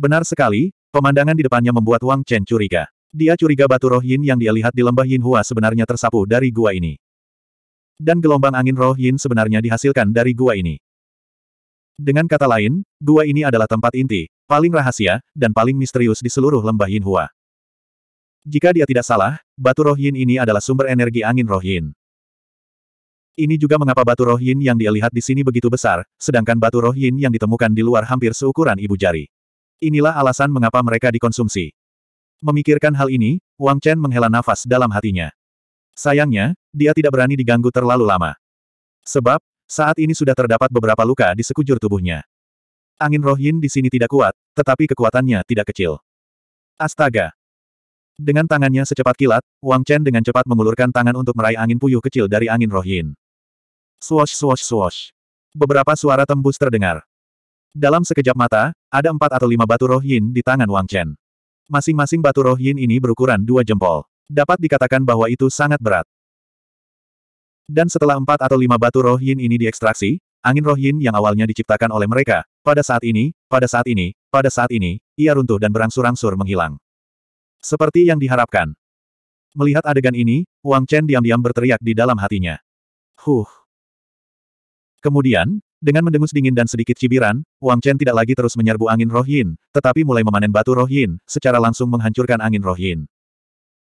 Benar sekali, pemandangan di depannya membuat Wang Chen curiga. Dia curiga batu roh yin yang dia lihat di lembah Yin Hua sebenarnya tersapu dari gua ini. Dan gelombang angin roh yin sebenarnya dihasilkan dari gua ini. Dengan kata lain, gua ini adalah tempat inti, paling rahasia, dan paling misterius di seluruh lembah Yin Hua. Jika dia tidak salah, batu roh yin ini adalah sumber energi angin roh yin. Ini juga mengapa batu roh yin yang dia lihat di sini begitu besar, sedangkan batu roh yin yang ditemukan di luar hampir seukuran ibu jari. Inilah alasan mengapa mereka dikonsumsi. Memikirkan hal ini, Wang Chen menghela nafas dalam hatinya. Sayangnya, dia tidak berani diganggu terlalu lama. Sebab, saat ini sudah terdapat beberapa luka di sekujur tubuhnya. Angin roh yin di sini tidak kuat, tetapi kekuatannya tidak kecil. Astaga! Dengan tangannya secepat kilat, Wang Chen dengan cepat mengulurkan tangan untuk meraih angin puyuh kecil dari angin roh yin. Swash swash swash. Beberapa suara tembus terdengar. Dalam sekejap mata, ada empat atau lima batu roh yin di tangan Wang Chen. Masing-masing batu roh yin ini berukuran dua jempol. Dapat dikatakan bahwa itu sangat berat. Dan setelah empat atau lima batu roh yin ini diekstraksi, angin roh yin yang awalnya diciptakan oleh mereka, pada saat ini, pada saat ini, pada saat ini, ia runtuh dan berangsur-angsur menghilang. Seperti yang diharapkan. Melihat adegan ini, Wang Chen diam-diam berteriak di dalam hatinya. Huh. Kemudian, dengan mendengus dingin dan sedikit cibiran, Wang Chen tidak lagi terus menyerbu angin roh yin, tetapi mulai memanen batu roh yin, secara langsung menghancurkan angin roh yin.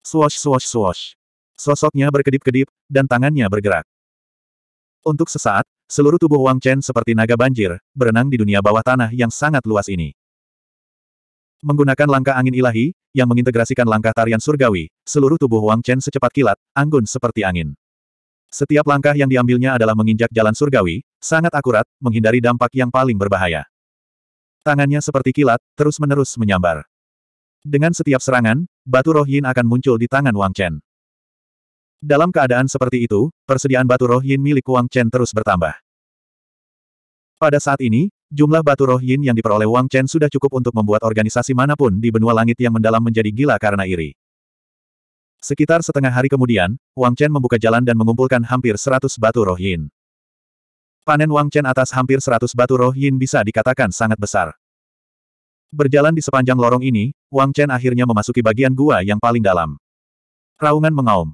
Swash swash swash. Sosoknya berkedip-kedip, dan tangannya bergerak. Untuk sesaat, seluruh tubuh Wang Chen seperti naga banjir, berenang di dunia bawah tanah yang sangat luas ini. Menggunakan langkah angin ilahi, yang mengintegrasikan langkah tarian surgawi, seluruh tubuh Wang Chen secepat kilat, anggun seperti angin. Setiap langkah yang diambilnya adalah menginjak jalan surgawi, sangat akurat, menghindari dampak yang paling berbahaya. Tangannya seperti kilat, terus-menerus menyambar. Dengan setiap serangan, batu roh yin akan muncul di tangan Wang Chen. Dalam keadaan seperti itu, persediaan batu roh yin milik Wang Chen terus bertambah. Pada saat ini, jumlah batu roh yin yang diperoleh Wang Chen sudah cukup untuk membuat organisasi manapun di benua langit yang mendalam menjadi gila karena iri. Sekitar setengah hari kemudian, Wang Chen membuka jalan dan mengumpulkan hampir seratus batu roh yin. Panen Wang Chen atas hampir seratus batu roh yin bisa dikatakan sangat besar. Berjalan di sepanjang lorong ini, Wang Chen akhirnya memasuki bagian gua yang paling dalam. Raungan mengaum.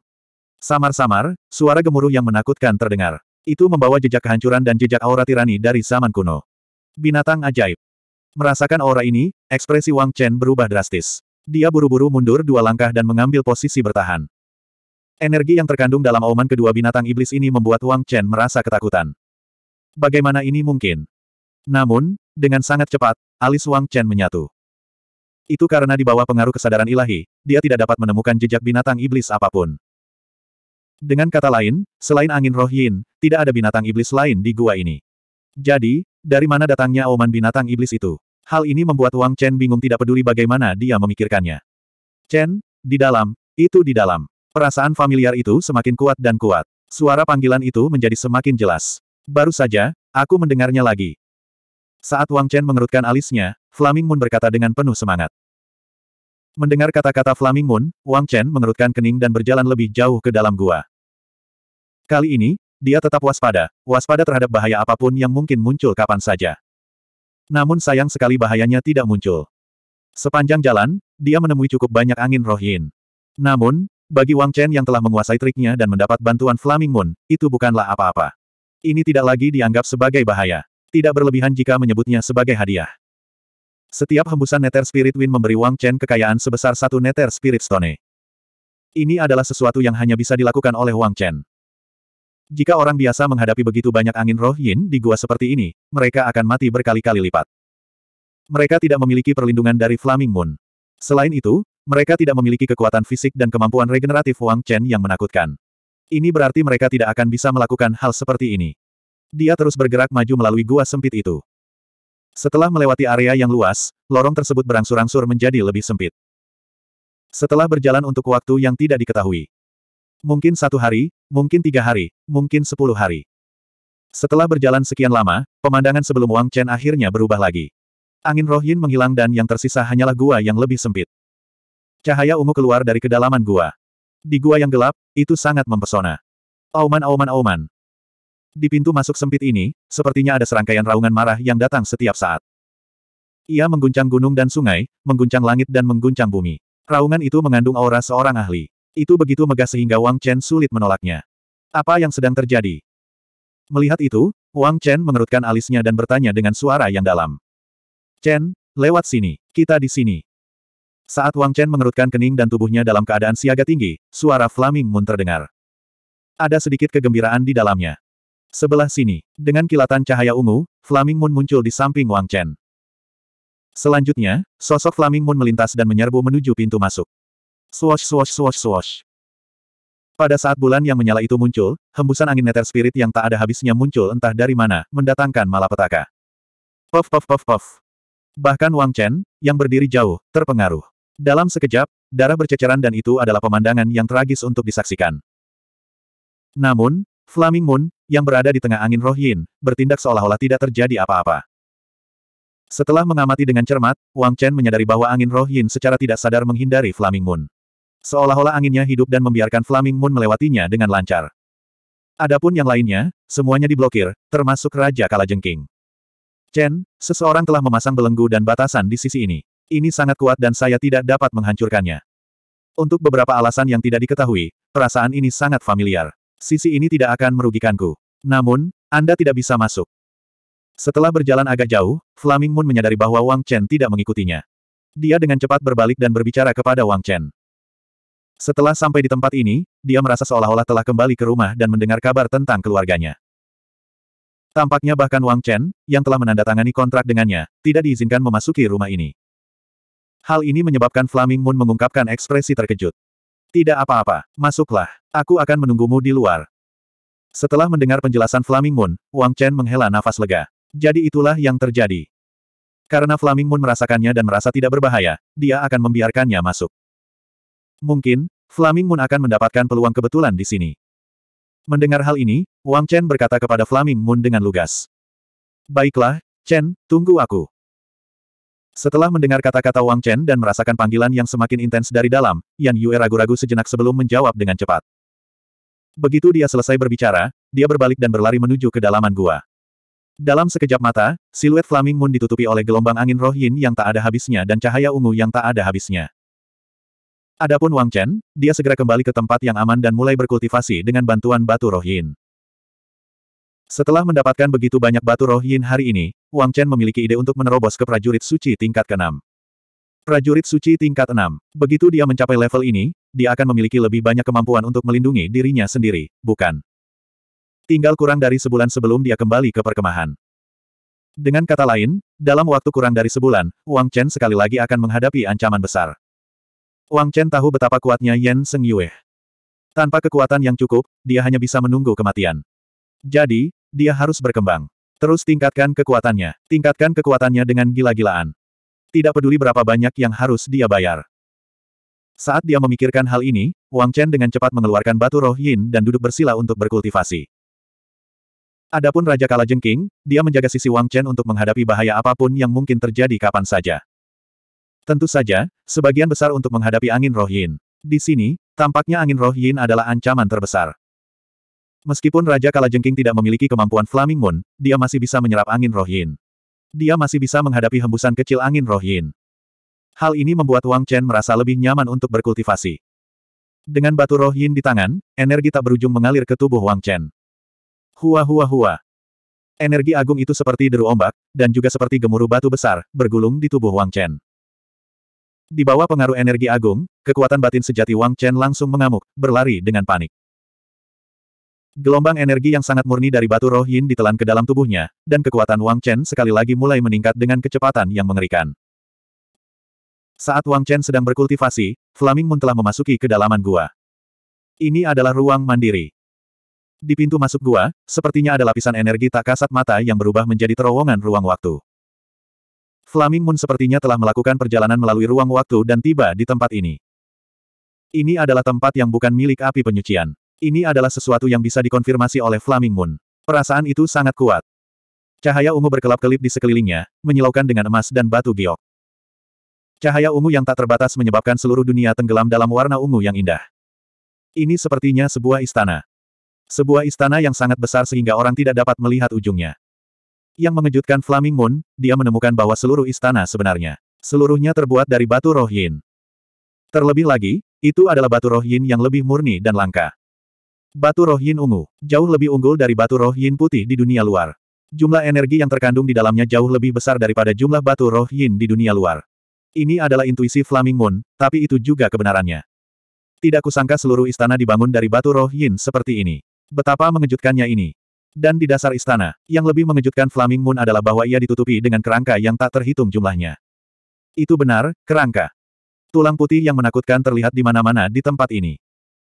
Samar-samar, suara gemuruh yang menakutkan terdengar. Itu membawa jejak kehancuran dan jejak aura tirani dari zaman kuno. Binatang ajaib. Merasakan aura ini, ekspresi Wang Chen berubah drastis. Dia buru-buru mundur dua langkah dan mengambil posisi bertahan. Energi yang terkandung dalam auman kedua binatang iblis ini membuat Wang Chen merasa ketakutan. Bagaimana ini mungkin? Namun, dengan sangat cepat, alis Wang Chen menyatu. Itu karena di bawah pengaruh kesadaran ilahi, dia tidak dapat menemukan jejak binatang iblis apapun. Dengan kata lain, selain angin roh yin, tidak ada binatang iblis lain di gua ini. Jadi, dari mana datangnya auman binatang iblis itu? Hal ini membuat Wang Chen bingung tidak peduli bagaimana dia memikirkannya. Chen, di dalam, itu di dalam. Perasaan familiar itu semakin kuat dan kuat. Suara panggilan itu menjadi semakin jelas. Baru saja, aku mendengarnya lagi. Saat Wang Chen mengerutkan alisnya, Flaming Moon berkata dengan penuh semangat. Mendengar kata-kata Flaming Moon, Wang Chen mengerutkan kening dan berjalan lebih jauh ke dalam gua. Kali ini, dia tetap waspada, waspada terhadap bahaya apapun yang mungkin muncul kapan saja. Namun sayang sekali bahayanya tidak muncul. Sepanjang jalan, dia menemui cukup banyak angin rohin. Namun, bagi Wang Chen yang telah menguasai triknya dan mendapat bantuan Flaming Moon, itu bukanlah apa-apa. Ini tidak lagi dianggap sebagai bahaya. Tidak berlebihan jika menyebutnya sebagai hadiah. Setiap hembusan Nether Spirit Wind memberi Wang Chen kekayaan sebesar satu Nether Spirit Stone. Ini adalah sesuatu yang hanya bisa dilakukan oleh Wang Chen. Jika orang biasa menghadapi begitu banyak angin roh yin di gua seperti ini, mereka akan mati berkali-kali lipat. Mereka tidak memiliki perlindungan dari Flaming Moon. Selain itu, mereka tidak memiliki kekuatan fisik dan kemampuan regeneratif Wang Chen yang menakutkan. Ini berarti mereka tidak akan bisa melakukan hal seperti ini. Dia terus bergerak maju melalui gua sempit itu. Setelah melewati area yang luas, lorong tersebut berangsur-angsur menjadi lebih sempit. Setelah berjalan untuk waktu yang tidak diketahui, Mungkin satu hari, mungkin tiga hari, mungkin sepuluh hari. Setelah berjalan sekian lama, pemandangan sebelum Wang Chen akhirnya berubah lagi. Angin Roh Yin menghilang dan yang tersisa hanyalah gua yang lebih sempit. Cahaya ungu keluar dari kedalaman gua. Di gua yang gelap, itu sangat mempesona. Auman auman auman. Di pintu masuk sempit ini, sepertinya ada serangkaian raungan marah yang datang setiap saat. Ia mengguncang gunung dan sungai, mengguncang langit dan mengguncang bumi. Raungan itu mengandung aura seorang ahli. Itu begitu megah sehingga Wang Chen sulit menolaknya. Apa yang sedang terjadi? Melihat itu, Wang Chen mengerutkan alisnya dan bertanya dengan suara yang dalam. Chen, lewat sini, kita di sini. Saat Wang Chen mengerutkan kening dan tubuhnya dalam keadaan siaga tinggi, suara Flaming Moon terdengar. Ada sedikit kegembiraan di dalamnya. Sebelah sini, dengan kilatan cahaya ungu, Flaming Moon muncul di samping Wang Chen. Selanjutnya, sosok Flaming Moon melintas dan menyerbu menuju pintu masuk. Swash swash swash swash. Pada saat bulan yang menyala itu muncul, hembusan angin neter spirit yang tak ada habisnya muncul entah dari mana, mendatangkan malapetaka. Puff puff puff puff. Bahkan Wang Chen, yang berdiri jauh, terpengaruh. Dalam sekejap, darah berceceran dan itu adalah pemandangan yang tragis untuk disaksikan. Namun, Flaming Moon, yang berada di tengah angin roh Yin, bertindak seolah-olah tidak terjadi apa-apa. Setelah mengamati dengan cermat, Wang Chen menyadari bahwa angin roh Yin secara tidak sadar menghindari Flaming Moon. Seolah-olah anginnya hidup dan membiarkan Flaming Moon melewatinya dengan lancar. Adapun yang lainnya, semuanya diblokir, termasuk Raja Kalajengking. Chen, seseorang telah memasang belenggu dan batasan di sisi ini. Ini sangat kuat dan saya tidak dapat menghancurkannya. Untuk beberapa alasan yang tidak diketahui, perasaan ini sangat familiar. Sisi ini tidak akan merugikanku. Namun, Anda tidak bisa masuk. Setelah berjalan agak jauh, Flaming Moon menyadari bahwa Wang Chen tidak mengikutinya. Dia dengan cepat berbalik dan berbicara kepada Wang Chen. Setelah sampai di tempat ini, dia merasa seolah-olah telah kembali ke rumah dan mendengar kabar tentang keluarganya. Tampaknya bahkan Wang Chen, yang telah menandatangani kontrak dengannya, tidak diizinkan memasuki rumah ini. Hal ini menyebabkan Flaming Moon mengungkapkan ekspresi terkejut. Tidak apa-apa, masuklah. Aku akan menunggumu di luar. Setelah mendengar penjelasan Flaming Moon, Wang Chen menghela nafas lega. Jadi itulah yang terjadi. Karena Flaming Moon merasakannya dan merasa tidak berbahaya, dia akan membiarkannya masuk. Mungkin, Flaming Moon akan mendapatkan peluang kebetulan di sini. Mendengar hal ini, Wang Chen berkata kepada Flaming Moon dengan lugas. Baiklah, Chen, tunggu aku. Setelah mendengar kata-kata Wang Chen dan merasakan panggilan yang semakin intens dari dalam, Yan Yue ragu-ragu sejenak sebelum menjawab dengan cepat. Begitu dia selesai berbicara, dia berbalik dan berlari menuju ke dalaman gua. Dalam sekejap mata, siluet Flaming Moon ditutupi oleh gelombang angin roh yin yang tak ada habisnya dan cahaya ungu yang tak ada habisnya. Adapun Wang Chen, dia segera kembali ke tempat yang aman dan mulai berkultivasi dengan bantuan batu Roh Yin. Setelah mendapatkan begitu banyak batu Roh Yin hari ini, Wang Chen memiliki ide untuk menerobos ke prajurit suci tingkat ke-6. Prajurit suci tingkat 6. Begitu dia mencapai level ini, dia akan memiliki lebih banyak kemampuan untuk melindungi dirinya sendiri, bukan? Tinggal kurang dari sebulan sebelum dia kembali ke perkemahan. Dengan kata lain, dalam waktu kurang dari sebulan, Wang Chen sekali lagi akan menghadapi ancaman besar. Wang Chen tahu betapa kuatnya Yan Seng Yue. Tanpa kekuatan yang cukup, dia hanya bisa menunggu kematian. Jadi, dia harus berkembang. Terus tingkatkan kekuatannya. Tingkatkan kekuatannya dengan gila-gilaan. Tidak peduli berapa banyak yang harus dia bayar. Saat dia memikirkan hal ini, Wang Chen dengan cepat mengeluarkan batu roh yin dan duduk bersila untuk berkultivasi. Adapun Raja Kala Jengking, dia menjaga sisi Wang Chen untuk menghadapi bahaya apapun yang mungkin terjadi kapan saja. Tentu saja, sebagian besar untuk menghadapi angin roh yin. Di sini, tampaknya angin roh yin adalah ancaman terbesar. Meskipun Raja Kalajengking tidak memiliki kemampuan Flaming Moon, dia masih bisa menyerap angin roh yin. Dia masih bisa menghadapi hembusan kecil angin roh yin. Hal ini membuat Wang Chen merasa lebih nyaman untuk berkultivasi. Dengan batu roh yin di tangan, energi tak berujung mengalir ke tubuh Wang Chen. Hua hua hua. Energi agung itu seperti deru ombak, dan juga seperti gemuruh batu besar, bergulung di tubuh Wang Chen. Di bawah pengaruh energi agung, kekuatan batin sejati Wang Chen langsung mengamuk, berlari dengan panik. Gelombang energi yang sangat murni dari batu roh yin ditelan ke dalam tubuhnya, dan kekuatan Wang Chen sekali lagi mulai meningkat dengan kecepatan yang mengerikan. Saat Wang Chen sedang berkultivasi, Flaming Moon telah memasuki kedalaman gua. Ini adalah ruang mandiri. Di pintu masuk gua, sepertinya ada lapisan energi tak kasat mata yang berubah menjadi terowongan ruang waktu. Flaming Moon sepertinya telah melakukan perjalanan melalui ruang waktu dan tiba di tempat ini. Ini adalah tempat yang bukan milik api penyucian. Ini adalah sesuatu yang bisa dikonfirmasi oleh Flaming Moon. Perasaan itu sangat kuat. Cahaya ungu berkelap-kelip di sekelilingnya, menyilaukan dengan emas dan batu giok. Cahaya ungu yang tak terbatas menyebabkan seluruh dunia tenggelam dalam warna ungu yang indah. Ini sepertinya sebuah istana. Sebuah istana yang sangat besar sehingga orang tidak dapat melihat ujungnya. Yang mengejutkan Flaming Moon, dia menemukan bahwa seluruh istana sebenarnya. Seluruhnya terbuat dari batu roh yin. Terlebih lagi, itu adalah batu roh yin yang lebih murni dan langka. Batu roh yin ungu, jauh lebih unggul dari batu roh yin putih di dunia luar. Jumlah energi yang terkandung di dalamnya jauh lebih besar daripada jumlah batu roh yin di dunia luar. Ini adalah intuisi Flaming Moon, tapi itu juga kebenarannya. Tidak kusangka seluruh istana dibangun dari batu roh yin seperti ini. Betapa mengejutkannya ini. Dan di dasar istana, yang lebih mengejutkan Flaming Moon adalah bahwa ia ditutupi dengan kerangka yang tak terhitung jumlahnya. Itu benar, kerangka. Tulang putih yang menakutkan terlihat di mana-mana di tempat ini.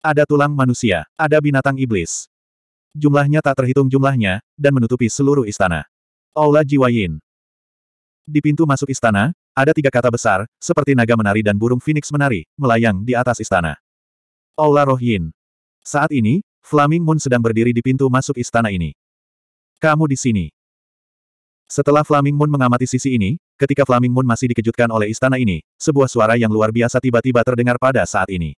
Ada tulang manusia, ada binatang iblis. Jumlahnya tak terhitung jumlahnya, dan menutupi seluruh istana. Aula Jiwa Di pintu masuk istana, ada tiga kata besar, seperti naga menari dan burung phoenix menari, melayang di atas istana. Aula Roh Saat ini, Flaming Moon sedang berdiri di pintu masuk istana ini. Kamu di sini. Setelah Flaming Moon mengamati sisi ini, ketika Flaming Moon masih dikejutkan oleh istana ini, sebuah suara yang luar biasa tiba-tiba terdengar pada saat ini.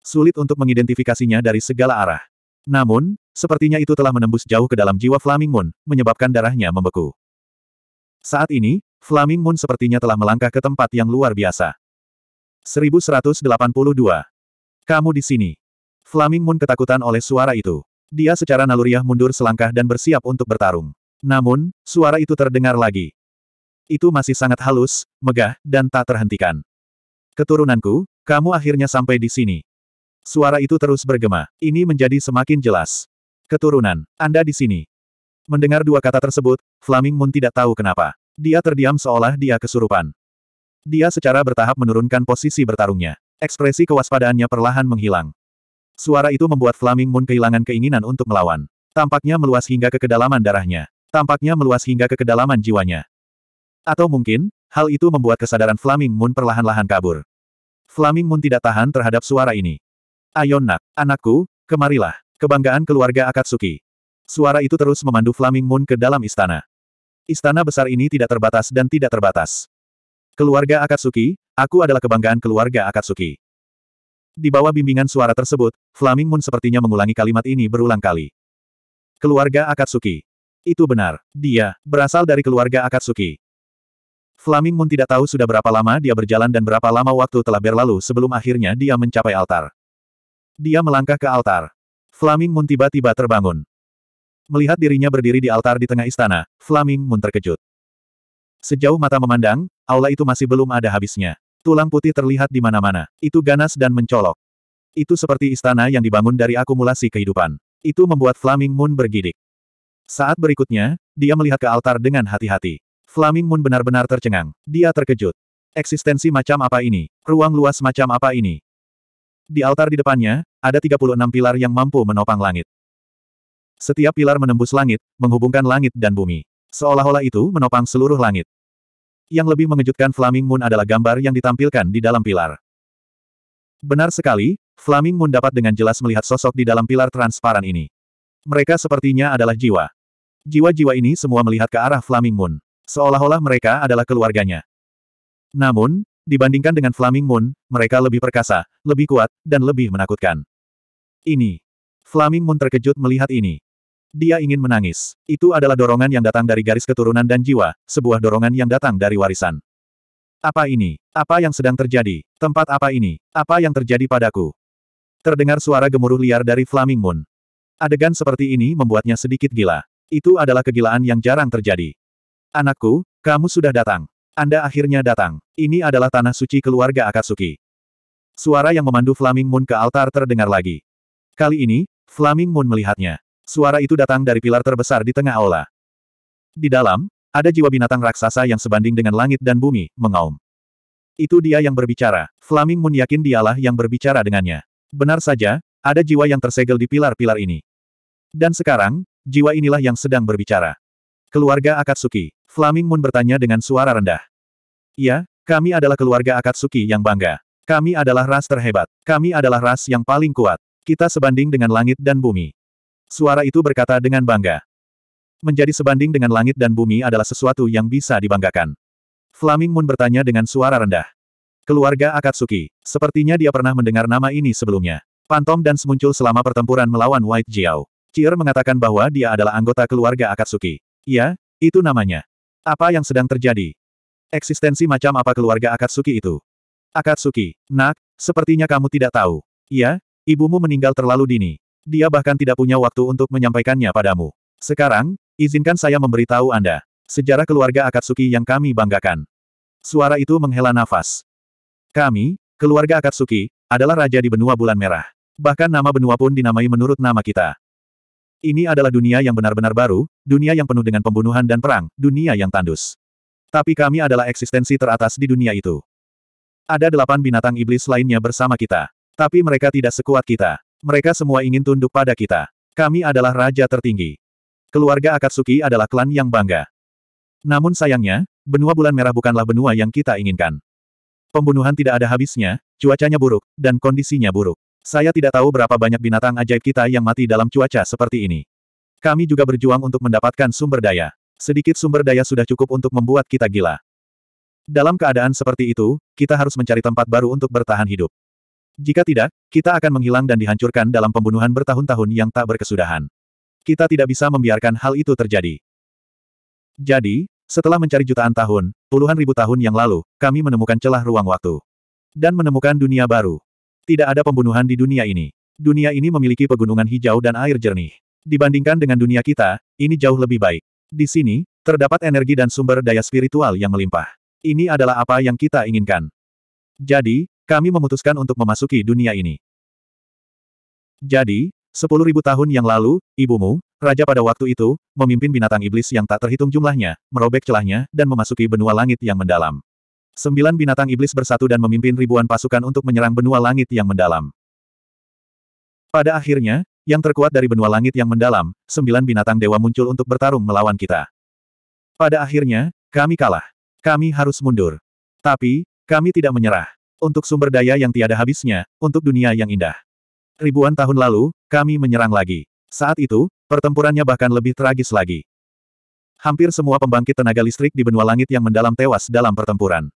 Sulit untuk mengidentifikasinya dari segala arah. Namun, sepertinya itu telah menembus jauh ke dalam jiwa Flaming Moon, menyebabkan darahnya membeku. Saat ini, Flaming Moon sepertinya telah melangkah ke tempat yang luar biasa. 1182. Kamu di sini. Flaming Moon ketakutan oleh suara itu. Dia secara naluriah mundur selangkah dan bersiap untuk bertarung. Namun, suara itu terdengar lagi. Itu masih sangat halus, megah, dan tak terhentikan. Keturunanku, kamu akhirnya sampai di sini. Suara itu terus bergema. Ini menjadi semakin jelas. Keturunan, Anda di sini. Mendengar dua kata tersebut, Flaming Moon tidak tahu kenapa. Dia terdiam seolah dia kesurupan. Dia secara bertahap menurunkan posisi bertarungnya. Ekspresi kewaspadaannya perlahan menghilang. Suara itu membuat Flaming Moon kehilangan keinginan untuk melawan. Tampaknya meluas hingga ke kedalaman darahnya. Tampaknya meluas hingga ke kedalaman jiwanya. Atau mungkin, hal itu membuat kesadaran Flaming Moon perlahan-lahan kabur. Flaming Moon tidak tahan terhadap suara ini. Ayon nak, anakku, kemarilah. Kebanggaan keluarga Akatsuki. Suara itu terus memandu Flaming Moon ke dalam istana. Istana besar ini tidak terbatas dan tidak terbatas. Keluarga Akatsuki, aku adalah kebanggaan keluarga Akatsuki. Di bawah bimbingan suara tersebut, Flaming Moon sepertinya mengulangi kalimat ini berulang kali. Keluarga Akatsuki. Itu benar. Dia, berasal dari keluarga Akatsuki. Flaming Moon tidak tahu sudah berapa lama dia berjalan dan berapa lama waktu telah berlalu sebelum akhirnya dia mencapai altar. Dia melangkah ke altar. Flaming Moon tiba-tiba terbangun. Melihat dirinya berdiri di altar di tengah istana, Flaming Moon terkejut. Sejauh mata memandang, aula itu masih belum ada habisnya. Tulang putih terlihat di mana-mana. Itu ganas dan mencolok. Itu seperti istana yang dibangun dari akumulasi kehidupan. Itu membuat Flaming Moon bergidik. Saat berikutnya, dia melihat ke altar dengan hati-hati. Flaming Moon benar-benar tercengang. Dia terkejut. Eksistensi macam apa ini? Ruang luas macam apa ini? Di altar di depannya, ada 36 pilar yang mampu menopang langit. Setiap pilar menembus langit, menghubungkan langit dan bumi. Seolah-olah itu menopang seluruh langit. Yang lebih mengejutkan Flaming Moon adalah gambar yang ditampilkan di dalam pilar. Benar sekali, Flaming Moon dapat dengan jelas melihat sosok di dalam pilar transparan ini. Mereka sepertinya adalah jiwa. Jiwa-jiwa ini semua melihat ke arah Flaming Moon. Seolah-olah mereka adalah keluarganya. Namun, dibandingkan dengan Flaming Moon, mereka lebih perkasa, lebih kuat, dan lebih menakutkan. Ini. Flaming Moon terkejut melihat ini. Dia ingin menangis. Itu adalah dorongan yang datang dari garis keturunan dan jiwa, sebuah dorongan yang datang dari warisan. Apa ini? Apa yang sedang terjadi? Tempat apa ini? Apa yang terjadi padaku? Terdengar suara gemuruh liar dari Flaming Moon. Adegan seperti ini membuatnya sedikit gila. Itu adalah kegilaan yang jarang terjadi. Anakku, kamu sudah datang. Anda akhirnya datang. Ini adalah tanah suci keluarga Akatsuki. Suara yang memandu Flaming Moon ke altar terdengar lagi. Kali ini, Flaming Moon melihatnya. Suara itu datang dari pilar terbesar di tengah aula. Di dalam, ada jiwa binatang raksasa yang sebanding dengan langit dan bumi, mengaum. Itu dia yang berbicara. Flaming Moon yakin dialah yang berbicara dengannya. Benar saja, ada jiwa yang tersegel di pilar-pilar ini. Dan sekarang, jiwa inilah yang sedang berbicara. Keluarga Akatsuki. Flaming Moon bertanya dengan suara rendah. Ya, kami adalah keluarga Akatsuki yang bangga. Kami adalah ras terhebat. Kami adalah ras yang paling kuat. Kita sebanding dengan langit dan bumi. Suara itu berkata dengan bangga. Menjadi sebanding dengan langit dan bumi adalah sesuatu yang bisa dibanggakan. Flaming Moon bertanya dengan suara rendah. Keluarga Akatsuki. Sepertinya dia pernah mendengar nama ini sebelumnya. Pantom dan semuncul selama pertempuran melawan White Jiao. Cier mengatakan bahwa dia adalah anggota keluarga Akatsuki. Ya, itu namanya. Apa yang sedang terjadi? Eksistensi macam apa keluarga Akatsuki itu? Akatsuki, nak, sepertinya kamu tidak tahu. Ya, ibumu meninggal terlalu dini. Dia bahkan tidak punya waktu untuk menyampaikannya padamu. Sekarang, izinkan saya memberitahu Anda. Sejarah keluarga Akatsuki yang kami banggakan. Suara itu menghela nafas. Kami, keluarga Akatsuki, adalah raja di benua bulan merah. Bahkan nama benua pun dinamai menurut nama kita. Ini adalah dunia yang benar-benar baru, dunia yang penuh dengan pembunuhan dan perang, dunia yang tandus. Tapi kami adalah eksistensi teratas di dunia itu. Ada delapan binatang iblis lainnya bersama kita. Tapi mereka tidak sekuat kita. Mereka semua ingin tunduk pada kita. Kami adalah raja tertinggi. Keluarga Akatsuki adalah klan yang bangga. Namun sayangnya, benua bulan merah bukanlah benua yang kita inginkan. Pembunuhan tidak ada habisnya, cuacanya buruk, dan kondisinya buruk. Saya tidak tahu berapa banyak binatang ajaib kita yang mati dalam cuaca seperti ini. Kami juga berjuang untuk mendapatkan sumber daya. Sedikit sumber daya sudah cukup untuk membuat kita gila. Dalam keadaan seperti itu, kita harus mencari tempat baru untuk bertahan hidup. Jika tidak, kita akan menghilang dan dihancurkan dalam pembunuhan bertahun-tahun yang tak berkesudahan. Kita tidak bisa membiarkan hal itu terjadi. Jadi, setelah mencari jutaan tahun, puluhan ribu tahun yang lalu, kami menemukan celah ruang waktu. Dan menemukan dunia baru. Tidak ada pembunuhan di dunia ini. Dunia ini memiliki pegunungan hijau dan air jernih. Dibandingkan dengan dunia kita, ini jauh lebih baik. Di sini, terdapat energi dan sumber daya spiritual yang melimpah. Ini adalah apa yang kita inginkan. Jadi, kami memutuskan untuk memasuki dunia ini. Jadi, sepuluh ribu tahun yang lalu, ibumu, raja pada waktu itu, memimpin binatang iblis yang tak terhitung jumlahnya, merobek celahnya, dan memasuki benua langit yang mendalam. Sembilan binatang iblis bersatu dan memimpin ribuan pasukan untuk menyerang benua langit yang mendalam. Pada akhirnya, yang terkuat dari benua langit yang mendalam, sembilan binatang dewa muncul untuk bertarung melawan kita. Pada akhirnya, kami kalah. Kami harus mundur. Tapi, kami tidak menyerah. Untuk sumber daya yang tiada habisnya, untuk dunia yang indah. Ribuan tahun lalu, kami menyerang lagi. Saat itu, pertempurannya bahkan lebih tragis lagi. Hampir semua pembangkit tenaga listrik di benua langit yang mendalam tewas dalam pertempuran.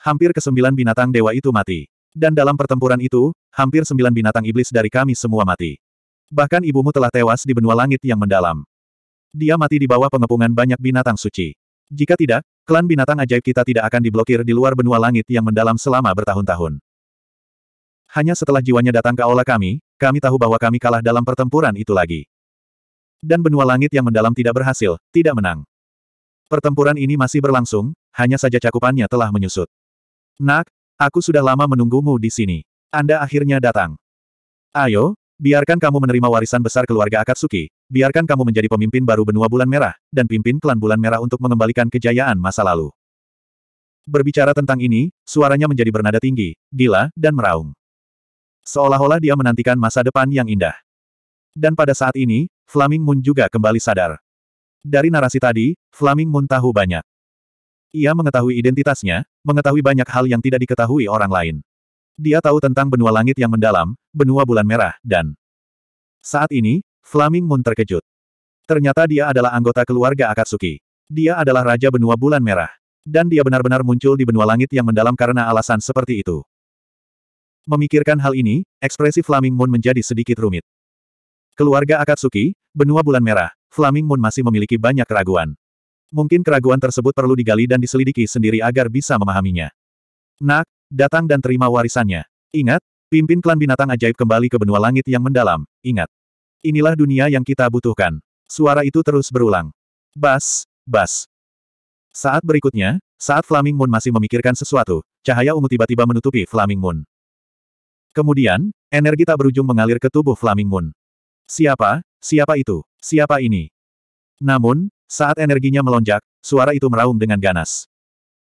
Hampir kesembilan binatang dewa itu mati. Dan dalam pertempuran itu, hampir sembilan binatang iblis dari kami semua mati. Bahkan ibumu telah tewas di benua langit yang mendalam. Dia mati di bawah pengepungan banyak binatang suci. Jika tidak, klan binatang ajaib kita tidak akan diblokir di luar benua langit yang mendalam selama bertahun-tahun. Hanya setelah jiwanya datang ke aula kami, kami tahu bahwa kami kalah dalam pertempuran itu lagi. Dan benua langit yang mendalam tidak berhasil, tidak menang. Pertempuran ini masih berlangsung, hanya saja cakupannya telah menyusut. Nak, aku sudah lama menunggumu di sini. Anda akhirnya datang. Ayo, Biarkan kamu menerima warisan besar keluarga Akatsuki, biarkan kamu menjadi pemimpin baru benua bulan merah, dan pimpin klan bulan merah untuk mengembalikan kejayaan masa lalu. Berbicara tentang ini, suaranya menjadi bernada tinggi, gila, dan meraung. Seolah-olah dia menantikan masa depan yang indah. Dan pada saat ini, Flaming Moon juga kembali sadar. Dari narasi tadi, Flaming Moon tahu banyak. Ia mengetahui identitasnya, mengetahui banyak hal yang tidak diketahui orang lain. Dia tahu tentang benua langit yang mendalam, benua bulan merah, dan... Saat ini, Flaming Moon terkejut. Ternyata dia adalah anggota keluarga Akatsuki. Dia adalah Raja Benua Bulan Merah. Dan dia benar-benar muncul di benua langit yang mendalam karena alasan seperti itu. Memikirkan hal ini, ekspresi Flaming Moon menjadi sedikit rumit. Keluarga Akatsuki, Benua Bulan Merah, Flaming Moon masih memiliki banyak keraguan. Mungkin keraguan tersebut perlu digali dan diselidiki sendiri agar bisa memahaminya. Nak, Datang dan terima warisannya. Ingat, pimpin klan binatang ajaib kembali ke benua langit yang mendalam, ingat. Inilah dunia yang kita butuhkan. Suara itu terus berulang. Bas, bas. Saat berikutnya, saat Flaming Moon masih memikirkan sesuatu, cahaya ungu tiba-tiba menutupi Flaming Moon. Kemudian, energi tak berujung mengalir ke tubuh Flaming Moon. Siapa? Siapa itu? Siapa ini? Namun, saat energinya melonjak, suara itu meraung dengan ganas.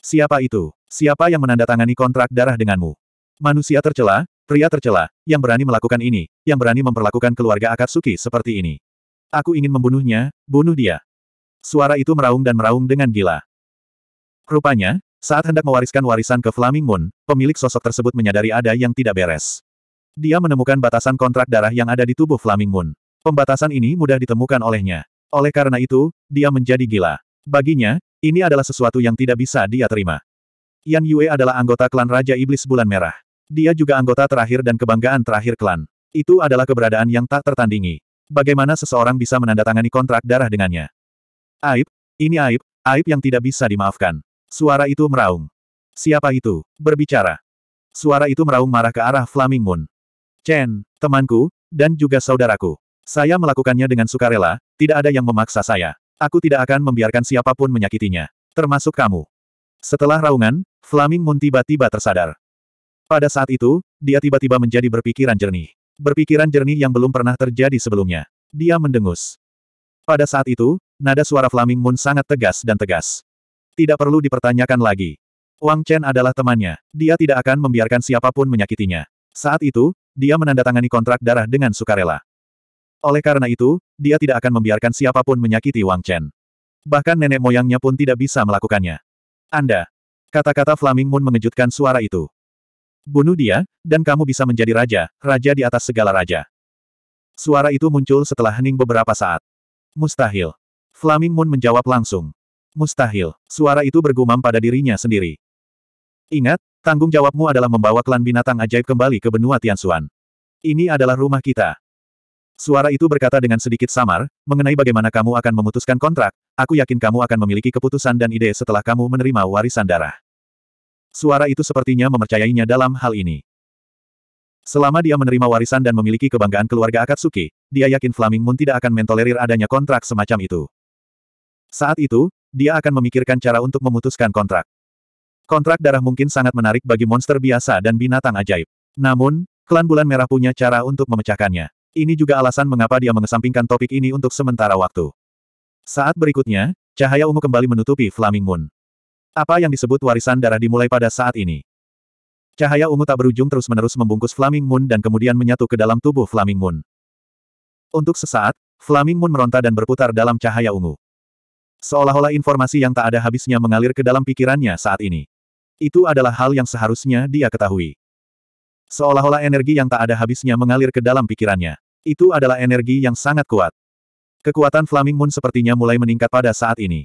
Siapa itu? Siapa yang menandatangani kontrak darah denganmu? Manusia tercela, pria tercela, yang berani melakukan ini, yang berani memperlakukan keluarga Akatsuki seperti ini. Aku ingin membunuhnya, bunuh dia. Suara itu meraung dan meraung dengan gila. Rupanya, saat hendak mewariskan warisan ke Flaming Moon, pemilik sosok tersebut menyadari ada yang tidak beres. Dia menemukan batasan kontrak darah yang ada di tubuh Flaming Moon. Pembatasan ini mudah ditemukan olehnya. Oleh karena itu, dia menjadi gila. Baginya, ini adalah sesuatu yang tidak bisa dia terima. Yan Yue adalah anggota klan Raja Iblis Bulan Merah. Dia juga anggota terakhir dan kebanggaan terakhir klan. Itu adalah keberadaan yang tak tertandingi. Bagaimana seseorang bisa menandatangani kontrak darah dengannya? Aib, ini aib, aib yang tidak bisa dimaafkan. Suara itu meraung. Siapa itu? Berbicara. Suara itu meraung marah ke arah Flaming Moon. Chen, temanku, dan juga saudaraku. Saya melakukannya dengan sukarela, tidak ada yang memaksa saya. Aku tidak akan membiarkan siapapun menyakitinya. Termasuk kamu. Setelah raungan, Flaming Moon tiba-tiba tersadar. Pada saat itu, dia tiba-tiba menjadi berpikiran jernih. Berpikiran jernih yang belum pernah terjadi sebelumnya. Dia mendengus. Pada saat itu, nada suara Flaming Moon sangat tegas dan tegas. Tidak perlu dipertanyakan lagi. Wang Chen adalah temannya. Dia tidak akan membiarkan siapapun menyakitinya. Saat itu, dia menandatangani kontrak darah dengan sukarela. Oleh karena itu, dia tidak akan membiarkan siapapun menyakiti Wang Chen. Bahkan nenek moyangnya pun tidak bisa melakukannya. Anda. Kata-kata Flaming Moon mengejutkan suara itu. Bunuh dia, dan kamu bisa menjadi raja, raja di atas segala raja. Suara itu muncul setelah hening beberapa saat. Mustahil. Flaming Moon menjawab langsung. Mustahil. Suara itu bergumam pada dirinya sendiri. Ingat, tanggung jawabmu adalah membawa klan binatang ajaib kembali ke benua Tianxuan. Ini adalah rumah kita. Suara itu berkata dengan sedikit samar, mengenai bagaimana kamu akan memutuskan kontrak, Aku yakin kamu akan memiliki keputusan dan ide setelah kamu menerima warisan darah. Suara itu sepertinya mempercayainya dalam hal ini. Selama dia menerima warisan dan memiliki kebanggaan keluarga Akatsuki, dia yakin Flaming Moon tidak akan mentolerir adanya kontrak semacam itu. Saat itu, dia akan memikirkan cara untuk memutuskan kontrak. Kontrak darah mungkin sangat menarik bagi monster biasa dan binatang ajaib. Namun, klan bulan merah punya cara untuk memecahkannya. Ini juga alasan mengapa dia mengesampingkan topik ini untuk sementara waktu. Saat berikutnya, cahaya ungu kembali menutupi Flaming Moon. Apa yang disebut warisan darah dimulai pada saat ini. Cahaya ungu tak berujung terus-menerus membungkus Flaming Moon dan kemudian menyatu ke dalam tubuh Flaming Moon. Untuk sesaat, Flaming Moon meronta dan berputar dalam cahaya ungu. Seolah-olah informasi yang tak ada habisnya mengalir ke dalam pikirannya saat ini. Itu adalah hal yang seharusnya dia ketahui. Seolah-olah energi yang tak ada habisnya mengalir ke dalam pikirannya. Itu adalah energi yang sangat kuat. Kekuatan Flaming Moon sepertinya mulai meningkat pada saat ini.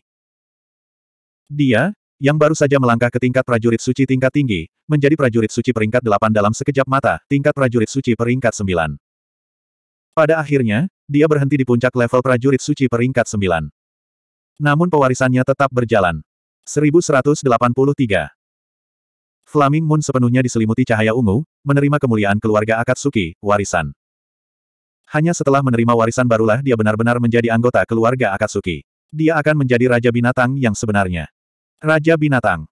Dia, yang baru saja melangkah ke tingkat prajurit suci tingkat tinggi, menjadi prajurit suci peringkat 8 dalam sekejap mata, tingkat prajurit suci peringkat 9. Pada akhirnya, dia berhenti di puncak level prajurit suci peringkat 9. Namun pewarisannya tetap berjalan. 1183 Flaming Moon sepenuhnya diselimuti cahaya ungu, menerima kemuliaan keluarga Akatsuki, warisan. Hanya setelah menerima warisan barulah dia benar-benar menjadi anggota keluarga Akatsuki. Dia akan menjadi Raja Binatang yang sebenarnya. Raja Binatang.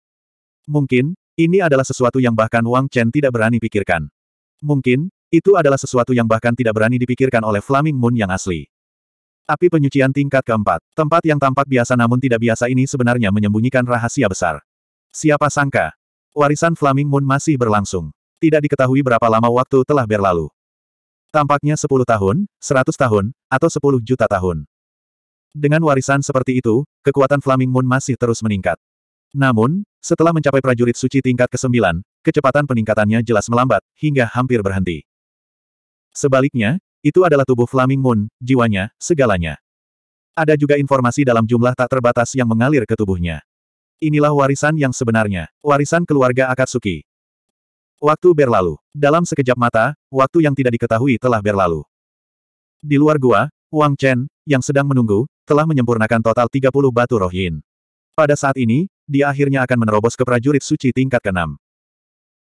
Mungkin, ini adalah sesuatu yang bahkan Wang Chen tidak berani pikirkan. Mungkin, itu adalah sesuatu yang bahkan tidak berani dipikirkan oleh Flaming Moon yang asli. Api penyucian tingkat keempat. Tempat yang tampak biasa namun tidak biasa ini sebenarnya menyembunyikan rahasia besar. Siapa sangka? Warisan Flaming Moon masih berlangsung. Tidak diketahui berapa lama waktu telah berlalu. Tampaknya 10 tahun, 100 tahun, atau 10 juta tahun. Dengan warisan seperti itu, kekuatan Flaming Moon masih terus meningkat. Namun, setelah mencapai prajurit suci tingkat ke-9, kecepatan peningkatannya jelas melambat, hingga hampir berhenti. Sebaliknya, itu adalah tubuh Flaming Moon, jiwanya, segalanya. Ada juga informasi dalam jumlah tak terbatas yang mengalir ke tubuhnya. Inilah warisan yang sebenarnya, warisan keluarga Akatsuki. Waktu berlalu. Dalam sekejap mata, waktu yang tidak diketahui telah berlalu. Di luar gua, Wang Chen, yang sedang menunggu, telah menyempurnakan total 30 batu roh yin. Pada saat ini, dia akhirnya akan menerobos ke prajurit suci tingkat ke-6.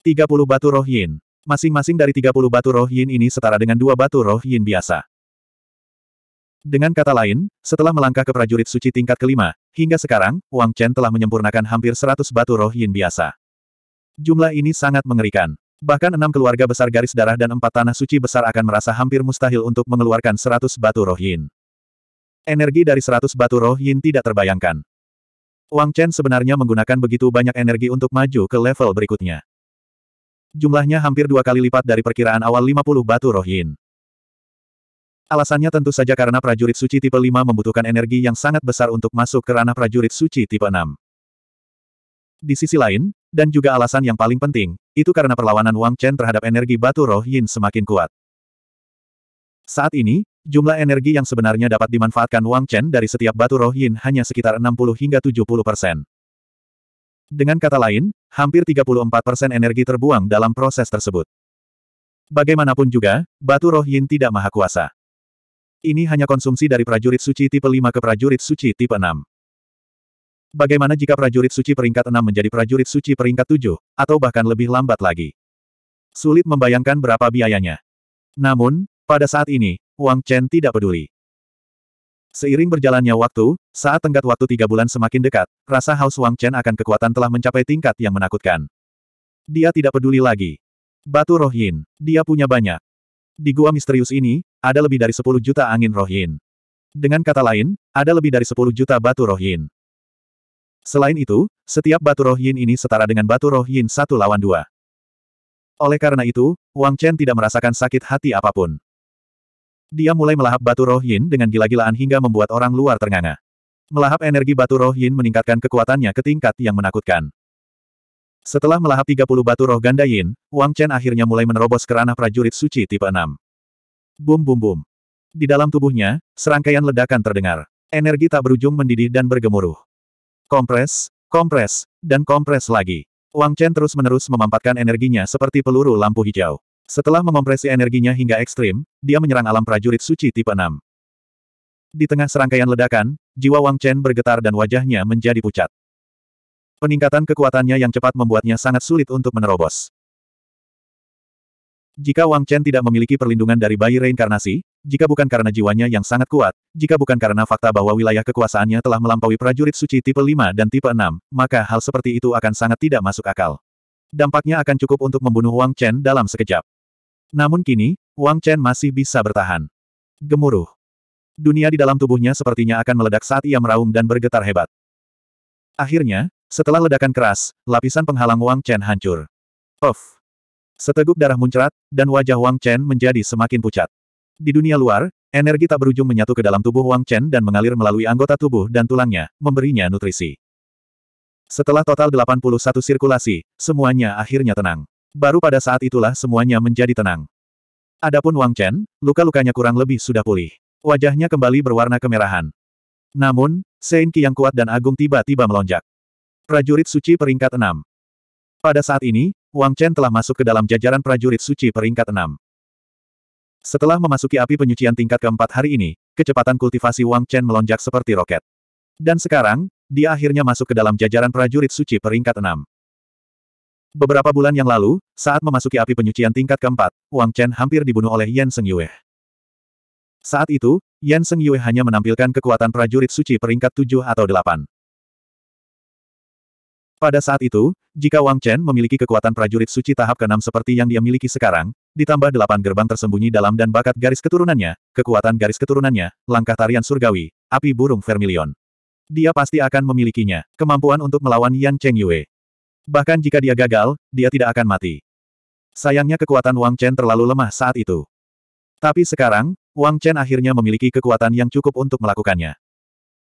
30 batu roh yin. Masing-masing dari 30 batu roh yin ini setara dengan dua batu roh yin biasa. Dengan kata lain, setelah melangkah ke prajurit suci tingkat kelima, hingga sekarang, Wang Chen telah menyempurnakan hampir 100 batu roh yin biasa. Jumlah ini sangat mengerikan. Bahkan enam keluarga besar garis darah dan empat tanah suci besar akan merasa hampir mustahil untuk mengeluarkan seratus batu roh yin. Energi dari seratus batu roh yin tidak terbayangkan. Wang Chen sebenarnya menggunakan begitu banyak energi untuk maju ke level berikutnya. Jumlahnya hampir dua kali lipat dari perkiraan awal 50 batu roh yin. Alasannya tentu saja karena prajurit suci tipe 5 membutuhkan energi yang sangat besar untuk masuk ke ranah prajurit suci tipe 6. Di sisi lain, dan juga alasan yang paling penting, itu karena perlawanan Wang Chen terhadap energi batu roh yin semakin kuat. Saat ini, jumlah energi yang sebenarnya dapat dimanfaatkan Wang Chen dari setiap batu roh yin hanya sekitar 60 hingga 70 persen. Dengan kata lain, hampir 34 persen energi terbuang dalam proses tersebut. Bagaimanapun juga, batu roh yin tidak maha kuasa. Ini hanya konsumsi dari prajurit suci tipe 5 ke prajurit suci tipe 6. Bagaimana jika prajurit suci peringkat 6 menjadi prajurit suci peringkat 7, atau bahkan lebih lambat lagi? Sulit membayangkan berapa biayanya. Namun, pada saat ini, Wang Chen tidak peduli. Seiring berjalannya waktu, saat tenggat waktu tiga bulan semakin dekat, rasa haus Wang Chen akan kekuatan telah mencapai tingkat yang menakutkan. Dia tidak peduli lagi. Batu Roh Yin, dia punya banyak. Di gua misterius ini, ada lebih dari 10 juta angin Roh Yin. Dengan kata lain, ada lebih dari 10 juta batu Roh Yin. Selain itu, setiap batu roh yin ini setara dengan batu roh yin satu lawan dua. Oleh karena itu, Wang Chen tidak merasakan sakit hati apapun. Dia mulai melahap batu roh yin dengan gila-gilaan hingga membuat orang luar ternganga. Melahap energi batu roh yin meningkatkan kekuatannya ke tingkat yang menakutkan. Setelah melahap 30 batu roh ganda yin, Wang Chen akhirnya mulai menerobos ke ranah prajurit suci tipe 6. Bum bum bum. Di dalam tubuhnya, serangkaian ledakan terdengar. Energi tak berujung mendidih dan bergemuruh. Kompres, kompres, dan kompres lagi. Wang Chen terus-menerus memampatkan energinya seperti peluru lampu hijau. Setelah mengompresi energinya hingga ekstrim, dia menyerang alam prajurit suci tipe 6. Di tengah serangkaian ledakan, jiwa Wang Chen bergetar dan wajahnya menjadi pucat. Peningkatan kekuatannya yang cepat membuatnya sangat sulit untuk menerobos. Jika Wang Chen tidak memiliki perlindungan dari bayi reinkarnasi, jika bukan karena jiwanya yang sangat kuat, jika bukan karena fakta bahwa wilayah kekuasaannya telah melampaui prajurit suci tipe 5 dan tipe 6, maka hal seperti itu akan sangat tidak masuk akal. Dampaknya akan cukup untuk membunuh Wang Chen dalam sekejap. Namun kini, Wang Chen masih bisa bertahan. Gemuruh. Dunia di dalam tubuhnya sepertinya akan meledak saat ia meraung dan bergetar hebat. Akhirnya, setelah ledakan keras, lapisan penghalang Wang Chen hancur. Of. Seteguk darah muncrat, dan wajah Wang Chen menjadi semakin pucat. Di dunia luar, energi tak berujung menyatu ke dalam tubuh Wang Chen dan mengalir melalui anggota tubuh dan tulangnya, memberinya nutrisi. Setelah total 81 sirkulasi, semuanya akhirnya tenang. Baru pada saat itulah semuanya menjadi tenang. Adapun Wang Chen, luka-lukanya kurang lebih sudah pulih. Wajahnya kembali berwarna kemerahan. Namun, Sein Qi yang kuat dan agung tiba-tiba melonjak. Prajurit suci peringkat 6. Pada saat ini, Wang Chen telah masuk ke dalam jajaran prajurit suci peringkat 6. Setelah memasuki api penyucian tingkat keempat hari ini, kecepatan kultivasi Wang Chen melonjak seperti roket. Dan sekarang, dia akhirnya masuk ke dalam jajaran prajurit suci peringkat enam. Beberapa bulan yang lalu, saat memasuki api penyucian tingkat keempat, Wang Chen hampir dibunuh oleh Yan Seng Yue. Saat itu, Yan Seng Yue hanya menampilkan kekuatan prajurit suci peringkat tujuh atau delapan. Pada saat itu, jika Wang Chen memiliki kekuatan prajurit suci tahap keenam seperti yang dia miliki sekarang, ditambah delapan gerbang tersembunyi dalam dan bakat garis keturunannya, kekuatan garis keturunannya, langkah tarian surgawi, api burung vermilion. Dia pasti akan memilikinya, kemampuan untuk melawan Yan Cheng Yue. Bahkan jika dia gagal, dia tidak akan mati. Sayangnya kekuatan Wang Chen terlalu lemah saat itu. Tapi sekarang, Wang Chen akhirnya memiliki kekuatan yang cukup untuk melakukannya.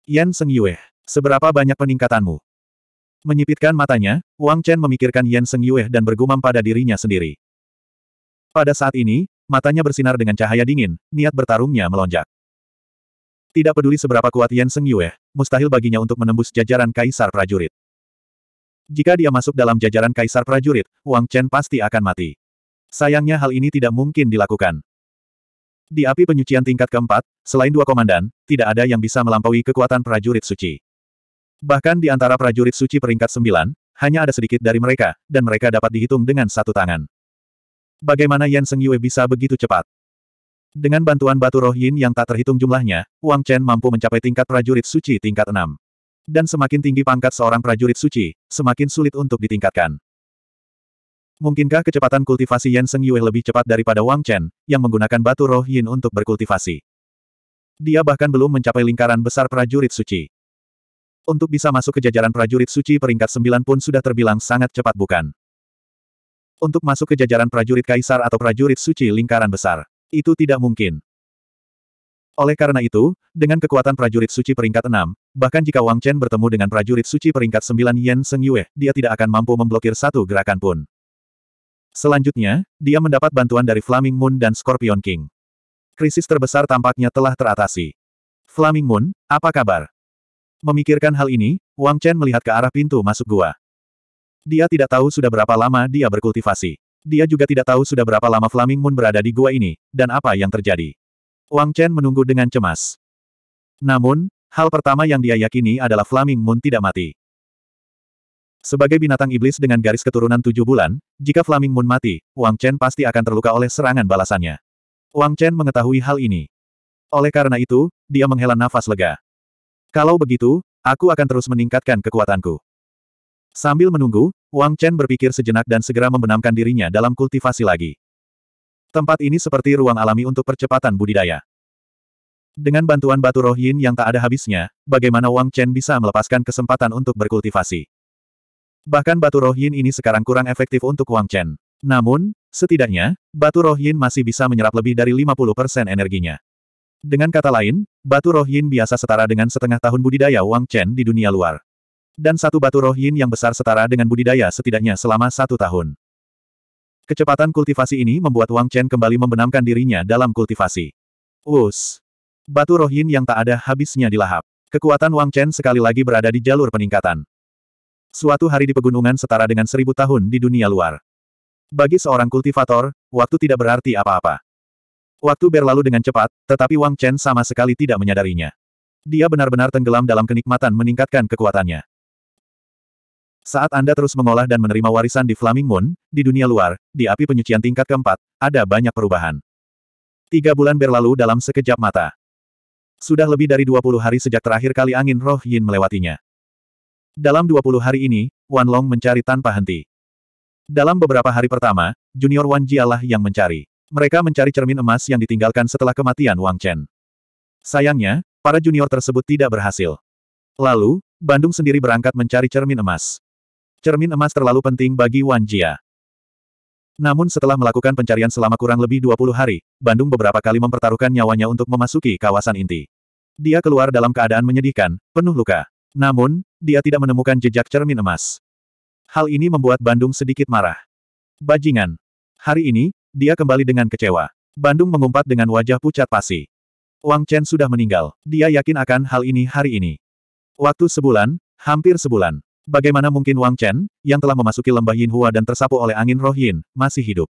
Yan Seng Yue, seberapa banyak peningkatanmu? Menyipitkan matanya, Wang Chen memikirkan Yan Seng Yue dan bergumam pada dirinya sendiri. Pada saat ini, matanya bersinar dengan cahaya dingin, niat bertarungnya melonjak. Tidak peduli seberapa kuat Yan Seng Yue, mustahil baginya untuk menembus jajaran kaisar prajurit. Jika dia masuk dalam jajaran kaisar prajurit, Wang Chen pasti akan mati. Sayangnya hal ini tidak mungkin dilakukan. Di api penyucian tingkat keempat, selain dua komandan, tidak ada yang bisa melampaui kekuatan prajurit suci. Bahkan di antara prajurit suci peringkat sembilan, hanya ada sedikit dari mereka, dan mereka dapat dihitung dengan satu tangan. Bagaimana Yan Seng Yue bisa begitu cepat? Dengan bantuan batu roh yin yang tak terhitung jumlahnya, Wang Chen mampu mencapai tingkat prajurit suci tingkat enam. Dan semakin tinggi pangkat seorang prajurit suci, semakin sulit untuk ditingkatkan. Mungkinkah kecepatan kultivasi Yan Seng Yue lebih cepat daripada Wang Chen, yang menggunakan batu roh yin untuk berkultivasi? Dia bahkan belum mencapai lingkaran besar prajurit suci. Untuk bisa masuk ke jajaran prajurit suci peringkat 9 pun sudah terbilang sangat cepat bukan? Untuk masuk ke jajaran prajurit kaisar atau prajurit suci lingkaran besar. Itu tidak mungkin. Oleh karena itu, dengan kekuatan prajurit suci peringkat 6, bahkan jika Wang Chen bertemu dengan prajurit suci peringkat 9 Yen Seng Yue, dia tidak akan mampu memblokir satu gerakan pun. Selanjutnya, dia mendapat bantuan dari Flaming Moon dan Scorpion King. Krisis terbesar tampaknya telah teratasi. Flaming Moon, apa kabar? Memikirkan hal ini, Wang Chen melihat ke arah pintu masuk gua. Dia tidak tahu sudah berapa lama dia berkultivasi. Dia juga tidak tahu sudah berapa lama Flaming Moon berada di gua ini, dan apa yang terjadi. Wang Chen menunggu dengan cemas. Namun, hal pertama yang dia yakini adalah Flaming Moon tidak mati. Sebagai binatang iblis dengan garis keturunan tujuh bulan, jika Flaming Moon mati, Wang Chen pasti akan terluka oleh serangan balasannya. Wang Chen mengetahui hal ini. Oleh karena itu, dia menghela nafas lega. Kalau begitu, aku akan terus meningkatkan kekuatanku. Sambil menunggu, Wang Chen berpikir sejenak dan segera membenamkan dirinya dalam kultivasi lagi. Tempat ini seperti ruang alami untuk percepatan budidaya. Dengan bantuan batu roh yin yang tak ada habisnya, bagaimana Wang Chen bisa melepaskan kesempatan untuk berkultivasi? Bahkan batu roh yin ini sekarang kurang efektif untuk Wang Chen. Namun, setidaknya, batu roh yin masih bisa menyerap lebih dari 50% energinya. Dengan kata lain, Batu roh yin biasa setara dengan setengah tahun budidaya Wang Chen di dunia luar. Dan satu batu roh yin yang besar setara dengan budidaya setidaknya selama satu tahun. Kecepatan kultivasi ini membuat Wang Chen kembali membenamkan dirinya dalam kultivasi. Us, Batu roh yin yang tak ada habisnya dilahap. Kekuatan Wang Chen sekali lagi berada di jalur peningkatan. Suatu hari di pegunungan setara dengan seribu tahun di dunia luar. Bagi seorang kultivator, waktu tidak berarti apa-apa. Waktu berlalu dengan cepat, tetapi Wang Chen sama sekali tidak menyadarinya. Dia benar-benar tenggelam dalam kenikmatan meningkatkan kekuatannya. Saat Anda terus mengolah dan menerima warisan di Flaming Moon, di dunia luar, di api penyucian tingkat keempat, ada banyak perubahan. Tiga bulan berlalu dalam sekejap mata. Sudah lebih dari 20 hari sejak terakhir kali angin roh Yin melewatinya. Dalam 20 hari ini, Wan Long mencari tanpa henti. Dalam beberapa hari pertama, junior Wan Jialah yang mencari. Mereka mencari cermin emas yang ditinggalkan setelah kematian Wang Chen. Sayangnya, para junior tersebut tidak berhasil. Lalu, Bandung sendiri berangkat mencari cermin emas. Cermin emas terlalu penting bagi Wan Jia. Namun setelah melakukan pencarian selama kurang lebih 20 hari, Bandung beberapa kali mempertaruhkan nyawanya untuk memasuki kawasan inti. Dia keluar dalam keadaan menyedihkan, penuh luka. Namun, dia tidak menemukan jejak cermin emas. Hal ini membuat Bandung sedikit marah. Bajingan. Hari ini, dia kembali dengan kecewa. Bandung mengumpat dengan wajah pucat pasi. Wang Chen sudah meninggal. Dia yakin akan hal ini hari ini. Waktu sebulan, hampir sebulan. Bagaimana mungkin Wang Chen, yang telah memasuki lembah Yin Hua dan tersapu oleh angin roh Yin, masih hidup?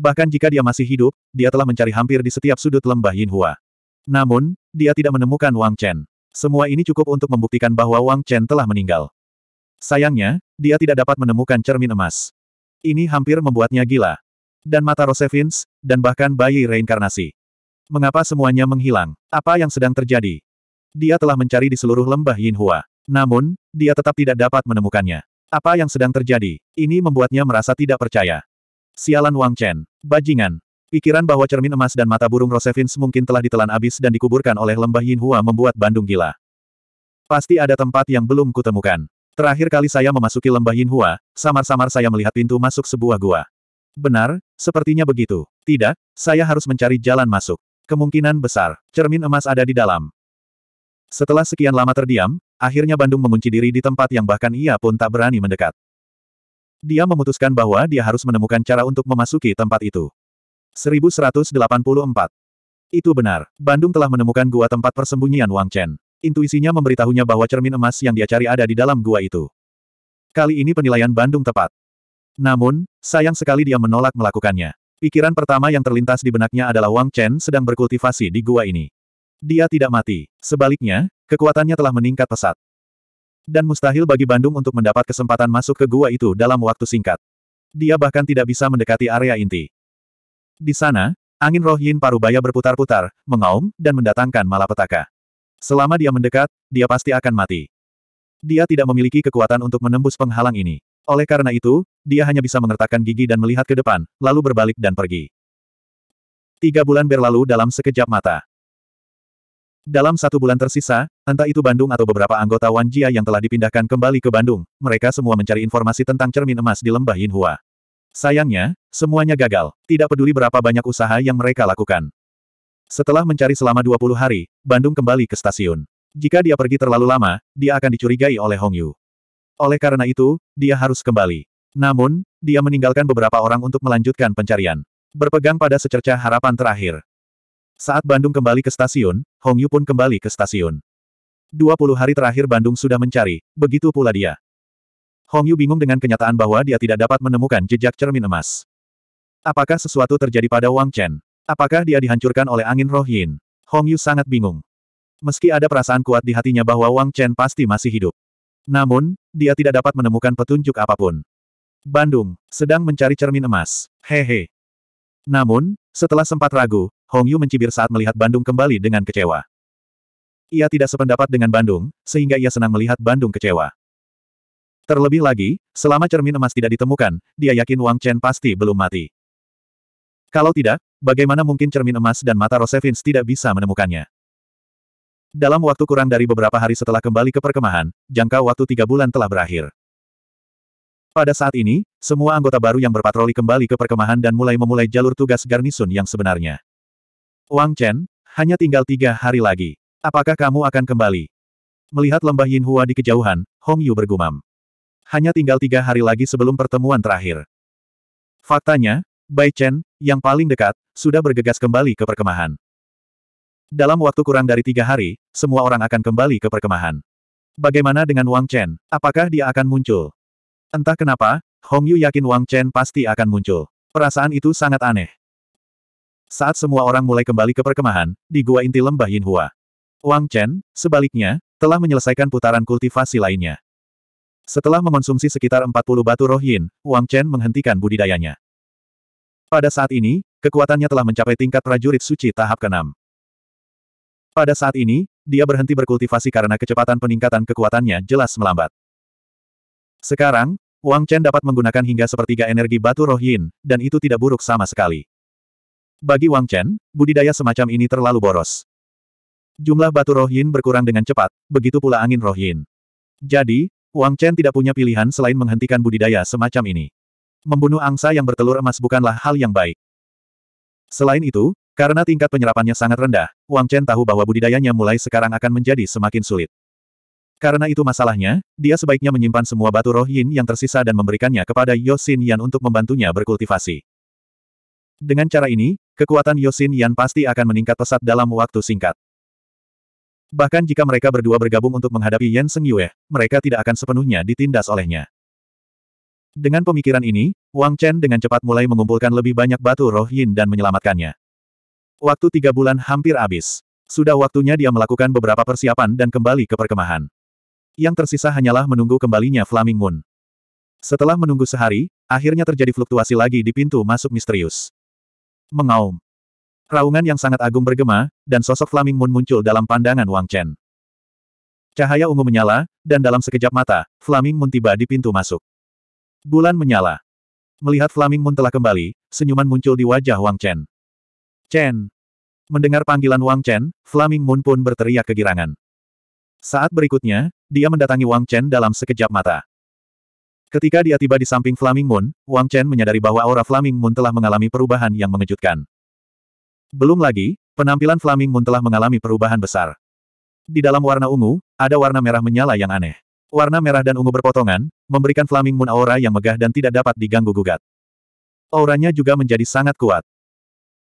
Bahkan jika dia masih hidup, dia telah mencari hampir di setiap sudut lembah Yin Hua. Namun, dia tidak menemukan Wang Chen. Semua ini cukup untuk membuktikan bahwa Wang Chen telah meninggal. Sayangnya, dia tidak dapat menemukan cermin emas. Ini hampir membuatnya gila dan mata Rosevins dan bahkan bayi reinkarnasi. Mengapa semuanya menghilang? Apa yang sedang terjadi? Dia telah mencari di seluruh lembah Yin Hua, Namun, dia tetap tidak dapat menemukannya. Apa yang sedang terjadi? Ini membuatnya merasa tidak percaya. Sialan Wang Chen. Bajingan. Pikiran bahwa cermin emas dan mata burung Rosevins mungkin telah ditelan abis dan dikuburkan oleh lembah Yin Hua membuat Bandung gila. Pasti ada tempat yang belum kutemukan. Terakhir kali saya memasuki lembah Yin Hua, samar-samar saya melihat pintu masuk sebuah gua. Benar, sepertinya begitu. Tidak, saya harus mencari jalan masuk. Kemungkinan besar, cermin emas ada di dalam. Setelah sekian lama terdiam, akhirnya Bandung mengunci diri di tempat yang bahkan ia pun tak berani mendekat. Dia memutuskan bahwa dia harus menemukan cara untuk memasuki tempat itu. 1184. Itu benar, Bandung telah menemukan gua tempat persembunyian Wang Chen. Intuisinya memberitahunya bahwa cermin emas yang dia cari ada di dalam gua itu. Kali ini penilaian Bandung tepat. Namun, sayang sekali dia menolak melakukannya. Pikiran pertama yang terlintas di benaknya adalah Wang Chen sedang berkultivasi di gua ini. Dia tidak mati. Sebaliknya, kekuatannya telah meningkat pesat. Dan mustahil bagi Bandung untuk mendapat kesempatan masuk ke gua itu dalam waktu singkat. Dia bahkan tidak bisa mendekati area inti. Di sana, angin roh Yin Parubaya berputar-putar, mengaum, dan mendatangkan malapetaka. Selama dia mendekat, dia pasti akan mati. Dia tidak memiliki kekuatan untuk menembus penghalang ini. Oleh karena itu, dia hanya bisa mengertakkan gigi dan melihat ke depan, lalu berbalik dan pergi. Tiga bulan berlalu dalam sekejap mata. Dalam satu bulan tersisa, entah itu Bandung atau beberapa anggota Wan Jia yang telah dipindahkan kembali ke Bandung, mereka semua mencari informasi tentang cermin emas di lembah Yin Hua. Sayangnya, semuanya gagal, tidak peduli berapa banyak usaha yang mereka lakukan. Setelah mencari selama 20 hari, Bandung kembali ke stasiun. Jika dia pergi terlalu lama, dia akan dicurigai oleh Hong Yu. Oleh karena itu, dia harus kembali. Namun, dia meninggalkan beberapa orang untuk melanjutkan pencarian. Berpegang pada secerca harapan terakhir. Saat Bandung kembali ke stasiun, Hong Yu pun kembali ke stasiun. 20 hari terakhir Bandung sudah mencari, begitu pula dia. Hong Yu bingung dengan kenyataan bahwa dia tidak dapat menemukan jejak cermin emas. Apakah sesuatu terjadi pada Wang Chen? Apakah dia dihancurkan oleh angin roh Yin? Hong Yu sangat bingung. Meski ada perasaan kuat di hatinya bahwa Wang Chen pasti masih hidup. Namun, dia tidak dapat menemukan petunjuk apapun. Bandung, sedang mencari cermin emas. Hehe. Namun, setelah sempat ragu, Hong Yu mencibir saat melihat Bandung kembali dengan kecewa. Ia tidak sependapat dengan Bandung, sehingga ia senang melihat Bandung kecewa. Terlebih lagi, selama cermin emas tidak ditemukan, dia yakin Wang Chen pasti belum mati. Kalau tidak, bagaimana mungkin cermin emas dan mata Rosevins tidak bisa menemukannya? Dalam waktu kurang dari beberapa hari setelah kembali ke perkemahan, jangka waktu tiga bulan telah berakhir. Pada saat ini, semua anggota baru yang berpatroli kembali ke perkemahan dan mulai memulai jalur tugas garnisun yang sebenarnya. Wang Chen, hanya tinggal tiga hari lagi. Apakah kamu akan kembali? Melihat lembah Yin Hua di kejauhan, Hong Yu bergumam. Hanya tinggal tiga hari lagi sebelum pertemuan terakhir. Faktanya, Bai Chen, yang paling dekat, sudah bergegas kembali ke perkemahan. Dalam waktu kurang dari tiga hari, semua orang akan kembali ke perkemahan. Bagaimana dengan Wang Chen? Apakah dia akan muncul? Entah kenapa, Hong Yu yakin Wang Chen pasti akan muncul. Perasaan itu sangat aneh. Saat semua orang mulai kembali ke perkemahan, di gua inti lembah Yin Hua, Wang Chen, sebaliknya, telah menyelesaikan putaran kultivasi lainnya. Setelah mengonsumsi sekitar 40 batu roh yin, Wang Chen menghentikan budidayanya. Pada saat ini, kekuatannya telah mencapai tingkat prajurit suci tahap keenam. Pada saat ini, dia berhenti berkultivasi karena kecepatan peningkatan kekuatannya jelas melambat. Sekarang, Wang Chen dapat menggunakan hingga sepertiga energi batu roh yin, dan itu tidak buruk sama sekali. Bagi Wang Chen, budidaya semacam ini terlalu boros. Jumlah batu roh yin berkurang dengan cepat, begitu pula angin roh yin. Jadi, Wang Chen tidak punya pilihan selain menghentikan budidaya semacam ini. Membunuh angsa yang bertelur emas bukanlah hal yang baik. Selain itu, karena tingkat penyerapannya sangat rendah, Wang Chen tahu bahwa budidayanya mulai sekarang akan menjadi semakin sulit. Karena itu masalahnya, dia sebaiknya menyimpan semua batu roh yin yang tersisa dan memberikannya kepada Yosin Yan untuk membantunya berkultivasi. Dengan cara ini, kekuatan Yosin Yan pasti akan meningkat pesat dalam waktu singkat. Bahkan jika mereka berdua bergabung untuk menghadapi Yan Seng Yue, mereka tidak akan sepenuhnya ditindas olehnya. Dengan pemikiran ini, Wang Chen dengan cepat mulai mengumpulkan lebih banyak batu roh yin dan menyelamatkannya. Waktu tiga bulan hampir habis. Sudah waktunya dia melakukan beberapa persiapan dan kembali ke perkemahan. Yang tersisa hanyalah menunggu kembalinya Flaming Moon. Setelah menunggu sehari, akhirnya terjadi fluktuasi lagi di pintu masuk misterius. Mengaum. Raungan yang sangat agung bergema, dan sosok Flaming Moon muncul dalam pandangan Wang Chen. Cahaya ungu menyala, dan dalam sekejap mata, Flaming Moon tiba di pintu masuk. Bulan menyala. Melihat Flaming Moon telah kembali, senyuman muncul di wajah Wang Chen. Chen. Mendengar panggilan Wang Chen, Flaming Moon pun berteriak kegirangan. Saat berikutnya, dia mendatangi Wang Chen dalam sekejap mata. Ketika dia tiba di samping Flaming Moon, Wang Chen menyadari bahwa aura Flaming Moon telah mengalami perubahan yang mengejutkan. Belum lagi, penampilan Flaming Moon telah mengalami perubahan besar. Di dalam warna ungu, ada warna merah menyala yang aneh. Warna merah dan ungu berpotongan, memberikan Flaming Moon aura yang megah dan tidak dapat diganggu-gugat. Auranya juga menjadi sangat kuat.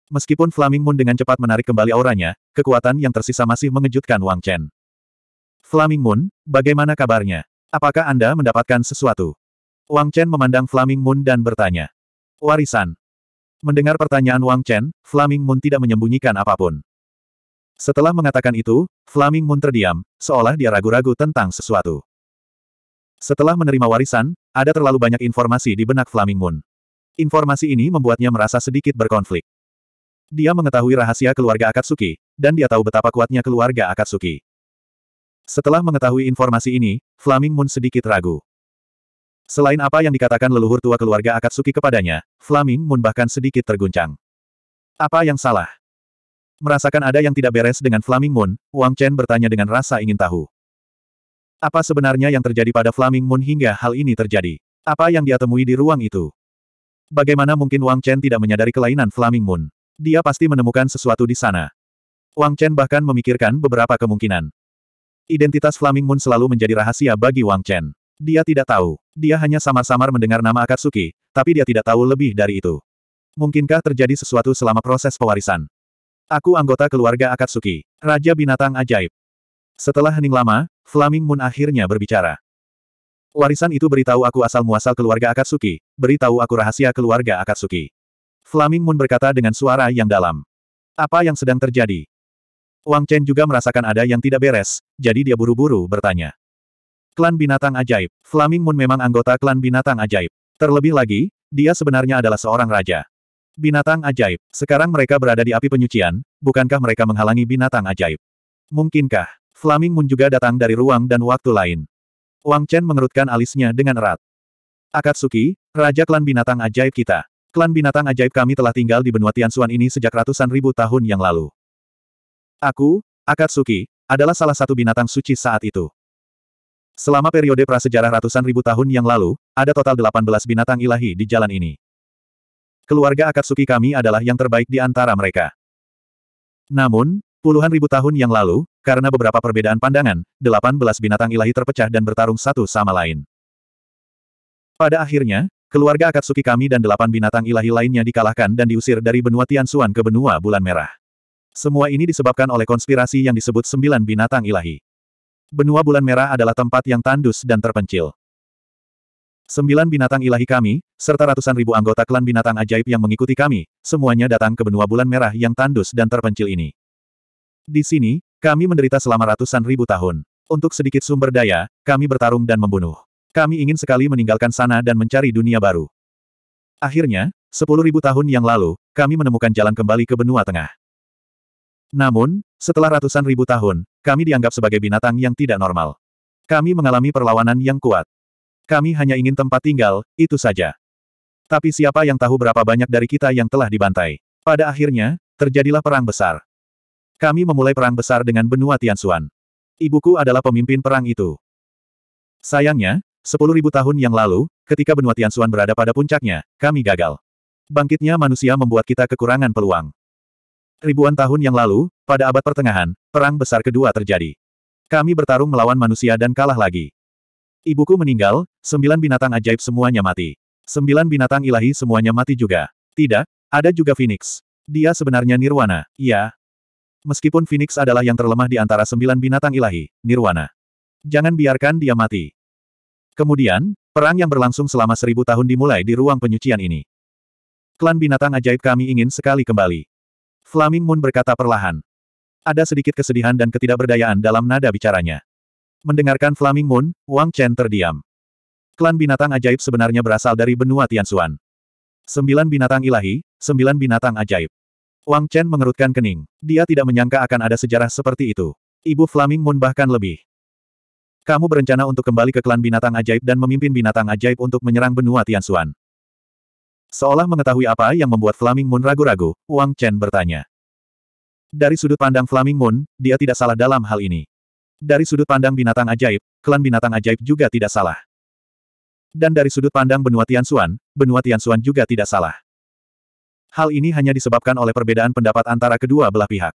Meskipun Flaming Moon dengan cepat menarik kembali auranya, kekuatan yang tersisa masih mengejutkan Wang Chen. Flaming Moon, bagaimana kabarnya? Apakah Anda mendapatkan sesuatu? Wang Chen memandang Flaming Moon dan bertanya. Warisan. Mendengar pertanyaan Wang Chen, Flaming Moon tidak menyembunyikan apapun. Setelah mengatakan itu, Flaming Moon terdiam, seolah dia ragu-ragu tentang sesuatu. Setelah menerima warisan, ada terlalu banyak informasi di benak Flaming Moon. Informasi ini membuatnya merasa sedikit berkonflik. Dia mengetahui rahasia keluarga Akatsuki, dan dia tahu betapa kuatnya keluarga Akatsuki. Setelah mengetahui informasi ini, Flaming Moon sedikit ragu. Selain apa yang dikatakan leluhur tua keluarga Akatsuki kepadanya, Flaming Moon bahkan sedikit terguncang. Apa yang salah? Merasakan ada yang tidak beres dengan Flaming Moon, Wang Chen bertanya dengan rasa ingin tahu. Apa sebenarnya yang terjadi pada Flaming Moon hingga hal ini terjadi? Apa yang dia temui di ruang itu? Bagaimana mungkin Wang Chen tidak menyadari kelainan Flaming Moon? Dia pasti menemukan sesuatu di sana. Wang Chen bahkan memikirkan beberapa kemungkinan. Identitas Flaming Moon selalu menjadi rahasia bagi Wang Chen. Dia tidak tahu. Dia hanya samar-samar mendengar nama Akatsuki, tapi dia tidak tahu lebih dari itu. Mungkinkah terjadi sesuatu selama proses pewarisan? Aku anggota keluarga Akatsuki, Raja Binatang Ajaib. Setelah hening lama, Flaming Moon akhirnya berbicara. Warisan itu beritahu aku asal-muasal keluarga Akatsuki, beritahu aku rahasia keluarga Akatsuki. Flaming Moon berkata dengan suara yang dalam. Apa yang sedang terjadi? Wang Chen juga merasakan ada yang tidak beres, jadi dia buru-buru bertanya. Klan Binatang Ajaib. Flaming Moon memang anggota klan Binatang Ajaib. Terlebih lagi, dia sebenarnya adalah seorang raja. Binatang ajaib. Sekarang mereka berada di api penyucian, bukankah mereka menghalangi binatang ajaib? Mungkinkah? Flaming Moon juga datang dari ruang dan waktu lain. Wang Chen mengerutkan alisnya dengan erat. Akatsuki, Raja Klan Binatang Ajaib kita. Klan binatang ajaib kami telah tinggal di benua Tianxuan ini sejak ratusan ribu tahun yang lalu. Aku, Akatsuki, adalah salah satu binatang suci saat itu. Selama periode prasejarah ratusan ribu tahun yang lalu, ada total 18 binatang ilahi di jalan ini. Keluarga Akatsuki kami adalah yang terbaik di antara mereka. Namun, puluhan ribu tahun yang lalu, karena beberapa perbedaan pandangan, 18 binatang ilahi terpecah dan bertarung satu sama lain. Pada akhirnya, Keluarga Akatsuki kami dan delapan binatang ilahi lainnya dikalahkan dan diusir dari benua Tianxuan ke benua Bulan Merah. Semua ini disebabkan oleh konspirasi yang disebut sembilan binatang ilahi. Benua Bulan Merah adalah tempat yang tandus dan terpencil. Sembilan binatang ilahi kami, serta ratusan ribu anggota klan binatang ajaib yang mengikuti kami, semuanya datang ke benua Bulan Merah yang tandus dan terpencil ini. Di sini, kami menderita selama ratusan ribu tahun. Untuk sedikit sumber daya, kami bertarung dan membunuh. Kami ingin sekali meninggalkan sana dan mencari dunia baru. Akhirnya, sepuluh ribu tahun yang lalu, kami menemukan jalan kembali ke benua tengah. Namun, setelah ratusan ribu tahun, kami dianggap sebagai binatang yang tidak normal. Kami mengalami perlawanan yang kuat. Kami hanya ingin tempat tinggal, itu saja. Tapi siapa yang tahu berapa banyak dari kita yang telah dibantai? Pada akhirnya, terjadilah perang besar. Kami memulai perang besar dengan benua Tianxuan. Ibuku adalah pemimpin perang itu. Sayangnya, Sepuluh ribu tahun yang lalu, ketika benua Tianxuan berada pada puncaknya, kami gagal. Bangkitnya manusia membuat kita kekurangan peluang. Ribuan tahun yang lalu, pada abad pertengahan, perang besar kedua terjadi. Kami bertarung melawan manusia dan kalah lagi. Ibuku meninggal, sembilan binatang ajaib semuanya mati. Sembilan binatang ilahi semuanya mati juga. Tidak, ada juga Phoenix. Dia sebenarnya Nirwana, iya. Meskipun Phoenix adalah yang terlemah di antara sembilan binatang ilahi, Nirwana. Jangan biarkan dia mati. Kemudian, perang yang berlangsung selama seribu tahun dimulai di ruang penyucian ini. Klan binatang ajaib kami ingin sekali kembali. Flaming Moon berkata perlahan. Ada sedikit kesedihan dan ketidakberdayaan dalam nada bicaranya. Mendengarkan Flaming Moon, Wang Chen terdiam. Klan binatang ajaib sebenarnya berasal dari benua Tianxuan. Sembilan binatang ilahi, sembilan binatang ajaib. Wang Chen mengerutkan kening. Dia tidak menyangka akan ada sejarah seperti itu. Ibu Flaming Moon bahkan lebih. Kamu berencana untuk kembali ke klan binatang ajaib dan memimpin binatang ajaib untuk menyerang benua Tianxuan. Seolah mengetahui apa yang membuat Flaming Moon ragu-ragu, Wang Chen bertanya. Dari sudut pandang Flaming Moon, dia tidak salah dalam hal ini. Dari sudut pandang binatang ajaib, klan binatang ajaib juga tidak salah. Dan dari sudut pandang benua Tianxuan, benua Tianxuan juga tidak salah. Hal ini hanya disebabkan oleh perbedaan pendapat antara kedua belah pihak.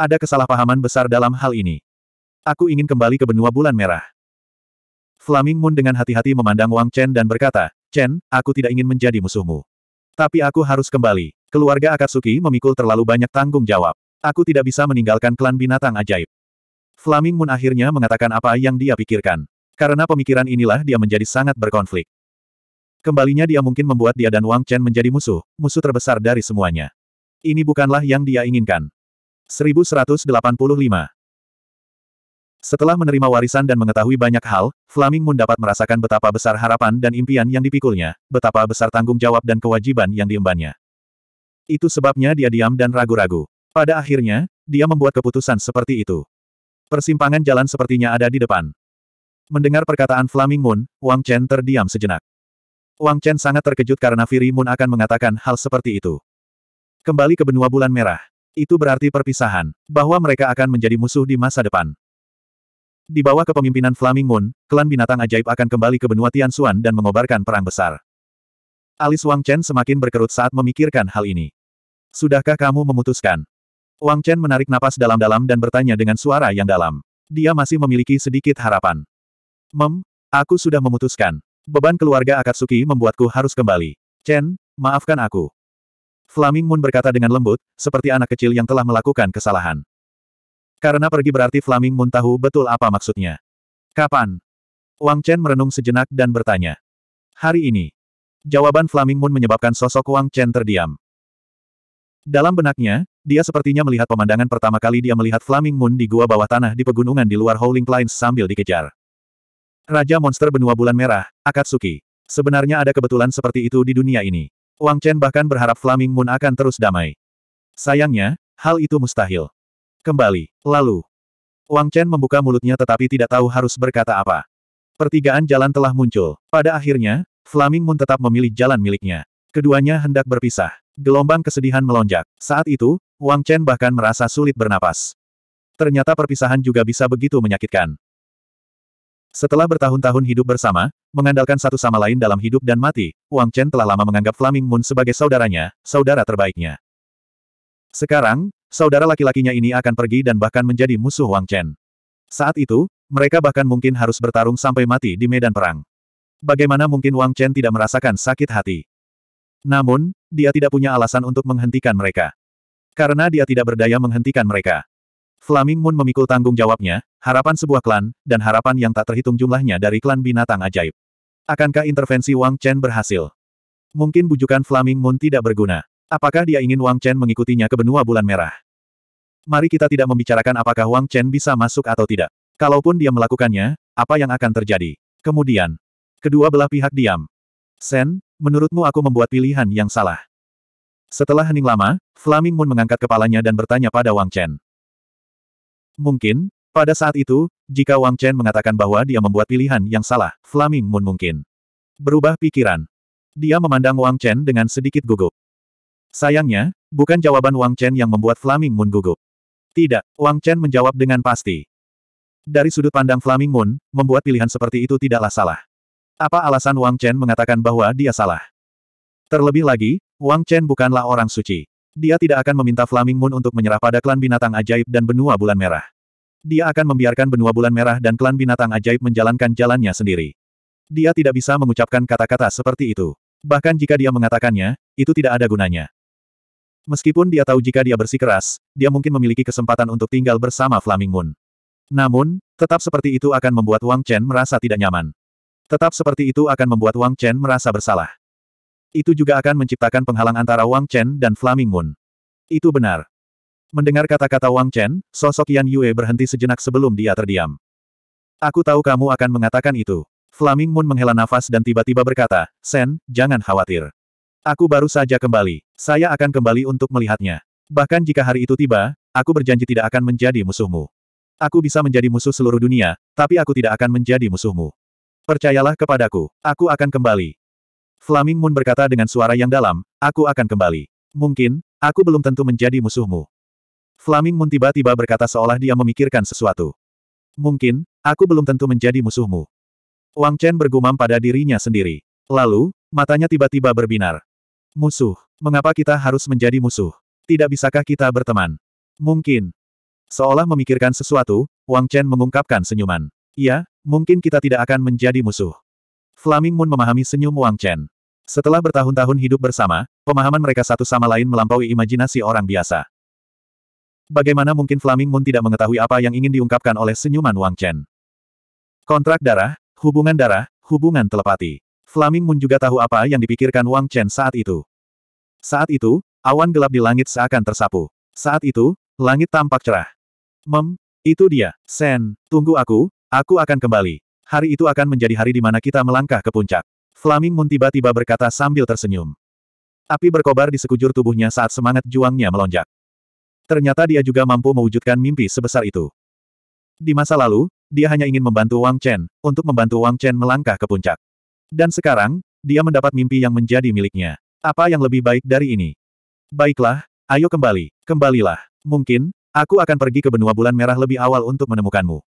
Ada kesalahpahaman besar dalam hal ini. Aku ingin kembali ke benua bulan merah. Flaming Moon dengan hati-hati memandang Wang Chen dan berkata, Chen, aku tidak ingin menjadi musuhmu. Tapi aku harus kembali. Keluarga Akatsuki memikul terlalu banyak tanggung jawab. Aku tidak bisa meninggalkan klan binatang ajaib. Flaming Moon akhirnya mengatakan apa yang dia pikirkan. Karena pemikiran inilah dia menjadi sangat berkonflik. Kembalinya dia mungkin membuat dia dan Wang Chen menjadi musuh, musuh terbesar dari semuanya. Ini bukanlah yang dia inginkan. 1185 setelah menerima warisan dan mengetahui banyak hal, Flaming Moon dapat merasakan betapa besar harapan dan impian yang dipikulnya, betapa besar tanggung jawab dan kewajiban yang diembannya. Itu sebabnya dia diam dan ragu-ragu. Pada akhirnya, dia membuat keputusan seperti itu. Persimpangan jalan sepertinya ada di depan. Mendengar perkataan Flaming Moon, Wang Chen terdiam sejenak. Wang Chen sangat terkejut karena Firi Moon akan mengatakan hal seperti itu. Kembali ke benua bulan merah. Itu berarti perpisahan, bahwa mereka akan menjadi musuh di masa depan. Di bawah kepemimpinan Flaming Moon, klan binatang ajaib akan kembali ke benua Tianxuan dan mengobarkan perang besar. Alis Wang Chen semakin berkerut saat memikirkan hal ini. Sudahkah kamu memutuskan? Wang Chen menarik napas dalam-dalam dan bertanya dengan suara yang dalam. Dia masih memiliki sedikit harapan. Mem, aku sudah memutuskan. Beban keluarga Akatsuki membuatku harus kembali. Chen, maafkan aku. Flaming Moon berkata dengan lembut, seperti anak kecil yang telah melakukan kesalahan. Karena pergi berarti Flaming Moon tahu betul apa maksudnya. Kapan? Wang Chen merenung sejenak dan bertanya. Hari ini. Jawaban Flaming Moon menyebabkan sosok Wang Chen terdiam. Dalam benaknya, dia sepertinya melihat pemandangan pertama kali dia melihat Flaming Moon di gua bawah tanah di pegunungan di luar Howling Plains sambil dikejar. Raja Monster Benua Bulan Merah, Akatsuki. Sebenarnya ada kebetulan seperti itu di dunia ini. Wang Chen bahkan berharap Flaming Moon akan terus damai. Sayangnya, hal itu mustahil. Kembali. Lalu. Wang Chen membuka mulutnya tetapi tidak tahu harus berkata apa. Pertigaan jalan telah muncul. Pada akhirnya, Flaming Moon tetap memilih jalan miliknya. Keduanya hendak berpisah. Gelombang kesedihan melonjak. Saat itu, Wang Chen bahkan merasa sulit bernapas. Ternyata perpisahan juga bisa begitu menyakitkan. Setelah bertahun-tahun hidup bersama, mengandalkan satu sama lain dalam hidup dan mati, Wang Chen telah lama menganggap Flaming Moon sebagai saudaranya, saudara terbaiknya. Sekarang, Saudara laki-lakinya ini akan pergi dan bahkan menjadi musuh Wang Chen. Saat itu, mereka bahkan mungkin harus bertarung sampai mati di medan perang. Bagaimana mungkin Wang Chen tidak merasakan sakit hati? Namun, dia tidak punya alasan untuk menghentikan mereka. Karena dia tidak berdaya menghentikan mereka. Flaming Moon memikul tanggung jawabnya, harapan sebuah klan, dan harapan yang tak terhitung jumlahnya dari klan binatang ajaib. Akankah intervensi Wang Chen berhasil? Mungkin bujukan Flaming Moon tidak berguna. Apakah dia ingin Wang Chen mengikutinya ke benua bulan merah? Mari kita tidak membicarakan apakah Wang Chen bisa masuk atau tidak. Kalaupun dia melakukannya, apa yang akan terjadi? Kemudian, kedua belah pihak diam. Sen, menurutmu aku membuat pilihan yang salah. Setelah hening lama, Flaming Moon mengangkat kepalanya dan bertanya pada Wang Chen. Mungkin, pada saat itu, jika Wang Chen mengatakan bahwa dia membuat pilihan yang salah, Flaming Moon mungkin berubah pikiran. Dia memandang Wang Chen dengan sedikit gugup. Sayangnya, bukan jawaban Wang Chen yang membuat Flaming Moon gugup. Tidak, Wang Chen menjawab dengan pasti. Dari sudut pandang Flaming Moon, membuat pilihan seperti itu tidaklah salah. Apa alasan Wang Chen mengatakan bahwa dia salah? Terlebih lagi, Wang Chen bukanlah orang suci. Dia tidak akan meminta Flaming Moon untuk menyerah pada klan binatang ajaib dan benua bulan merah. Dia akan membiarkan benua bulan merah dan klan binatang ajaib menjalankan jalannya sendiri. Dia tidak bisa mengucapkan kata-kata seperti itu. Bahkan jika dia mengatakannya, itu tidak ada gunanya. Meskipun dia tahu jika dia bersikeras, dia mungkin memiliki kesempatan untuk tinggal bersama Flaming Moon. Namun, tetap seperti itu akan membuat Wang Chen merasa tidak nyaman. Tetap seperti itu akan membuat Wang Chen merasa bersalah. Itu juga akan menciptakan penghalang antara Wang Chen dan Flaming Moon. Itu benar. Mendengar kata-kata Wang Chen, sosok Yan Yue berhenti sejenak sebelum dia terdiam. Aku tahu kamu akan mengatakan itu. Flaming Moon menghela nafas dan tiba-tiba berkata, Sen, jangan khawatir. Aku baru saja kembali. Saya akan kembali untuk melihatnya. Bahkan jika hari itu tiba, aku berjanji tidak akan menjadi musuhmu. Aku bisa menjadi musuh seluruh dunia, tapi aku tidak akan menjadi musuhmu. Percayalah kepadaku, aku akan kembali. Flaming Moon berkata dengan suara yang dalam, aku akan kembali. Mungkin, aku belum tentu menjadi musuhmu. Flaming Moon tiba-tiba berkata seolah dia memikirkan sesuatu. Mungkin, aku belum tentu menjadi musuhmu. Wang Chen bergumam pada dirinya sendiri. Lalu, matanya tiba-tiba berbinar. Musuh. Mengapa kita harus menjadi musuh? Tidak bisakah kita berteman? Mungkin. Seolah memikirkan sesuatu, Wang Chen mengungkapkan senyuman. Ya, mungkin kita tidak akan menjadi musuh. Flaming Moon memahami senyum Wang Chen. Setelah bertahun-tahun hidup bersama, pemahaman mereka satu sama lain melampaui imajinasi orang biasa. Bagaimana mungkin Flaming Moon tidak mengetahui apa yang ingin diungkapkan oleh senyuman Wang Chen? Kontrak darah, hubungan darah, hubungan telepati. Flaming Moon juga tahu apa yang dipikirkan Wang Chen saat itu. Saat itu, awan gelap di langit seakan tersapu. Saat itu, langit tampak cerah. Mem, itu dia, Sen, tunggu aku, aku akan kembali. Hari itu akan menjadi hari di mana kita melangkah ke puncak. Flaming Moon tiba-tiba berkata sambil tersenyum. Api berkobar di sekujur tubuhnya saat semangat juangnya melonjak. Ternyata dia juga mampu mewujudkan mimpi sebesar itu. Di masa lalu, dia hanya ingin membantu Wang Chen, untuk membantu Wang Chen melangkah ke puncak. Dan sekarang, dia mendapat mimpi yang menjadi miliknya. Apa yang lebih baik dari ini? Baiklah, ayo kembali. Kembalilah. Mungkin, aku akan pergi ke benua bulan merah lebih awal untuk menemukanmu.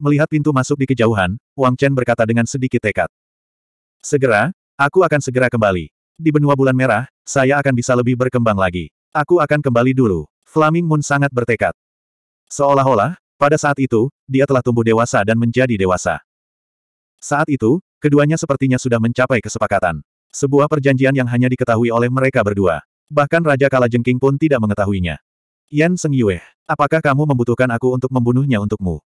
Melihat pintu masuk di kejauhan, Wang Chen berkata dengan sedikit tekad. Segera, aku akan segera kembali. Di benua bulan merah, saya akan bisa lebih berkembang lagi. Aku akan kembali dulu. Flaming Moon sangat bertekad. Seolah-olah, pada saat itu, dia telah tumbuh dewasa dan menjadi dewasa. Saat itu, Keduanya sepertinya sudah mencapai kesepakatan. Sebuah perjanjian yang hanya diketahui oleh mereka berdua. Bahkan Raja Kalajengking pun tidak mengetahuinya. Yan Seng Yue, apakah kamu membutuhkan aku untuk membunuhnya untukmu?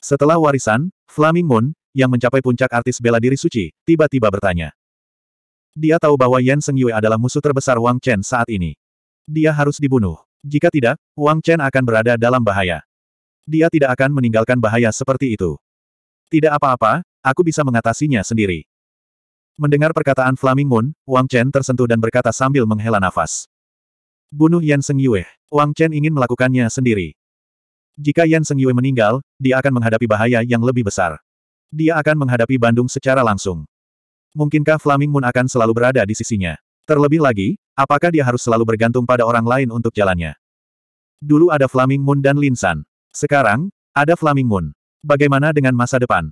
Setelah warisan, Flaming Moon, yang mencapai puncak artis bela diri suci, tiba-tiba bertanya. Dia tahu bahwa Yan Seng Yue adalah musuh terbesar Wang Chen saat ini. Dia harus dibunuh. Jika tidak, Wang Chen akan berada dalam bahaya. Dia tidak akan meninggalkan bahaya seperti itu. Tidak apa-apa, aku bisa mengatasinya sendiri. Mendengar perkataan Flaming Moon, Wang Chen tersentuh dan berkata sambil menghela nafas. Bunuh Yan Seng Yue. Wang Chen ingin melakukannya sendiri. Jika Yan Seng Yue meninggal, dia akan menghadapi bahaya yang lebih besar. Dia akan menghadapi Bandung secara langsung. Mungkinkah Flaming Moon akan selalu berada di sisinya? Terlebih lagi, apakah dia harus selalu bergantung pada orang lain untuk jalannya? Dulu ada Flaming Moon dan Linsan. Sekarang, ada Flaming Moon. Bagaimana dengan masa depan?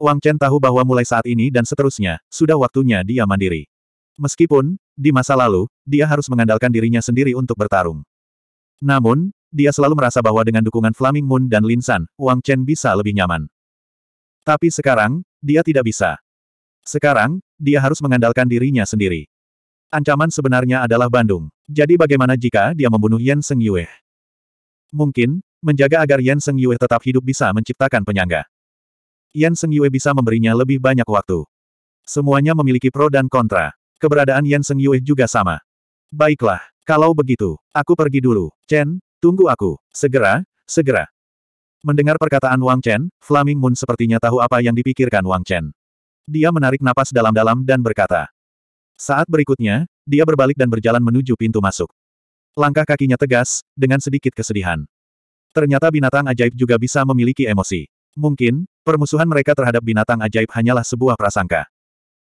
Wang Chen tahu bahwa mulai saat ini dan seterusnya, sudah waktunya dia mandiri. Meskipun, di masa lalu, dia harus mengandalkan dirinya sendiri untuk bertarung. Namun, dia selalu merasa bahwa dengan dukungan Flaming Moon dan Lin San, Wang Chen bisa lebih nyaman. Tapi sekarang, dia tidak bisa. Sekarang, dia harus mengandalkan dirinya sendiri. Ancaman sebenarnya adalah Bandung. Jadi bagaimana jika dia membunuh Yan Seng Yue? Mungkin, menjaga agar Yan Seng Yue tetap hidup bisa menciptakan penyangga. Yan Seng Yue bisa memberinya lebih banyak waktu. Semuanya memiliki pro dan kontra. Keberadaan Yan Seng Yue juga sama. Baiklah, kalau begitu, aku pergi dulu. Chen, tunggu aku. Segera, segera. Mendengar perkataan Wang Chen, Flaming Moon sepertinya tahu apa yang dipikirkan Wang Chen. Dia menarik napas dalam-dalam dan berkata. Saat berikutnya, dia berbalik dan berjalan menuju pintu masuk. Langkah kakinya tegas, dengan sedikit kesedihan. Ternyata binatang ajaib juga bisa memiliki emosi. Mungkin, permusuhan mereka terhadap binatang ajaib hanyalah sebuah prasangka.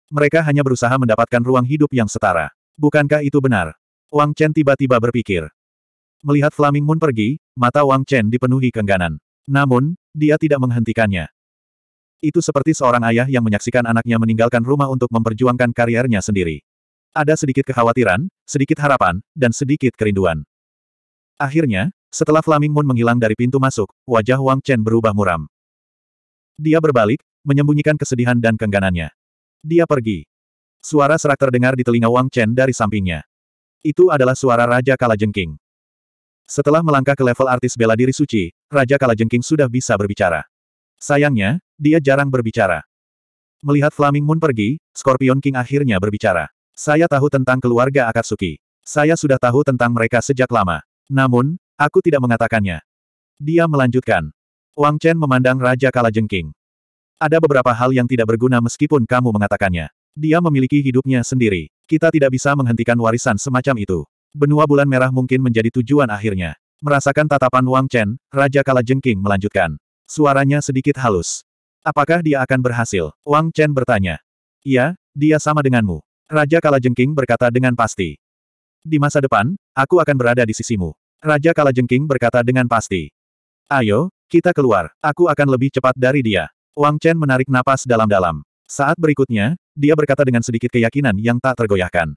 Mereka hanya berusaha mendapatkan ruang hidup yang setara. Bukankah itu benar? Wang Chen tiba-tiba berpikir. Melihat Flaming Moon pergi, mata Wang Chen dipenuhi kengganan. Namun, dia tidak menghentikannya. Itu seperti seorang ayah yang menyaksikan anaknya meninggalkan rumah untuk memperjuangkan kariernya sendiri. Ada sedikit kekhawatiran, sedikit harapan, dan sedikit kerinduan. Akhirnya, setelah Flaming Moon menghilang dari pintu masuk, wajah Wang Chen berubah muram. Dia berbalik, menyembunyikan kesedihan dan kengganannya. Dia pergi. Suara serak terdengar di telinga Wang Chen dari sampingnya. Itu adalah suara Raja Kalajengking. Setelah melangkah ke level artis bela diri suci, Raja Kalajengking sudah bisa berbicara. Sayangnya, dia jarang berbicara. Melihat Flaming Moon pergi, Scorpion King akhirnya berbicara. Saya tahu tentang keluarga Akatsuki. Saya sudah tahu tentang mereka sejak lama. Namun, Aku tidak mengatakannya. Dia melanjutkan. Wang Chen memandang Raja Kalajengking. Ada beberapa hal yang tidak berguna meskipun kamu mengatakannya. Dia memiliki hidupnya sendiri. Kita tidak bisa menghentikan warisan semacam itu. Benua bulan merah mungkin menjadi tujuan akhirnya. Merasakan tatapan Wang Chen, Raja Kalajengking melanjutkan. Suaranya sedikit halus. Apakah dia akan berhasil? Wang Chen bertanya. Iya, dia sama denganmu. Raja Kalajengking berkata dengan pasti. Di masa depan, aku akan berada di sisimu. Raja Kalajengking berkata dengan pasti. Ayo, kita keluar. Aku akan lebih cepat dari dia. Wang Chen menarik napas dalam-dalam. Saat berikutnya, dia berkata dengan sedikit keyakinan yang tak tergoyahkan.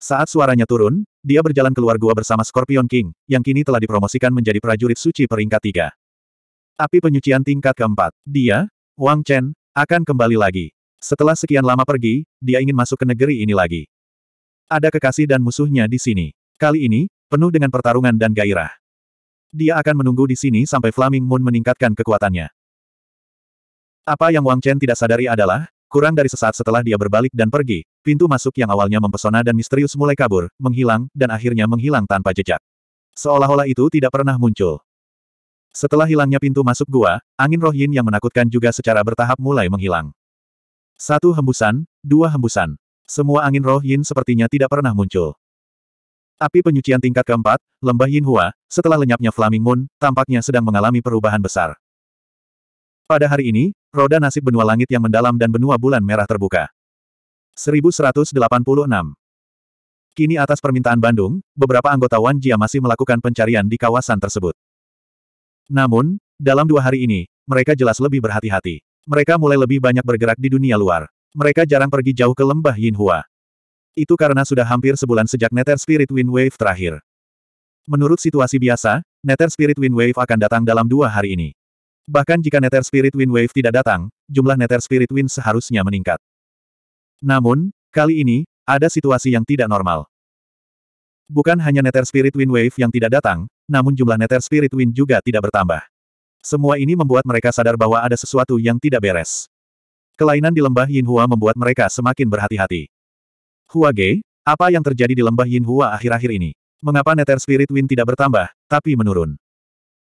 Saat suaranya turun, dia berjalan keluar gua bersama Scorpion King, yang kini telah dipromosikan menjadi prajurit suci peringkat tiga. Api penyucian tingkat keempat. Dia, Wang Chen, akan kembali lagi. Setelah sekian lama pergi, dia ingin masuk ke negeri ini lagi. Ada kekasih dan musuhnya di sini. Kali ini, penuh dengan pertarungan dan gairah. Dia akan menunggu di sini sampai Flaming Moon meningkatkan kekuatannya. Apa yang Wang Chen tidak sadari adalah, kurang dari sesaat setelah dia berbalik dan pergi, pintu masuk yang awalnya mempesona dan misterius mulai kabur, menghilang, dan akhirnya menghilang tanpa jejak. Seolah-olah itu tidak pernah muncul. Setelah hilangnya pintu masuk gua, angin roh yin yang menakutkan juga secara bertahap mulai menghilang. Satu hembusan, dua hembusan. Semua angin roh yin sepertinya tidak pernah muncul. Api penyucian tingkat keempat, lembah Yin Hua. setelah lenyapnya Flaming Moon, tampaknya sedang mengalami perubahan besar. Pada hari ini, roda nasib benua langit yang mendalam dan benua bulan merah terbuka. 1186 Kini atas permintaan Bandung, beberapa anggota Wan Jia masih melakukan pencarian di kawasan tersebut. Namun, dalam dua hari ini, mereka jelas lebih berhati-hati. Mereka mulai lebih banyak bergerak di dunia luar. Mereka jarang pergi jauh ke lembah Yin Hua. Itu karena sudah hampir sebulan sejak Nether Spirit Wind Wave terakhir. Menurut situasi biasa, Nether Spirit Wind Wave akan datang dalam dua hari ini. Bahkan jika Nether Spirit Wind Wave tidak datang, jumlah Nether Spirit Wind seharusnya meningkat. Namun, kali ini, ada situasi yang tidak normal. Bukan hanya Nether Spirit Wind Wave yang tidak datang, namun jumlah Nether Spirit Wind juga tidak bertambah. Semua ini membuat mereka sadar bahwa ada sesuatu yang tidak beres. Kelainan di lembah Yinhua membuat mereka semakin berhati-hati. Hua Ge, apa yang terjadi di lembah Yin Hua akhir-akhir ini? Mengapa Nether Spirit Wind tidak bertambah, tapi menurun?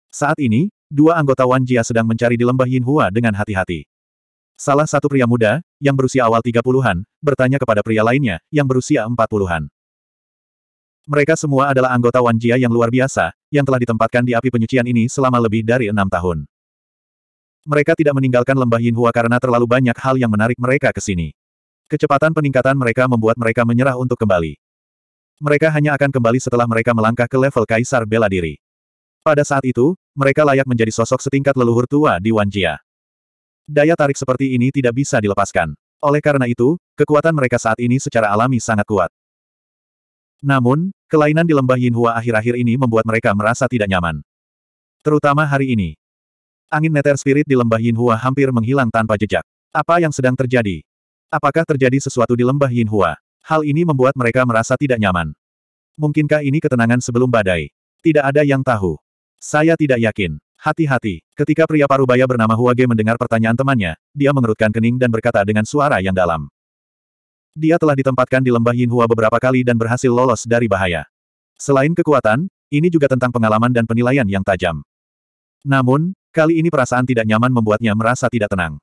Saat ini, dua anggota Wan Jia sedang mencari di lembah Yin Hua dengan hati-hati. Salah satu pria muda, yang berusia awal 30-an, bertanya kepada pria lainnya, yang berusia 40-an. Mereka semua adalah anggota Wan Jia yang luar biasa, yang telah ditempatkan di api penyucian ini selama lebih dari enam tahun. Mereka tidak meninggalkan lembah Yin Hua karena terlalu banyak hal yang menarik mereka ke sini. Kecepatan peningkatan mereka membuat mereka menyerah untuk kembali. Mereka hanya akan kembali setelah mereka melangkah ke level Kaisar Bela Diri. Pada saat itu, mereka layak menjadi sosok setingkat leluhur tua di Wanjia. Daya tarik seperti ini tidak bisa dilepaskan. Oleh karena itu, kekuatan mereka saat ini secara alami sangat kuat. Namun, kelainan di lembah Yinhua akhir-akhir ini membuat mereka merasa tidak nyaman. Terutama hari ini. Angin neter spirit di lembah Yinhua hampir menghilang tanpa jejak. Apa yang sedang terjadi? Apakah terjadi sesuatu di lembah Yin Hua? Hal ini membuat mereka merasa tidak nyaman. Mungkinkah ini ketenangan sebelum badai? Tidak ada yang tahu. Saya tidak yakin. Hati-hati. Ketika pria parubaya bernama Huage mendengar pertanyaan temannya, dia mengerutkan kening dan berkata dengan suara yang dalam. Dia telah ditempatkan di lembah Yin Hua beberapa kali dan berhasil lolos dari bahaya. Selain kekuatan, ini juga tentang pengalaman dan penilaian yang tajam. Namun, kali ini perasaan tidak nyaman membuatnya merasa tidak tenang.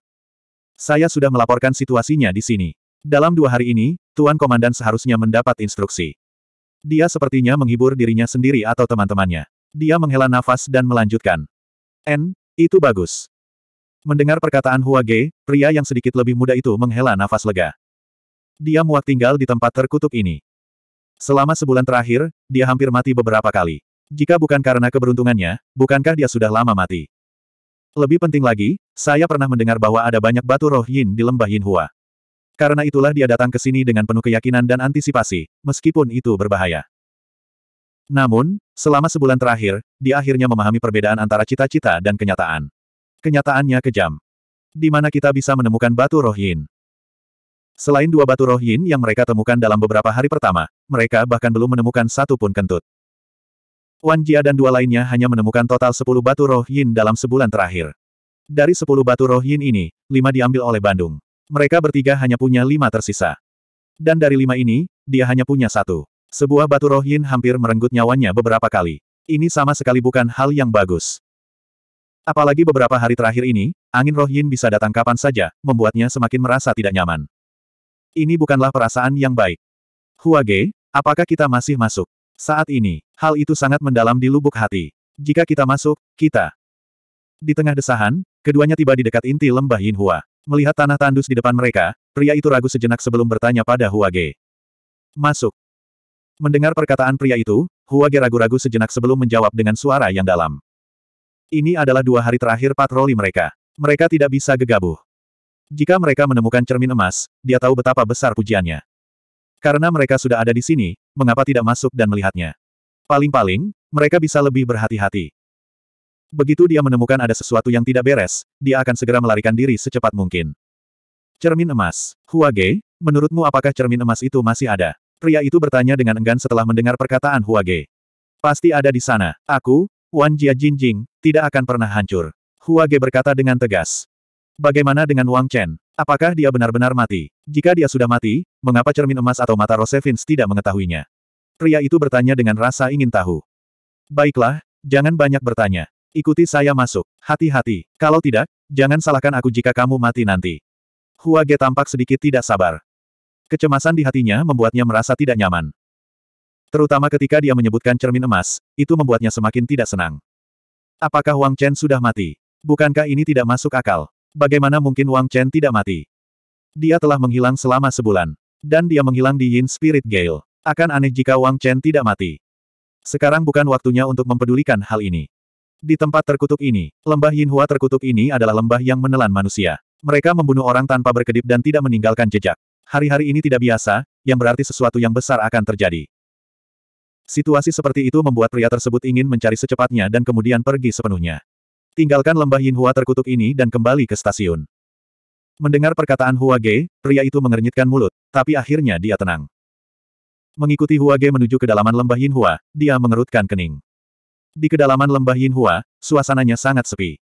Saya sudah melaporkan situasinya di sini. Dalam dua hari ini, Tuan Komandan seharusnya mendapat instruksi. Dia sepertinya menghibur dirinya sendiri atau teman-temannya. Dia menghela nafas dan melanjutkan. N, itu bagus. Mendengar perkataan Hua Ge, pria yang sedikit lebih muda itu menghela nafas lega. Dia muak tinggal di tempat terkutuk ini. Selama sebulan terakhir, dia hampir mati beberapa kali. Jika bukan karena keberuntungannya, bukankah dia sudah lama mati? Lebih penting lagi, saya pernah mendengar bahwa ada banyak batu roh Yin di lembah Yin Hua. Karena itulah dia datang ke sini dengan penuh keyakinan dan antisipasi, meskipun itu berbahaya. Namun, selama sebulan terakhir, dia akhirnya memahami perbedaan antara cita-cita dan kenyataan. Kenyataannya kejam. Di mana kita bisa menemukan batu roh Yin. Selain dua batu roh Yin yang mereka temukan dalam beberapa hari pertama, mereka bahkan belum menemukan satu pun kentut. Wan Jia dan dua lainnya hanya menemukan total 10 batu roh yin dalam sebulan terakhir. Dari 10 batu roh yin ini, 5 diambil oleh Bandung. Mereka bertiga hanya punya 5 tersisa. Dan dari 5 ini, dia hanya punya satu. Sebuah batu roh yin hampir merenggut nyawanya beberapa kali. Ini sama sekali bukan hal yang bagus. Apalagi beberapa hari terakhir ini, angin roh yin bisa datang kapan saja, membuatnya semakin merasa tidak nyaman. Ini bukanlah perasaan yang baik. Huage, apakah kita masih masuk? Saat ini, hal itu sangat mendalam di lubuk hati. Jika kita masuk, kita. Di tengah desahan, keduanya tiba di dekat inti lembah Yin Hua Melihat tanah tandus di depan mereka, pria itu ragu sejenak sebelum bertanya pada Huage. Masuk. Mendengar perkataan pria itu, Huage ragu-ragu sejenak sebelum menjawab dengan suara yang dalam. Ini adalah dua hari terakhir patroli mereka. Mereka tidak bisa gegabah. Jika mereka menemukan cermin emas, dia tahu betapa besar pujiannya. Karena mereka sudah ada di sini, mengapa tidak masuk dan melihatnya? Paling-paling, mereka bisa lebih berhati-hati. Begitu dia menemukan ada sesuatu yang tidak beres, dia akan segera melarikan diri secepat mungkin. Cermin emas. Huage, menurutmu apakah cermin emas itu masih ada? Pria itu bertanya dengan enggan setelah mendengar perkataan Huage. Pasti ada di sana. Aku, Wan Jia Jinjing, tidak akan pernah hancur. Huage berkata dengan tegas. Bagaimana dengan Wang Chen? Apakah dia benar-benar mati? Jika dia sudah mati, mengapa cermin emas atau mata Rosevins tidak mengetahuinya? Pria itu bertanya dengan rasa ingin tahu. Baiklah, jangan banyak bertanya. Ikuti saya masuk. Hati-hati. Kalau tidak, jangan salahkan aku jika kamu mati nanti. Hua Ge tampak sedikit tidak sabar. Kecemasan di hatinya membuatnya merasa tidak nyaman. Terutama ketika dia menyebutkan cermin emas, itu membuatnya semakin tidak senang. Apakah Wang Chen sudah mati? Bukankah ini tidak masuk akal? Bagaimana mungkin Wang Chen tidak mati? Dia telah menghilang selama sebulan. Dan dia menghilang di Yin Spirit Gale. Akan aneh jika Wang Chen tidak mati. Sekarang bukan waktunya untuk mempedulikan hal ini. Di tempat terkutuk ini, lembah Yin Hua terkutuk ini adalah lembah yang menelan manusia. Mereka membunuh orang tanpa berkedip dan tidak meninggalkan jejak. Hari-hari ini tidak biasa, yang berarti sesuatu yang besar akan terjadi. Situasi seperti itu membuat pria tersebut ingin mencari secepatnya dan kemudian pergi sepenuhnya. Tinggalkan lembah Yin Hua terkutuk ini dan kembali ke stasiun. Mendengar perkataan Hua Ge, pria itu mengernyitkan mulut, tapi akhirnya dia tenang. Mengikuti Hua Ge menuju kedalaman lembah Yin Hua, dia mengerutkan kening. Di kedalaman lembah Yin Hua, suasananya sangat sepi.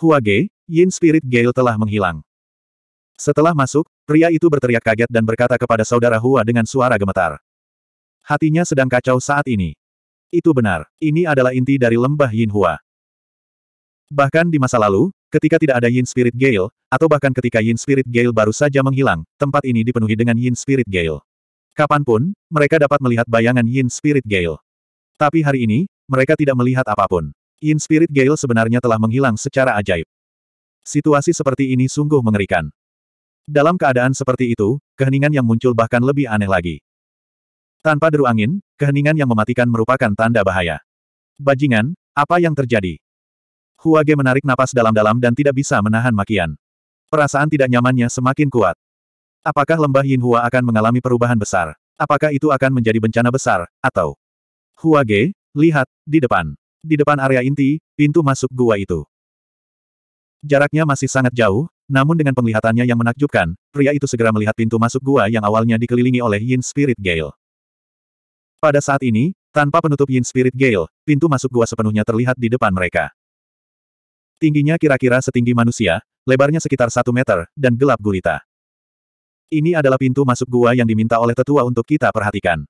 Hua Ge, Yin Spirit Gale telah menghilang. Setelah masuk, pria itu berteriak kaget dan berkata kepada saudara Hua dengan suara gemetar. Hatinya sedang kacau saat ini. Itu benar, ini adalah inti dari lembah Yin Hua. Bahkan di masa lalu, ketika tidak ada Yin Spirit Gale, atau bahkan ketika Yin Spirit Gale baru saja menghilang, tempat ini dipenuhi dengan Yin Spirit Gale. Kapanpun, mereka dapat melihat bayangan Yin Spirit Gale. Tapi hari ini, mereka tidak melihat apapun. Yin Spirit Gale sebenarnya telah menghilang secara ajaib. Situasi seperti ini sungguh mengerikan. Dalam keadaan seperti itu, keheningan yang muncul bahkan lebih aneh lagi. Tanpa deru angin, keheningan yang mematikan merupakan tanda bahaya. Bajingan, apa yang terjadi? Huage menarik napas dalam-dalam dan tidak bisa menahan makian. Perasaan tidak nyamannya semakin kuat. Apakah lembah Yin Hua akan mengalami perubahan besar? Apakah itu akan menjadi bencana besar, atau... Huage, lihat, di depan. Di depan area inti, pintu masuk gua itu. Jaraknya masih sangat jauh, namun dengan penglihatannya yang menakjubkan, pria itu segera melihat pintu masuk gua yang awalnya dikelilingi oleh Yin Spirit Gale. Pada saat ini, tanpa penutup Yin Spirit Gale, pintu masuk gua sepenuhnya terlihat di depan mereka. Tingginya kira-kira setinggi manusia, lebarnya sekitar satu meter, dan gelap gulita. Ini adalah pintu masuk gua yang diminta oleh tetua untuk kita perhatikan.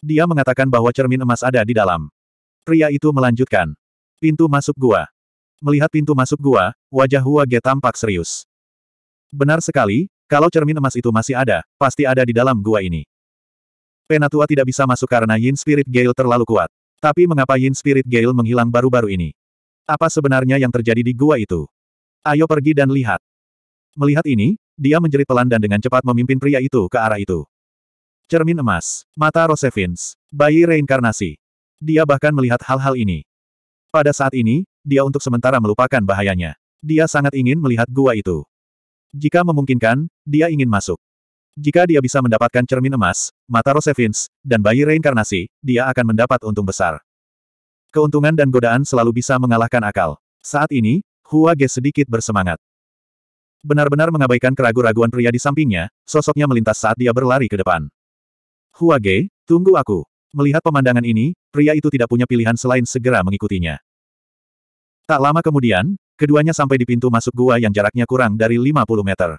Dia mengatakan bahwa cermin emas ada di dalam. Pria itu melanjutkan. Pintu masuk gua. Melihat pintu masuk gua, wajah Hua Ge tampak serius. Benar sekali, kalau cermin emas itu masih ada, pasti ada di dalam gua ini. Penatua tidak bisa masuk karena Yin Spirit Gale terlalu kuat. Tapi mengapa Yin Spirit Gale menghilang baru-baru ini? Apa sebenarnya yang terjadi di gua itu? Ayo pergi dan lihat. Melihat ini, dia menjerit pelan dan dengan cepat memimpin pria itu ke arah itu. Cermin emas, mata Rosevins, bayi reinkarnasi. Dia bahkan melihat hal-hal ini. Pada saat ini, dia untuk sementara melupakan bahayanya. Dia sangat ingin melihat gua itu. Jika memungkinkan, dia ingin masuk. Jika dia bisa mendapatkan cermin emas, mata Rosevins, dan bayi reinkarnasi, dia akan mendapat untung besar. Keuntungan dan godaan selalu bisa mengalahkan akal. Saat ini, Hua Ge sedikit bersemangat. Benar-benar mengabaikan keraguan-raguan pria di sampingnya, sosoknya melintas saat dia berlari ke depan. Hua Ge, tunggu aku. Melihat pemandangan ini, pria itu tidak punya pilihan selain segera mengikutinya. Tak lama kemudian, keduanya sampai di pintu masuk gua yang jaraknya kurang dari 50 meter.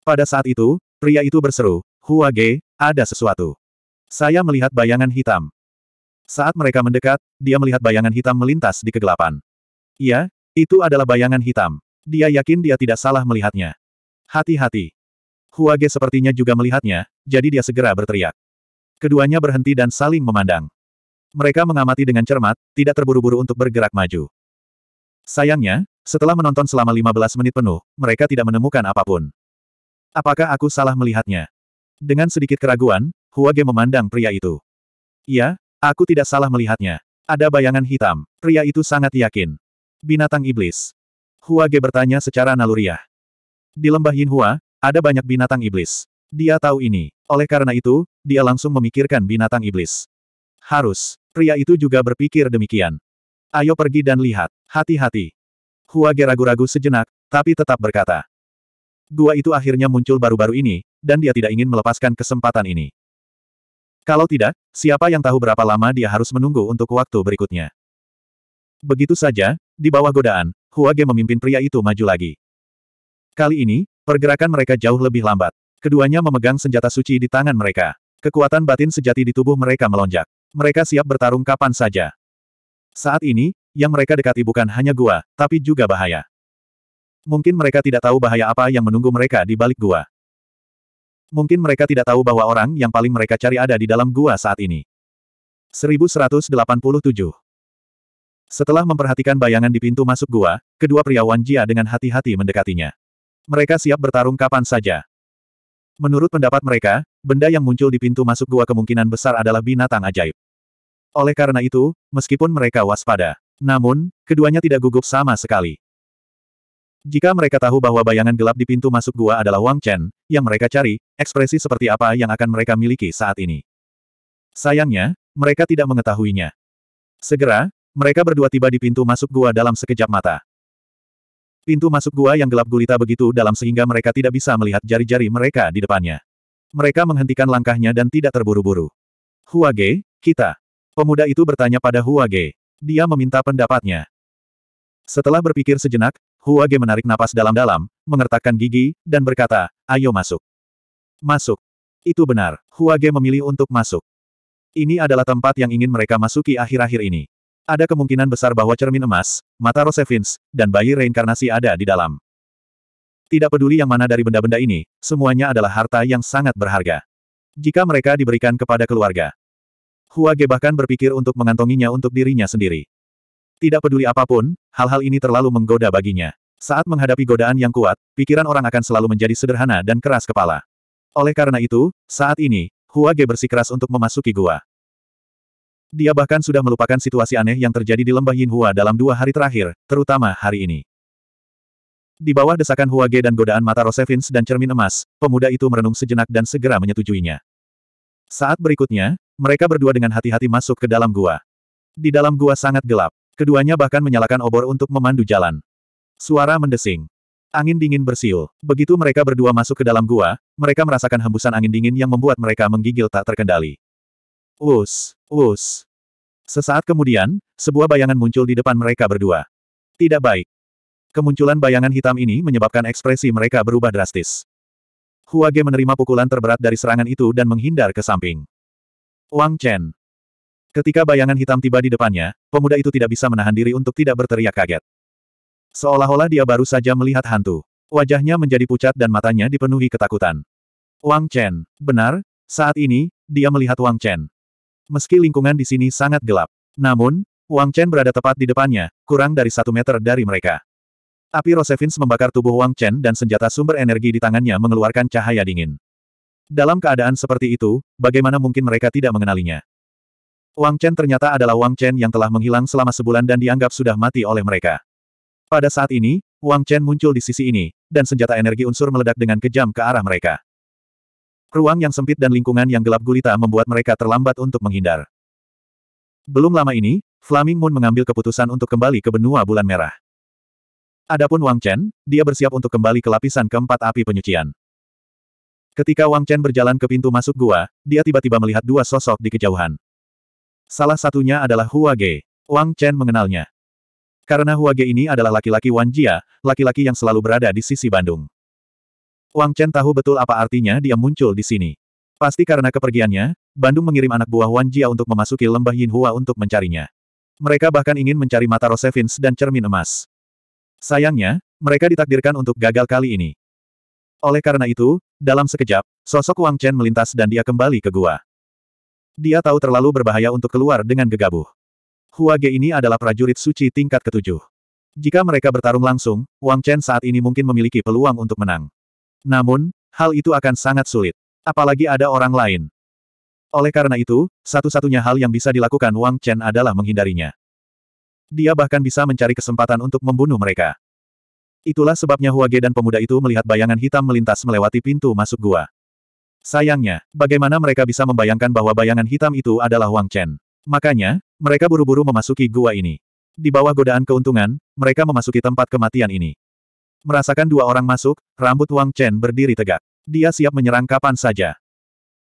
Pada saat itu, pria itu berseru, Hua Ge, ada sesuatu. Saya melihat bayangan hitam. Saat mereka mendekat, dia melihat bayangan hitam melintas di kegelapan. Iya, itu adalah bayangan hitam. Dia yakin dia tidak salah melihatnya. Hati-hati. Huage sepertinya juga melihatnya, jadi dia segera berteriak. Keduanya berhenti dan saling memandang. Mereka mengamati dengan cermat, tidak terburu-buru untuk bergerak maju. Sayangnya, setelah menonton selama 15 menit penuh, mereka tidak menemukan apapun. Apakah aku salah melihatnya? Dengan sedikit keraguan, Huage memandang pria itu. Iya, Aku tidak salah melihatnya. Ada bayangan hitam. Pria itu sangat yakin. Binatang iblis. Hua Ge bertanya secara naluriah. Di lembah Hua ada banyak binatang iblis. Dia tahu ini. Oleh karena itu, dia langsung memikirkan binatang iblis. Harus. Pria itu juga berpikir demikian. Ayo pergi dan lihat. Hati-hati. Hua Ge ragu-ragu sejenak, tapi tetap berkata. Gua itu akhirnya muncul baru-baru ini, dan dia tidak ingin melepaskan kesempatan ini. Kalau tidak, siapa yang tahu berapa lama dia harus menunggu untuk waktu berikutnya. Begitu saja, di bawah godaan, Huage memimpin pria itu maju lagi. Kali ini, pergerakan mereka jauh lebih lambat. Keduanya memegang senjata suci di tangan mereka. Kekuatan batin sejati di tubuh mereka melonjak. Mereka siap bertarung kapan saja. Saat ini, yang mereka dekati bukan hanya gua, tapi juga bahaya. Mungkin mereka tidak tahu bahaya apa yang menunggu mereka di balik gua. Mungkin mereka tidak tahu bahwa orang yang paling mereka cari ada di dalam gua saat ini. 1187 Setelah memperhatikan bayangan di pintu masuk gua, kedua pria Wan Jia dengan hati-hati mendekatinya. Mereka siap bertarung kapan saja. Menurut pendapat mereka, benda yang muncul di pintu masuk gua kemungkinan besar adalah binatang ajaib. Oleh karena itu, meskipun mereka waspada, namun, keduanya tidak gugup sama sekali. Jika mereka tahu bahwa bayangan gelap di pintu masuk gua adalah Wang Chen, yang mereka cari, ekspresi seperti apa yang akan mereka miliki saat ini. Sayangnya, mereka tidak mengetahuinya. Segera, mereka berdua tiba di pintu masuk gua dalam sekejap mata. Pintu masuk gua yang gelap gulita begitu dalam sehingga mereka tidak bisa melihat jari-jari mereka di depannya. Mereka menghentikan langkahnya dan tidak terburu-buru. Hua Ge, kita. Pemuda itu bertanya pada Hua Ge. Dia meminta pendapatnya. Setelah berpikir sejenak, Huage menarik napas dalam-dalam, mengertakkan gigi, dan berkata, ayo masuk. Masuk. Itu benar, Huage memilih untuk masuk. Ini adalah tempat yang ingin mereka masuki akhir-akhir ini. Ada kemungkinan besar bahwa cermin emas, mata Rosevins, dan bayi reinkarnasi ada di dalam. Tidak peduli yang mana dari benda-benda ini, semuanya adalah harta yang sangat berharga. Jika mereka diberikan kepada keluarga, Huage bahkan berpikir untuk mengantonginya untuk dirinya sendiri. Tidak peduli apapun, hal-hal ini terlalu menggoda baginya. Saat menghadapi godaan yang kuat, pikiran orang akan selalu menjadi sederhana dan keras kepala. Oleh karena itu, saat ini, Hua Ge bersikeras untuk memasuki gua. Dia bahkan sudah melupakan situasi aneh yang terjadi di lembah Yin Hua dalam dua hari terakhir, terutama hari ini. Di bawah desakan Hua Ge dan godaan mata Rosevins dan cermin emas, pemuda itu merenung sejenak dan segera menyetujuinya. Saat berikutnya, mereka berdua dengan hati-hati masuk ke dalam gua. Di dalam gua sangat gelap. Keduanya bahkan menyalakan obor untuk memandu jalan. Suara mendesing. Angin dingin bersiul. Begitu mereka berdua masuk ke dalam gua, mereka merasakan hembusan angin dingin yang membuat mereka menggigil tak terkendali. Us, us. Sesaat kemudian, sebuah bayangan muncul di depan mereka berdua. Tidak baik. Kemunculan bayangan hitam ini menyebabkan ekspresi mereka berubah drastis. Huage menerima pukulan terberat dari serangan itu dan menghindar ke samping. Wang Chen. Ketika bayangan hitam tiba di depannya, pemuda itu tidak bisa menahan diri untuk tidak berteriak kaget. Seolah-olah dia baru saja melihat hantu. Wajahnya menjadi pucat dan matanya dipenuhi ketakutan. Wang Chen, benar, saat ini, dia melihat Wang Chen. Meski lingkungan di sini sangat gelap. Namun, Wang Chen berada tepat di depannya, kurang dari satu meter dari mereka. Api Rosevins membakar tubuh Wang Chen dan senjata sumber energi di tangannya mengeluarkan cahaya dingin. Dalam keadaan seperti itu, bagaimana mungkin mereka tidak mengenalinya? Wang Chen ternyata adalah Wang Chen yang telah menghilang selama sebulan dan dianggap sudah mati oleh mereka. Pada saat ini, Wang Chen muncul di sisi ini, dan senjata energi unsur meledak dengan kejam ke arah mereka. Ruang yang sempit dan lingkungan yang gelap gulita membuat mereka terlambat untuk menghindar. Belum lama ini, Flaming Moon mengambil keputusan untuk kembali ke benua bulan merah. Adapun Wang Chen, dia bersiap untuk kembali ke lapisan keempat api penyucian. Ketika Wang Chen berjalan ke pintu masuk gua, dia tiba-tiba melihat dua sosok di kejauhan. Salah satunya adalah Hua Ge. Wang Chen mengenalnya. Karena Hua Ge ini adalah laki-laki Wan Jia, laki-laki yang selalu berada di sisi Bandung. Wang Chen tahu betul apa artinya dia muncul di sini. Pasti karena kepergiannya, Bandung mengirim anak buah Wan Jia untuk memasuki lembah Yin Hua untuk mencarinya. Mereka bahkan ingin mencari mata Rosevins dan cermin emas. Sayangnya, mereka ditakdirkan untuk gagal kali ini. Oleh karena itu, dalam sekejap, sosok Wang Chen melintas dan dia kembali ke gua. Dia tahu terlalu berbahaya untuk keluar dengan gegabah. Hua Ge ini adalah prajurit suci tingkat ketujuh. Jika mereka bertarung langsung, Wang Chen saat ini mungkin memiliki peluang untuk menang. Namun, hal itu akan sangat sulit. Apalagi ada orang lain. Oleh karena itu, satu-satunya hal yang bisa dilakukan Wang Chen adalah menghindarinya. Dia bahkan bisa mencari kesempatan untuk membunuh mereka. Itulah sebabnya Huage dan pemuda itu melihat bayangan hitam melintas melewati pintu masuk gua. Sayangnya, bagaimana mereka bisa membayangkan bahwa bayangan hitam itu adalah Wang Chen. Makanya, mereka buru-buru memasuki gua ini. Di bawah godaan keuntungan, mereka memasuki tempat kematian ini. Merasakan dua orang masuk, rambut Wang Chen berdiri tegak. Dia siap menyerang kapan saja.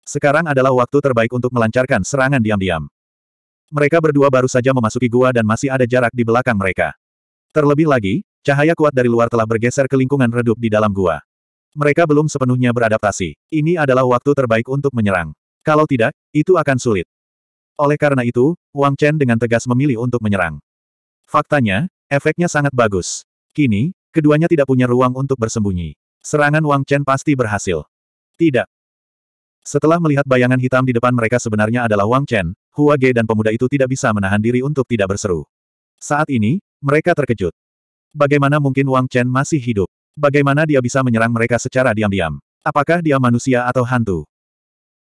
Sekarang adalah waktu terbaik untuk melancarkan serangan diam-diam. Mereka berdua baru saja memasuki gua dan masih ada jarak di belakang mereka. Terlebih lagi, cahaya kuat dari luar telah bergeser ke lingkungan redup di dalam gua. Mereka belum sepenuhnya beradaptasi. Ini adalah waktu terbaik untuk menyerang. Kalau tidak, itu akan sulit. Oleh karena itu, Wang Chen dengan tegas memilih untuk menyerang. Faktanya, efeknya sangat bagus. Kini, keduanya tidak punya ruang untuk bersembunyi. Serangan Wang Chen pasti berhasil. Tidak. Setelah melihat bayangan hitam di depan mereka sebenarnya adalah Wang Chen, Hua Ge dan pemuda itu tidak bisa menahan diri untuk tidak berseru. Saat ini, mereka terkejut. Bagaimana mungkin Wang Chen masih hidup? Bagaimana dia bisa menyerang mereka secara diam-diam? Apakah dia manusia atau hantu?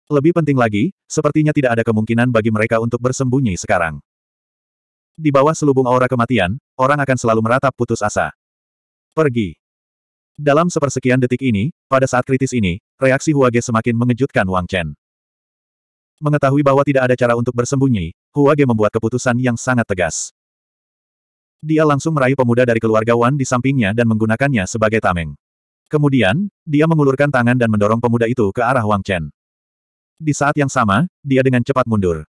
Lebih penting lagi, sepertinya tidak ada kemungkinan bagi mereka untuk bersembunyi sekarang. Di bawah selubung aura kematian, orang akan selalu meratap putus asa. Pergi. Dalam sepersekian detik ini, pada saat kritis ini, reaksi Huage semakin mengejutkan Wang Chen. Mengetahui bahwa tidak ada cara untuk bersembunyi, Huage membuat keputusan yang sangat tegas. Dia langsung meraih pemuda dari keluarga Wan di sampingnya dan menggunakannya sebagai tameng. Kemudian, dia mengulurkan tangan dan mendorong pemuda itu ke arah Wang Chen. Di saat yang sama, dia dengan cepat mundur.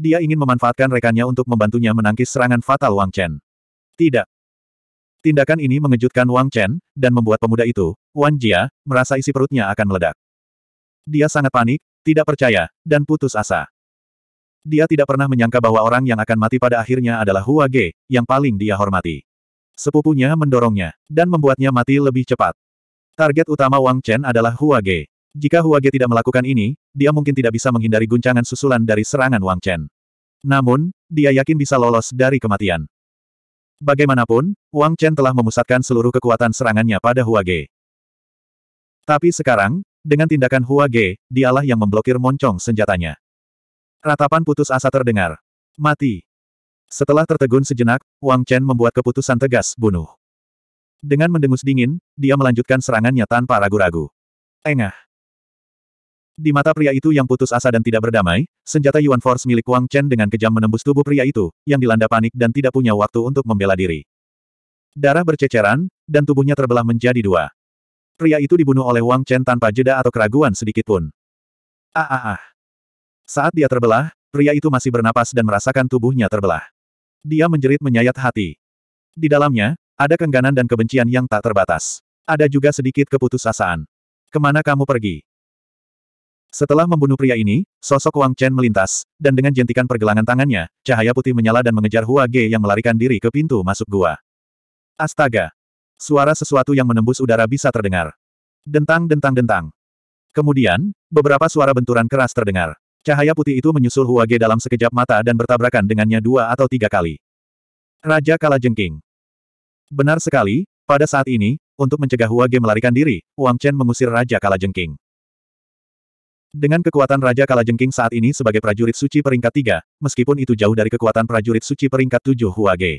Dia ingin memanfaatkan rekannya untuk membantunya menangkis serangan fatal Wang Chen. Tidak. Tindakan ini mengejutkan Wang Chen, dan membuat pemuda itu, Wan Jia, merasa isi perutnya akan meledak. Dia sangat panik, tidak percaya, dan putus asa. Dia tidak pernah menyangka bahwa orang yang akan mati pada akhirnya adalah Hua Ge, yang paling dia hormati. Sepupunya mendorongnya, dan membuatnya mati lebih cepat. Target utama Wang Chen adalah Hua Ge. Jika Hua Ge tidak melakukan ini, dia mungkin tidak bisa menghindari guncangan susulan dari serangan Wang Chen. Namun, dia yakin bisa lolos dari kematian. Bagaimanapun, Wang Chen telah memusatkan seluruh kekuatan serangannya pada Hua Ge. Tapi sekarang, dengan tindakan Hua Ge, dialah yang memblokir moncong senjatanya. Ratapan putus asa terdengar. Mati. Setelah tertegun sejenak, Wang Chen membuat keputusan tegas, bunuh. Dengan mendengus dingin, dia melanjutkan serangannya tanpa ragu-ragu. Engah. Di mata pria itu yang putus asa dan tidak berdamai, senjata Yuan Force milik Wang Chen dengan kejam menembus tubuh pria itu, yang dilanda panik dan tidak punya waktu untuk membela diri. Darah berceceran, dan tubuhnya terbelah menjadi dua. Pria itu dibunuh oleh Wang Chen tanpa jeda atau keraguan sedikitpun. Ah ah ah. Saat dia terbelah, pria itu masih bernapas dan merasakan tubuhnya terbelah. Dia menjerit menyayat hati. Di dalamnya, ada kengganan dan kebencian yang tak terbatas. Ada juga sedikit keputusasaan. Kemana kamu pergi? Setelah membunuh pria ini, sosok Wang Chen melintas, dan dengan jentikan pergelangan tangannya, cahaya putih menyala dan mengejar Hua Ge yang melarikan diri ke pintu masuk gua. Astaga! Suara sesuatu yang menembus udara bisa terdengar. Dentang-dentang-dentang. Kemudian, beberapa suara benturan keras terdengar. Cahaya putih itu menyusul Huage dalam sekejap mata dan bertabrakan dengannya dua atau tiga kali. Raja Kala Jengking. Benar sekali, pada saat ini, untuk mencegah Huage melarikan diri, Wang Chen mengusir Raja Kala Jengking. Dengan kekuatan Raja Kala Jengking saat ini sebagai prajurit suci peringkat tiga, meskipun itu jauh dari kekuatan prajurit suci peringkat tujuh Huage.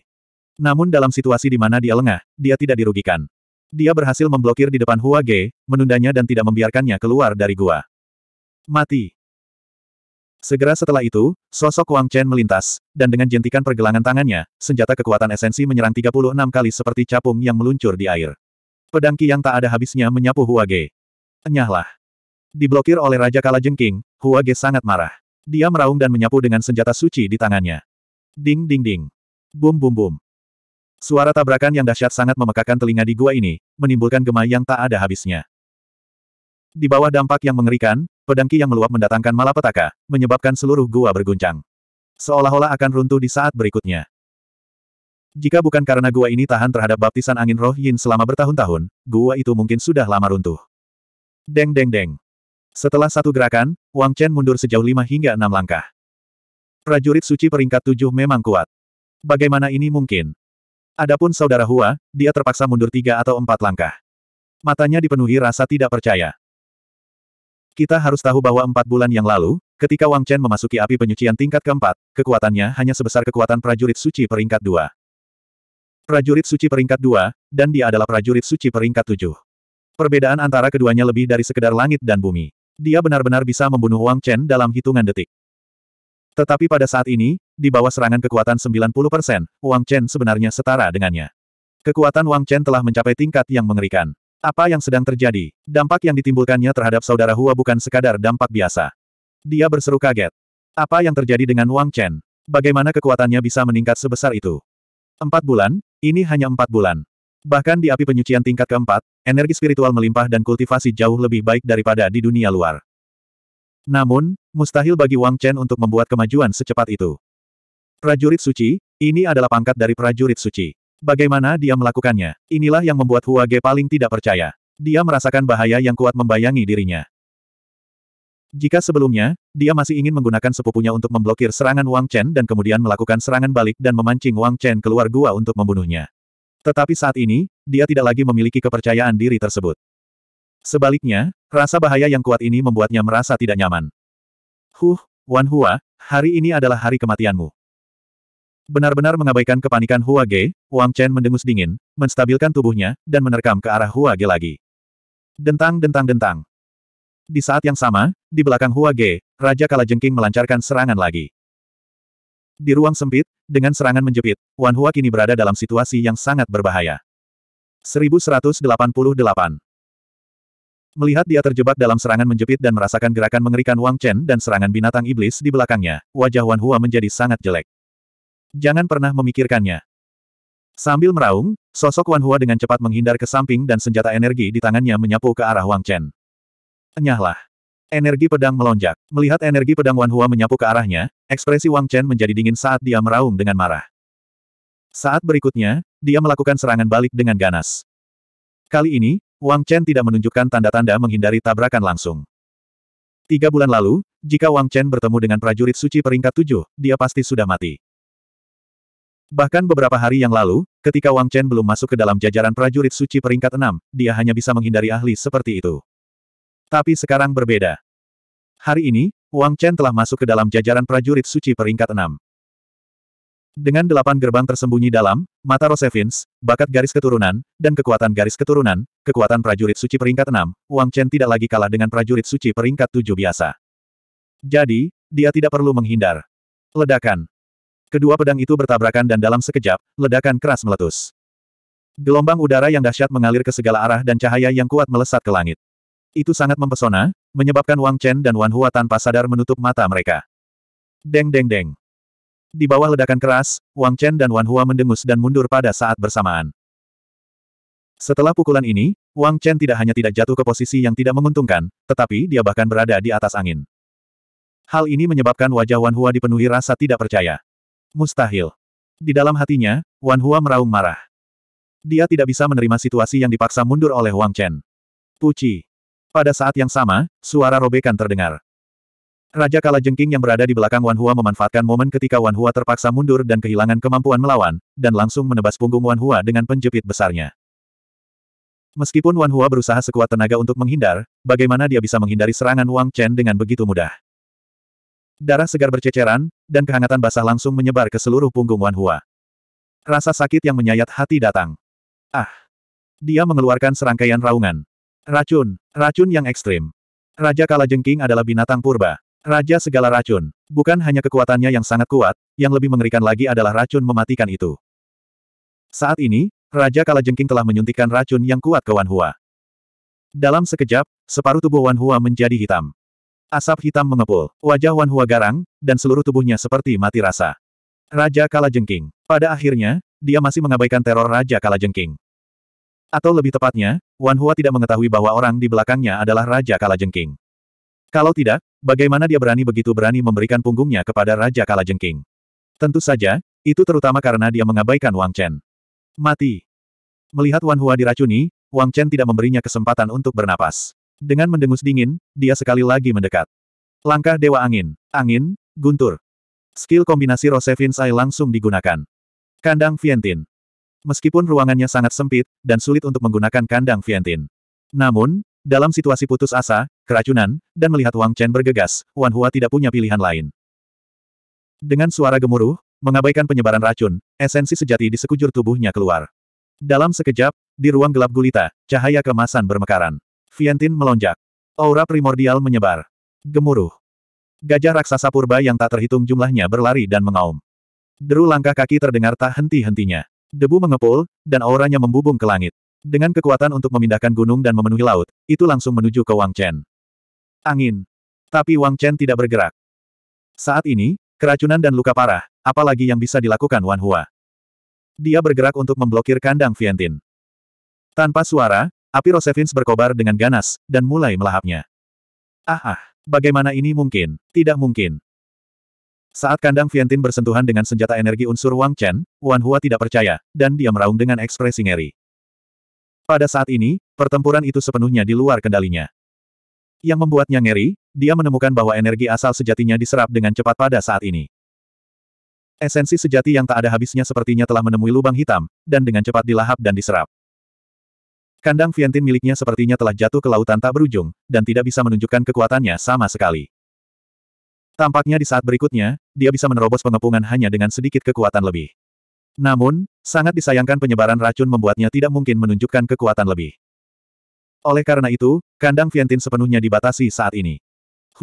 Namun dalam situasi di mana dia lengah, dia tidak dirugikan. Dia berhasil memblokir di depan Huage, menundanya dan tidak membiarkannya keluar dari gua. Mati. Segera setelah itu, sosok Wang Chen melintas, dan dengan jentikan pergelangan tangannya, senjata kekuatan esensi menyerang 36 kali seperti capung yang meluncur di air. Pedang Qi yang tak ada habisnya menyapu Huage. Ge. Enyahlah. Diblokir oleh Raja Kala Jengking, Hua sangat marah. Dia meraung dan menyapu dengan senjata suci di tangannya. Ding ding ding. Bum bum bum. Suara tabrakan yang dahsyat sangat memekakan telinga di gua ini, menimbulkan gema yang tak ada habisnya. Di bawah dampak yang mengerikan, pedangki yang meluap mendatangkan malapetaka, menyebabkan seluruh gua berguncang. Seolah-olah akan runtuh di saat berikutnya. Jika bukan karena gua ini tahan terhadap baptisan angin roh yin selama bertahun-tahun, gua itu mungkin sudah lama runtuh. Deng deng deng. Setelah satu gerakan, Wang Chen mundur sejauh lima hingga enam langkah. Prajurit suci peringkat tujuh memang kuat. Bagaimana ini mungkin? Adapun saudara Hua, dia terpaksa mundur tiga atau empat langkah. Matanya dipenuhi rasa tidak percaya. Kita harus tahu bahwa empat bulan yang lalu, ketika Wang Chen memasuki api penyucian tingkat keempat, kekuatannya hanya sebesar kekuatan prajurit suci peringkat dua. Prajurit suci peringkat dua, dan dia adalah prajurit suci peringkat tujuh. Perbedaan antara keduanya lebih dari sekedar langit dan bumi. Dia benar-benar bisa membunuh Wang Chen dalam hitungan detik. Tetapi pada saat ini, di bawah serangan kekuatan 90%, Wang Chen sebenarnya setara dengannya. Kekuatan Wang Chen telah mencapai tingkat yang mengerikan. Apa yang sedang terjadi? Dampak yang ditimbulkannya terhadap saudara Hua bukan sekadar dampak biasa. Dia berseru kaget. Apa yang terjadi dengan Wang Chen? Bagaimana kekuatannya bisa meningkat sebesar itu? Empat bulan? Ini hanya empat bulan. Bahkan di api penyucian tingkat keempat, energi spiritual melimpah dan kultivasi jauh lebih baik daripada di dunia luar. Namun, mustahil bagi Wang Chen untuk membuat kemajuan secepat itu. Prajurit suci, ini adalah pangkat dari prajurit suci. Bagaimana dia melakukannya? Inilah yang membuat Hua Ge paling tidak percaya. Dia merasakan bahaya yang kuat membayangi dirinya. Jika sebelumnya, dia masih ingin menggunakan sepupunya untuk memblokir serangan Wang Chen dan kemudian melakukan serangan balik dan memancing Wang Chen keluar gua untuk membunuhnya. Tetapi saat ini, dia tidak lagi memiliki kepercayaan diri tersebut. Sebaliknya, rasa bahaya yang kuat ini membuatnya merasa tidak nyaman. Huh, Wan Hua, hari ini adalah hari kematianmu. Benar-benar mengabaikan kepanikan Hua Ge, Wang Chen mendengus dingin, menstabilkan tubuhnya, dan menerkam ke arah Hua Ge lagi. Dentang dentang dentang. Di saat yang sama, di belakang Hua Ge, Raja Kalajengking melancarkan serangan lagi. Di ruang sempit, dengan serangan menjepit, Wan Hua kini berada dalam situasi yang sangat berbahaya. 1188 Melihat dia terjebak dalam serangan menjepit dan merasakan gerakan mengerikan Wang Chen dan serangan binatang iblis di belakangnya, wajah Wan Hua menjadi sangat jelek. Jangan pernah memikirkannya. Sambil meraung, sosok Wan Hua dengan cepat menghindar ke samping dan senjata energi di tangannya menyapu ke arah Wang Chen. Enyahlah. Energi pedang melonjak. Melihat energi pedang Wan Hua menyapu ke arahnya, ekspresi Wang Chen menjadi dingin saat dia meraung dengan marah. Saat berikutnya, dia melakukan serangan balik dengan ganas. Kali ini, Wang Chen tidak menunjukkan tanda-tanda menghindari tabrakan langsung. Tiga bulan lalu, jika Wang Chen bertemu dengan prajurit suci peringkat tujuh, dia pasti sudah mati. Bahkan beberapa hari yang lalu, ketika Wang Chen belum masuk ke dalam jajaran prajurit suci peringkat enam, dia hanya bisa menghindari ahli seperti itu. Tapi sekarang berbeda. Hari ini, Wang Chen telah masuk ke dalam jajaran prajurit suci peringkat enam. Dengan delapan gerbang tersembunyi dalam, mata Rosevins, bakat garis keturunan, dan kekuatan garis keturunan, kekuatan prajurit suci peringkat enam, Wang Chen tidak lagi kalah dengan prajurit suci peringkat tujuh biasa. Jadi, dia tidak perlu menghindar. Ledakan. Kedua pedang itu bertabrakan dan dalam sekejap, ledakan keras meletus. Gelombang udara yang dahsyat mengalir ke segala arah dan cahaya yang kuat melesat ke langit. Itu sangat mempesona, menyebabkan Wang Chen dan Wan Hua tanpa sadar menutup mata mereka. Deng deng deng. Di bawah ledakan keras, Wang Chen dan Wan Hua mendengus dan mundur pada saat bersamaan. Setelah pukulan ini, Wang Chen tidak hanya tidak jatuh ke posisi yang tidak menguntungkan, tetapi dia bahkan berada di atas angin. Hal ini menyebabkan wajah Wan Hua dipenuhi rasa tidak percaya. Mustahil. Di dalam hatinya, Wan Hua meraung marah. Dia tidak bisa menerima situasi yang dipaksa mundur oleh Wang Chen. Puci. Pada saat yang sama, suara robekan terdengar. Raja Kala Jengking yang berada di belakang Wan Hua memanfaatkan momen ketika Wan Hua terpaksa mundur dan kehilangan kemampuan melawan, dan langsung menebas punggung Wan Hua dengan penjepit besarnya. Meskipun Wan Hua berusaha sekuat tenaga untuk menghindar, bagaimana dia bisa menghindari serangan Wang Chen dengan begitu mudah? Darah segar berceceran, dan kehangatan basah langsung menyebar ke seluruh punggung Wan Hua. Rasa sakit yang menyayat hati datang. Ah! Dia mengeluarkan serangkaian raungan. Racun, racun yang ekstrim. Raja Kalajengking adalah binatang purba. Raja segala racun. Bukan hanya kekuatannya yang sangat kuat, yang lebih mengerikan lagi adalah racun mematikan itu. Saat ini, Raja Kalajengking telah menyuntikkan racun yang kuat ke Wan Hua. Dalam sekejap, separuh tubuh Wan Hua menjadi hitam. Asap hitam mengepul, wajah Wan Hua garang, dan seluruh tubuhnya seperti mati rasa. Raja Kalajengking. Pada akhirnya, dia masih mengabaikan teror Raja Kalajengking. Atau lebih tepatnya, Wan Hua tidak mengetahui bahwa orang di belakangnya adalah Raja Kalajengking. Kalau tidak, bagaimana dia berani begitu berani memberikan punggungnya kepada Raja Kalajengking? Tentu saja, itu terutama karena dia mengabaikan Wang Chen. Mati. Melihat Wan Hua diracuni, Wang Chen tidak memberinya kesempatan untuk bernapas. Dengan mendengus dingin, dia sekali lagi mendekat. Langkah Dewa Angin. Angin, guntur. Skill kombinasi Rosevin Sai langsung digunakan. Kandang Vientin. Meskipun ruangannya sangat sempit, dan sulit untuk menggunakan kandang Vientin. Namun, dalam situasi putus asa, keracunan, dan melihat Wang Chen bergegas, Wan Hua tidak punya pilihan lain. Dengan suara gemuruh, mengabaikan penyebaran racun, esensi sejati di sekujur tubuhnya keluar. Dalam sekejap, di ruang gelap gulita, cahaya kemasan bermekaran. Vientin melonjak. Aura primordial menyebar. Gemuruh. Gajah raksasa purba yang tak terhitung jumlahnya berlari dan mengaum. Deru langkah kaki terdengar tak henti-hentinya. Debu mengepul, dan auranya membubung ke langit. Dengan kekuatan untuk memindahkan gunung dan memenuhi laut, itu langsung menuju ke Wang Chen. Angin. Tapi Wang Chen tidak bergerak. Saat ini, keracunan dan luka parah, apalagi yang bisa dilakukan Wan Hua. Dia bergerak untuk memblokir kandang Fientin. Tanpa suara, Api Rosevins berkobar dengan ganas, dan mulai melahapnya. Ah ah, bagaimana ini mungkin? Tidak mungkin. Saat kandang Vientin bersentuhan dengan senjata energi unsur Wang Chen, Wan Hua tidak percaya, dan dia meraung dengan ekspresi ngeri. Pada saat ini, pertempuran itu sepenuhnya di luar kendalinya. Yang membuatnya ngeri, dia menemukan bahwa energi asal sejatinya diserap dengan cepat pada saat ini. Esensi sejati yang tak ada habisnya sepertinya telah menemui lubang hitam, dan dengan cepat dilahap dan diserap. Kandang Vientin miliknya sepertinya telah jatuh ke lautan tak berujung, dan tidak bisa menunjukkan kekuatannya sama sekali. Tampaknya di saat berikutnya, dia bisa menerobos pengepungan hanya dengan sedikit kekuatan lebih. Namun, sangat disayangkan penyebaran racun membuatnya tidak mungkin menunjukkan kekuatan lebih. Oleh karena itu, kandang Vientin sepenuhnya dibatasi saat ini.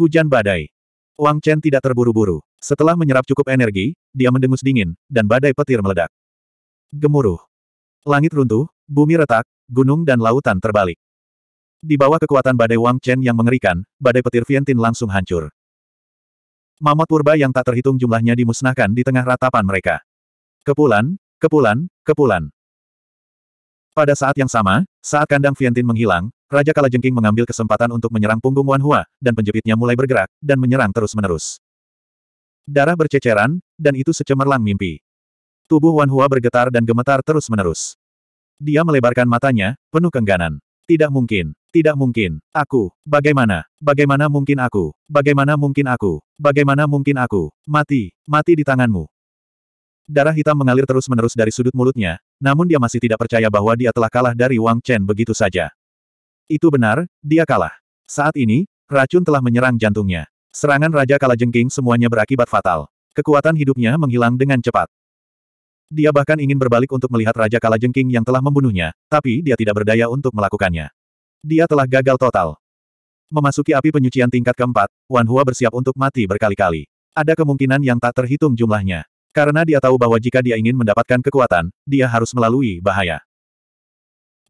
Hujan badai. Wang Chen tidak terburu-buru. Setelah menyerap cukup energi, dia mendengus dingin, dan badai petir meledak. Gemuruh. Langit runtuh, bumi retak, gunung dan lautan terbalik. Di bawah kekuatan badai Wang Chen yang mengerikan, badai petir Vientin langsung hancur. Mamot purba yang tak terhitung jumlahnya dimusnahkan di tengah ratapan mereka. Kepulan, kepulan, kepulan. Pada saat yang sama, saat kandang Vientin menghilang, Raja Kalajengking mengambil kesempatan untuk menyerang punggung Wan Hua, dan penjepitnya mulai bergerak, dan menyerang terus-menerus. Darah berceceran, dan itu secemerlang mimpi. Tubuh Wan Hua bergetar dan gemetar terus-menerus. Dia melebarkan matanya, penuh kengganan. Tidak mungkin, tidak mungkin. Aku, bagaimana, bagaimana mungkin aku, bagaimana mungkin aku, bagaimana mungkin aku, mati, mati di tanganmu. Darah hitam mengalir terus-menerus dari sudut mulutnya, namun dia masih tidak percaya bahwa dia telah kalah dari Wang Chen begitu saja. Itu benar, dia kalah. Saat ini, racun telah menyerang jantungnya. Serangan Raja Kalajengking semuanya berakibat fatal. Kekuatan hidupnya menghilang dengan cepat. Dia bahkan ingin berbalik untuk melihat Raja Kalajengking yang telah membunuhnya, tapi dia tidak berdaya untuk melakukannya. Dia telah gagal total. Memasuki api penyucian tingkat keempat, Wan Hua bersiap untuk mati berkali-kali. Ada kemungkinan yang tak terhitung jumlahnya. Karena dia tahu bahwa jika dia ingin mendapatkan kekuatan, dia harus melalui bahaya.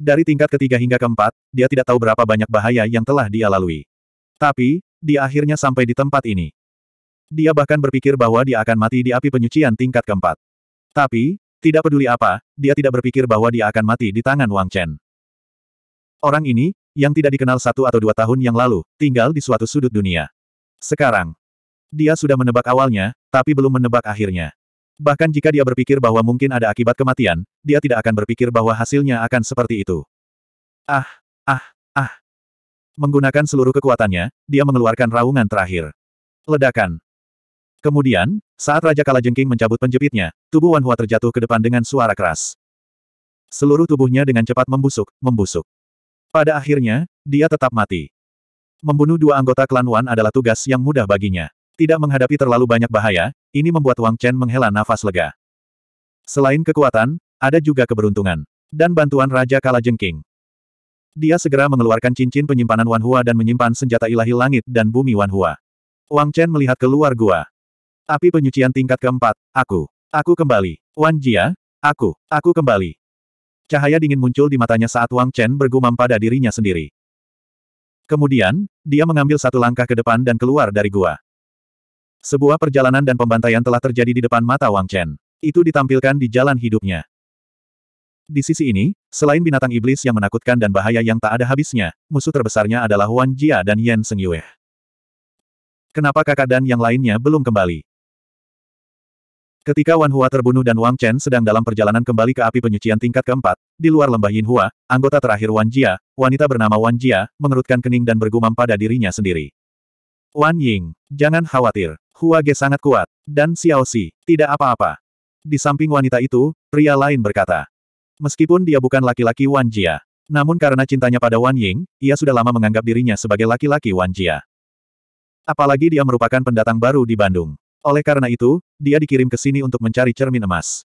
Dari tingkat ketiga hingga keempat, dia tidak tahu berapa banyak bahaya yang telah dia lalui. Tapi, dia akhirnya sampai di tempat ini. Dia bahkan berpikir bahwa dia akan mati di api penyucian tingkat keempat. Tapi, tidak peduli apa, dia tidak berpikir bahwa dia akan mati di tangan Wang Chen. Orang ini, yang tidak dikenal satu atau dua tahun yang lalu, tinggal di suatu sudut dunia. Sekarang, dia sudah menebak awalnya, tapi belum menebak akhirnya. Bahkan jika dia berpikir bahwa mungkin ada akibat kematian, dia tidak akan berpikir bahwa hasilnya akan seperti itu. Ah, ah, ah. Menggunakan seluruh kekuatannya, dia mengeluarkan raungan terakhir. Ledakan. Kemudian, saat Raja Kalajengking mencabut penjepitnya, tubuh Wan Hua terjatuh ke depan dengan suara keras. Seluruh tubuhnya dengan cepat membusuk, membusuk. Pada akhirnya, dia tetap mati. Membunuh dua anggota klan Wan adalah tugas yang mudah baginya. Tidak menghadapi terlalu banyak bahaya, ini membuat Wang Chen menghela nafas lega. Selain kekuatan, ada juga keberuntungan. Dan bantuan Raja Kalajengking. Dia segera mengeluarkan cincin penyimpanan Wan Hua dan menyimpan senjata ilahi langit dan bumi Wan Hua. Wang Chen melihat keluar gua. Api penyucian tingkat keempat, aku. Aku kembali. Wan Jia, aku, aku kembali. Cahaya dingin muncul di matanya saat Wang Chen bergumam pada dirinya sendiri. Kemudian, dia mengambil satu langkah ke depan dan keluar dari gua. Sebuah perjalanan dan pembantaian telah terjadi di depan mata Wang Chen. Itu ditampilkan di jalan hidupnya. Di sisi ini, selain binatang iblis yang menakutkan dan bahaya yang tak ada habisnya, musuh terbesarnya adalah Wan Jia dan Yan Seng Yue. Kenapa kakak dan yang lainnya belum kembali? Ketika Wan Hua terbunuh dan Wang Chen sedang dalam perjalanan kembali ke api penyucian tingkat keempat, di luar lembah Yin Hua, anggota terakhir Wan Jia, wanita bernama Wan Jia, mengerutkan kening dan bergumam pada dirinya sendiri. Wan Ying, jangan khawatir, Hua Ge sangat kuat, dan Xiao Si, tidak apa-apa. Di samping wanita itu, pria lain berkata. Meskipun dia bukan laki-laki Wan Jia, namun karena cintanya pada Wan Ying, ia sudah lama menganggap dirinya sebagai laki-laki Wan Jia. Apalagi dia merupakan pendatang baru di Bandung. Oleh karena itu, dia dikirim ke sini untuk mencari cermin emas.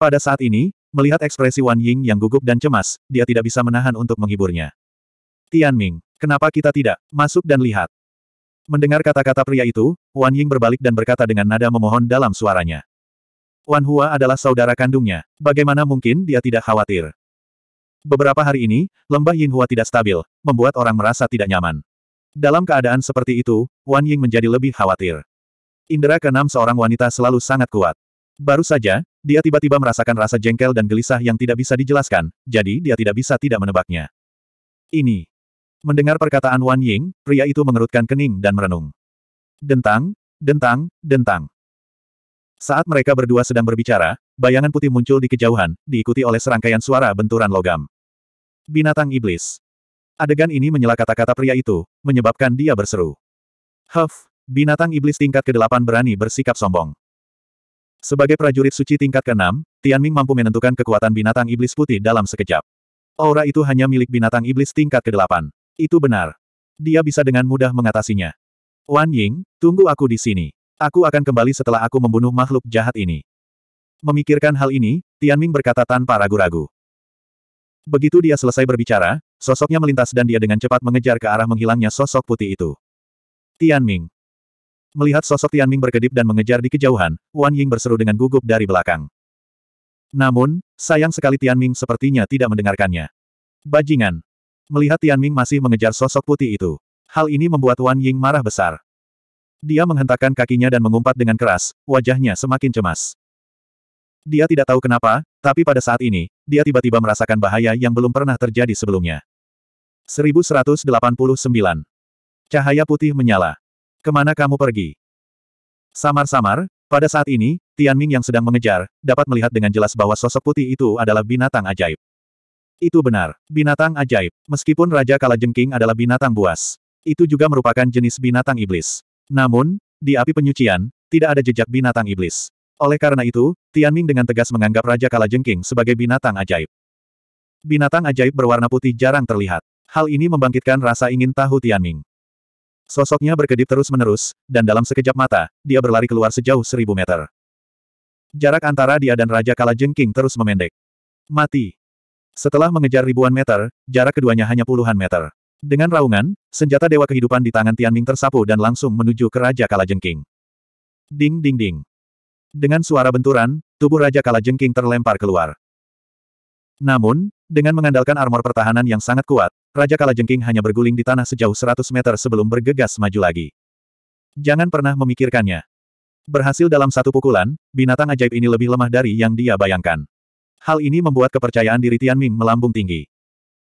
Pada saat ini, melihat ekspresi Wan Ying yang gugup dan cemas, dia tidak bisa menahan untuk menghiburnya. Tian Ming, kenapa kita tidak masuk dan lihat? Mendengar kata-kata pria itu, Wan Ying berbalik dan berkata dengan nada memohon dalam suaranya. Wan Hua adalah saudara kandungnya, bagaimana mungkin dia tidak khawatir? Beberapa hari ini, lembah Yin Hua tidak stabil, membuat orang merasa tidak nyaman. Dalam keadaan seperti itu, Wan Ying menjadi lebih khawatir. Indera keenam seorang wanita selalu sangat kuat. Baru saja, dia tiba-tiba merasakan rasa jengkel dan gelisah yang tidak bisa dijelaskan, jadi dia tidak bisa tidak menebaknya. Ini. Mendengar perkataan Wan Ying, pria itu mengerutkan kening dan merenung. Dentang, dentang, dentang. Saat mereka berdua sedang berbicara, bayangan putih muncul di kejauhan, diikuti oleh serangkaian suara benturan logam. Binatang iblis. Adegan ini menyela kata-kata pria itu, menyebabkan dia berseru. Huff, Binatang iblis tingkat ke-8 berani bersikap sombong. Sebagai prajurit suci tingkat ke-6, Ming mampu menentukan kekuatan binatang iblis putih dalam sekejap. Aura itu hanya milik binatang iblis tingkat ke-8. Itu benar. Dia bisa dengan mudah mengatasinya. Wan Ying, tunggu aku di sini. Aku akan kembali setelah aku membunuh makhluk jahat ini. Memikirkan hal ini, Tian Ming berkata tanpa ragu-ragu. Begitu dia selesai berbicara, sosoknya melintas dan dia dengan cepat mengejar ke arah menghilangnya sosok putih itu. Tian Ming. Melihat sosok Tianming berkedip dan mengejar di kejauhan, Wan Ying berseru dengan gugup dari belakang. Namun, sayang sekali Tianming sepertinya tidak mendengarkannya. Bajingan! Melihat Tianming masih mengejar sosok putih itu. Hal ini membuat Wan Ying marah besar. Dia menghentakkan kakinya dan mengumpat dengan keras, wajahnya semakin cemas. Dia tidak tahu kenapa, tapi pada saat ini, dia tiba-tiba merasakan bahaya yang belum pernah terjadi sebelumnya. 1189. Cahaya putih menyala. Kemana kamu pergi? Samar-samar, pada saat ini, Tian Ming yang sedang mengejar, dapat melihat dengan jelas bahwa sosok putih itu adalah binatang ajaib. Itu benar, binatang ajaib. Meskipun Raja Kalajengking adalah binatang buas, itu juga merupakan jenis binatang iblis. Namun, di api penyucian, tidak ada jejak binatang iblis. Oleh karena itu, Tian Ming dengan tegas menganggap Raja Kalajengking sebagai binatang ajaib. Binatang ajaib berwarna putih jarang terlihat. Hal ini membangkitkan rasa ingin tahu Tian Ming. Sosoknya berkedip terus-menerus, dan dalam sekejap mata, dia berlari keluar sejauh seribu meter. Jarak antara dia dan Raja Kala Jengking terus memendek. Mati. Setelah mengejar ribuan meter, jarak keduanya hanya puluhan meter. Dengan raungan, senjata dewa kehidupan di tangan Tianming tersapu dan langsung menuju ke Raja Kala Jengking. Ding ding ding. Dengan suara benturan, tubuh Raja Kala Jengking terlempar keluar. Namun, dengan mengandalkan armor pertahanan yang sangat kuat, Raja Kalajengking hanya berguling di tanah sejauh 100 meter sebelum bergegas maju lagi. Jangan pernah memikirkannya. Berhasil dalam satu pukulan, binatang ajaib ini lebih lemah dari yang dia bayangkan. Hal ini membuat kepercayaan diri Tian Ming melambung tinggi.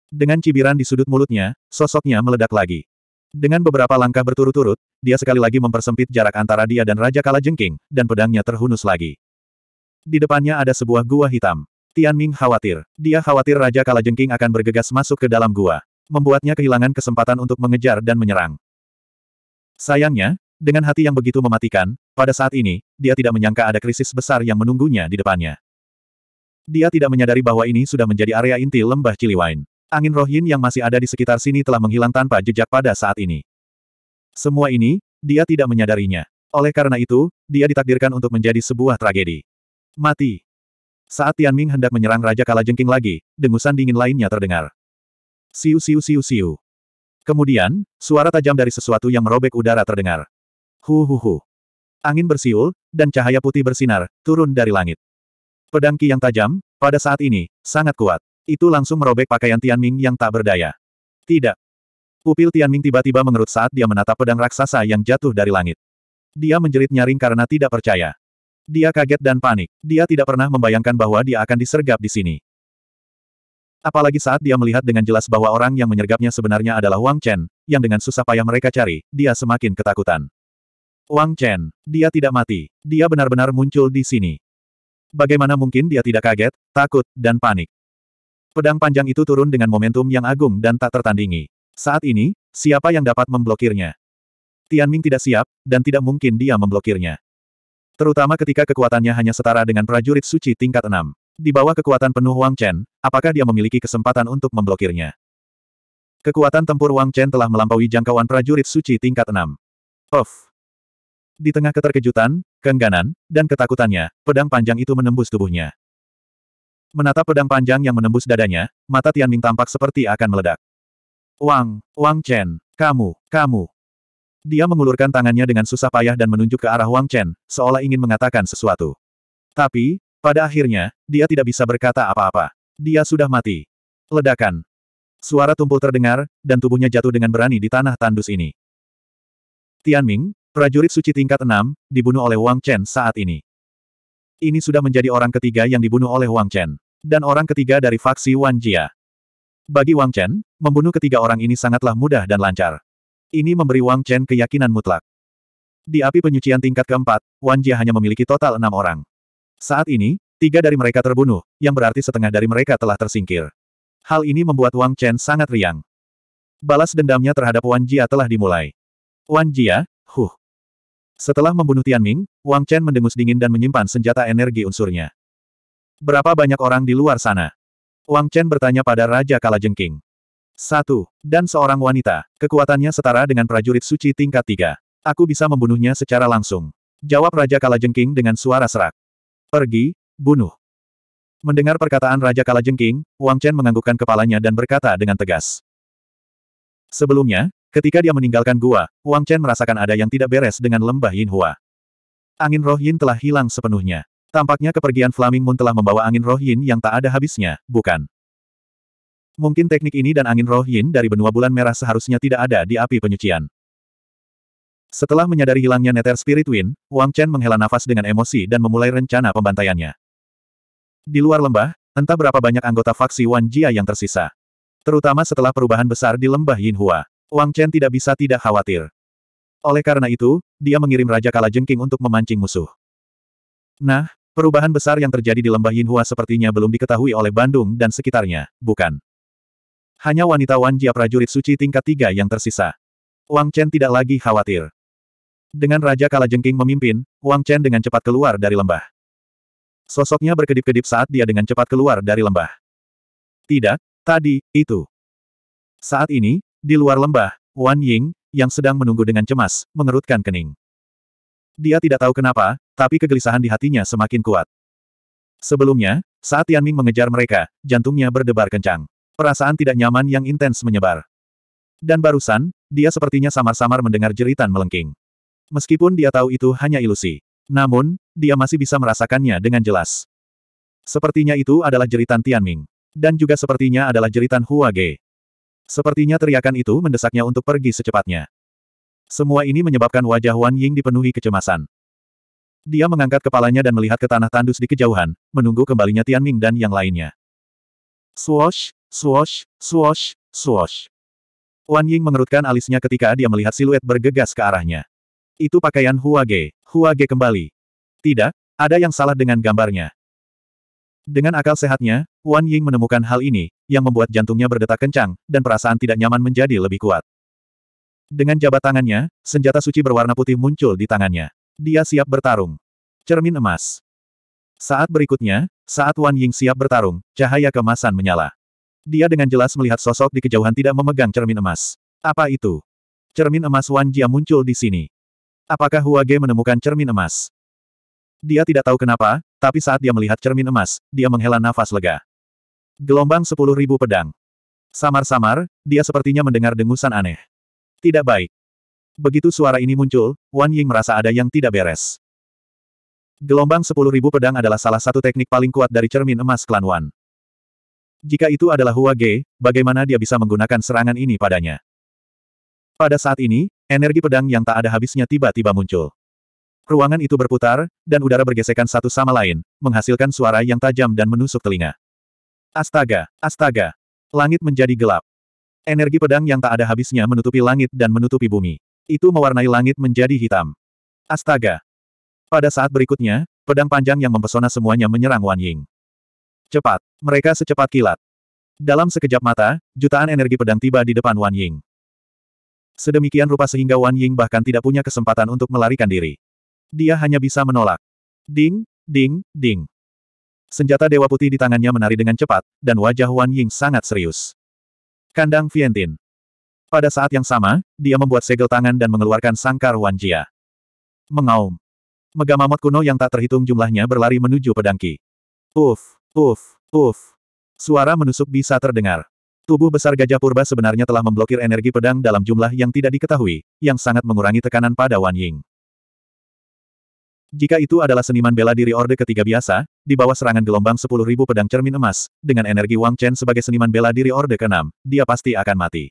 Dengan cibiran di sudut mulutnya, sosoknya meledak lagi. Dengan beberapa langkah berturut-turut, dia sekali lagi mempersempit jarak antara dia dan Raja Kalajengking, dan pedangnya terhunus lagi. Di depannya ada sebuah gua hitam. Tian Ming khawatir. Dia khawatir Raja Kalajengking akan bergegas masuk ke dalam gua membuatnya kehilangan kesempatan untuk mengejar dan menyerang. Sayangnya, dengan hati yang begitu mematikan, pada saat ini, dia tidak menyangka ada krisis besar yang menunggunya di depannya. Dia tidak menyadari bahwa ini sudah menjadi area inti lembah Ciliwain. Angin rohin yang masih ada di sekitar sini telah menghilang tanpa jejak pada saat ini. Semua ini, dia tidak menyadarinya. Oleh karena itu, dia ditakdirkan untuk menjadi sebuah tragedi. Mati. Saat Tian Ming hendak menyerang Raja Kalajengking lagi, dengusan dingin lainnya terdengar. Siu siu siu siu. Kemudian, suara tajam dari sesuatu yang merobek udara terdengar. Hu hu hu. Angin bersiul, dan cahaya putih bersinar, turun dari langit. Pedang Qi yang tajam, pada saat ini, sangat kuat. Itu langsung merobek pakaian Tian Ming yang tak berdaya. Tidak. Pupil Ming tiba-tiba mengerut saat dia menatap pedang raksasa yang jatuh dari langit. Dia menjerit nyaring karena tidak percaya. Dia kaget dan panik. Dia tidak pernah membayangkan bahwa dia akan disergap di sini. Apalagi saat dia melihat dengan jelas bahwa orang yang menyergapnya sebenarnya adalah Wang Chen, yang dengan susah payah mereka cari, dia semakin ketakutan. Wang Chen, dia tidak mati. Dia benar-benar muncul di sini. Bagaimana mungkin dia tidak kaget, takut, dan panik? Pedang panjang itu turun dengan momentum yang agung dan tak tertandingi. Saat ini, siapa yang dapat memblokirnya? Ming tidak siap, dan tidak mungkin dia memblokirnya. Terutama ketika kekuatannya hanya setara dengan prajurit suci tingkat 6. Di bawah kekuatan penuh Wang Chen, apakah dia memiliki kesempatan untuk memblokirnya? Kekuatan tempur Wang Chen telah melampaui jangkauan prajurit suci tingkat 6. Of. Di tengah keterkejutan, keengganan, dan ketakutannya, pedang panjang itu menembus tubuhnya. Menatap pedang panjang yang menembus dadanya, mata Tianming tampak seperti akan meledak. Wang, Wang Chen, kamu, kamu. Dia mengulurkan tangannya dengan susah payah dan menunjuk ke arah Wang Chen, seolah ingin mengatakan sesuatu. Tapi, pada akhirnya, dia tidak bisa berkata apa-apa. Dia sudah mati. Ledakan. Suara tumpul terdengar, dan tubuhnya jatuh dengan berani di tanah tandus ini. Tianming, prajurit suci tingkat 6, dibunuh oleh Wang Chen saat ini. Ini sudah menjadi orang ketiga yang dibunuh oleh Wang Chen. Dan orang ketiga dari faksi Wan Jia. Bagi Wang Chen, membunuh ketiga orang ini sangatlah mudah dan lancar. Ini memberi Wang Chen keyakinan mutlak. Di api penyucian tingkat keempat, Wan Jia hanya memiliki total enam orang. Saat ini, tiga dari mereka terbunuh, yang berarti setengah dari mereka telah tersingkir. Hal ini membuat Wang Chen sangat riang. Balas dendamnya terhadap Wan Jia telah dimulai. Wan Jia, huh. Setelah membunuh Tian Ming, Wang Chen mendengus dingin dan menyimpan senjata energi unsurnya. Berapa banyak orang di luar sana? Wang Chen bertanya pada Raja Kalajengking. Satu, dan seorang wanita, kekuatannya setara dengan prajurit suci tingkat tiga. Aku bisa membunuhnya secara langsung. Jawab Raja Kalajengking dengan suara serak. Pergi, bunuh. Mendengar perkataan Raja Kalajengking, Wang Chen menganggukkan kepalanya dan berkata dengan tegas. Sebelumnya, ketika dia meninggalkan gua, Wang Chen merasakan ada yang tidak beres dengan lembah Yin Hua. Angin roh Yin telah hilang sepenuhnya. Tampaknya kepergian Flaming Moon telah membawa angin roh Yin yang tak ada habisnya, bukan? Mungkin teknik ini dan angin roh Yin dari benua bulan merah seharusnya tidak ada di api penyucian. Setelah menyadari hilangnya Nether Spirit Wind, Wang Chen menghela nafas dengan emosi dan memulai rencana pembantaiannya. Di luar lembah, entah berapa banyak anggota faksi Wan Jia yang tersisa. Terutama setelah perubahan besar di lembah Yin Hua, Wang Chen tidak bisa tidak khawatir. Oleh karena itu, dia mengirim Raja Kala Jengking untuk memancing musuh. Nah, perubahan besar yang terjadi di lembah Yin Hua sepertinya belum diketahui oleh Bandung dan sekitarnya, bukan? Hanya wanita Wan Jia prajurit suci tingkat tiga yang tersisa. Wang Chen tidak lagi khawatir. Dengan Raja Kalajengking memimpin, Wang Chen dengan cepat keluar dari lembah. Sosoknya berkedip-kedip saat dia dengan cepat keluar dari lembah. Tidak, tadi, itu. Saat ini, di luar lembah, Wan Ying, yang sedang menunggu dengan cemas, mengerutkan kening. Dia tidak tahu kenapa, tapi kegelisahan di hatinya semakin kuat. Sebelumnya, saat Ming mengejar mereka, jantungnya berdebar kencang. Perasaan tidak nyaman yang intens menyebar. Dan barusan, dia sepertinya samar-samar mendengar jeritan melengking. Meskipun dia tahu itu hanya ilusi. Namun, dia masih bisa merasakannya dengan jelas. Sepertinya itu adalah jeritan Tianming. Dan juga sepertinya adalah jeritan Hua Ge. Sepertinya teriakan itu mendesaknya untuk pergi secepatnya. Semua ini menyebabkan wajah Wan Ying dipenuhi kecemasan. Dia mengangkat kepalanya dan melihat ke tanah tandus di kejauhan, menunggu kembalinya Tianming dan yang lainnya. Swosh, swosh, swosh, swosh. Wan Ying mengerutkan alisnya ketika dia melihat siluet bergegas ke arahnya. Itu pakaian Huage, Huage kembali. Tidak, ada yang salah dengan gambarnya. Dengan akal sehatnya, Wan Ying menemukan hal ini, yang membuat jantungnya berdetak kencang, dan perasaan tidak nyaman menjadi lebih kuat. Dengan jabat tangannya, senjata suci berwarna putih muncul di tangannya. Dia siap bertarung. Cermin emas. Saat berikutnya, saat Wan Ying siap bertarung, cahaya kemasan menyala. Dia dengan jelas melihat sosok di kejauhan tidak memegang cermin emas. Apa itu? Cermin emas Wan Jia muncul di sini. Apakah Huage menemukan cermin emas? Dia tidak tahu kenapa, tapi saat dia melihat cermin emas, dia menghela nafas lega. Gelombang sepuluh ribu pedang. Samar-samar, dia sepertinya mendengar dengusan aneh. Tidak baik. Begitu suara ini muncul, Wan Ying merasa ada yang tidak beres. Gelombang sepuluh ribu pedang adalah salah satu teknik paling kuat dari cermin emas klan Wan. Jika itu adalah Hua bagaimana dia bisa menggunakan serangan ini padanya? Pada saat ini, Energi pedang yang tak ada habisnya tiba-tiba muncul. Ruangan itu berputar, dan udara bergesekan satu sama lain, menghasilkan suara yang tajam dan menusuk telinga. Astaga, astaga. Langit menjadi gelap. Energi pedang yang tak ada habisnya menutupi langit dan menutupi bumi. Itu mewarnai langit menjadi hitam. Astaga. Pada saat berikutnya, pedang panjang yang mempesona semuanya menyerang Wan Ying. Cepat. Mereka secepat kilat. Dalam sekejap mata, jutaan energi pedang tiba di depan Wan Ying. Sedemikian rupa sehingga Wan Ying bahkan tidak punya kesempatan untuk melarikan diri. Dia hanya bisa menolak. Ding, ding, ding. Senjata Dewa Putih di tangannya menari dengan cepat, dan wajah Wan Ying sangat serius. Kandang Vientin. Pada saat yang sama, dia membuat segel tangan dan mengeluarkan sangkar Wan Jia. Mengaum. Megamamot kuno yang tak terhitung jumlahnya berlari menuju pedangki. Uf, uf, uf. Suara menusuk bisa terdengar. Tubuh besar gajah purba sebenarnya telah memblokir energi pedang dalam jumlah yang tidak diketahui, yang sangat mengurangi tekanan pada Wan Ying. Jika itu adalah seniman bela diri Orde ketiga biasa, di bawah serangan gelombang 10.000 pedang cermin emas, dengan energi Wang Chen sebagai seniman bela diri Orde keenam, dia pasti akan mati.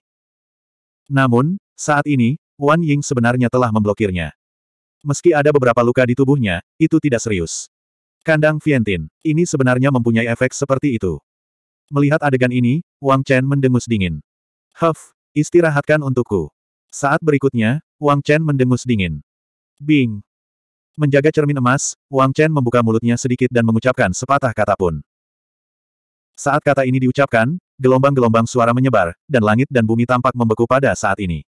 Namun, saat ini, Wan Ying sebenarnya telah memblokirnya. Meski ada beberapa luka di tubuhnya, itu tidak serius. Kandang Vientin, ini sebenarnya mempunyai efek seperti itu. Melihat adegan ini, Wang Chen mendengus dingin. Huff, istirahatkan untukku. Saat berikutnya, Wang Chen mendengus dingin. Bing. Menjaga cermin emas, Wang Chen membuka mulutnya sedikit dan mengucapkan sepatah kata pun. Saat kata ini diucapkan, gelombang-gelombang suara menyebar, dan langit dan bumi tampak membeku pada saat ini.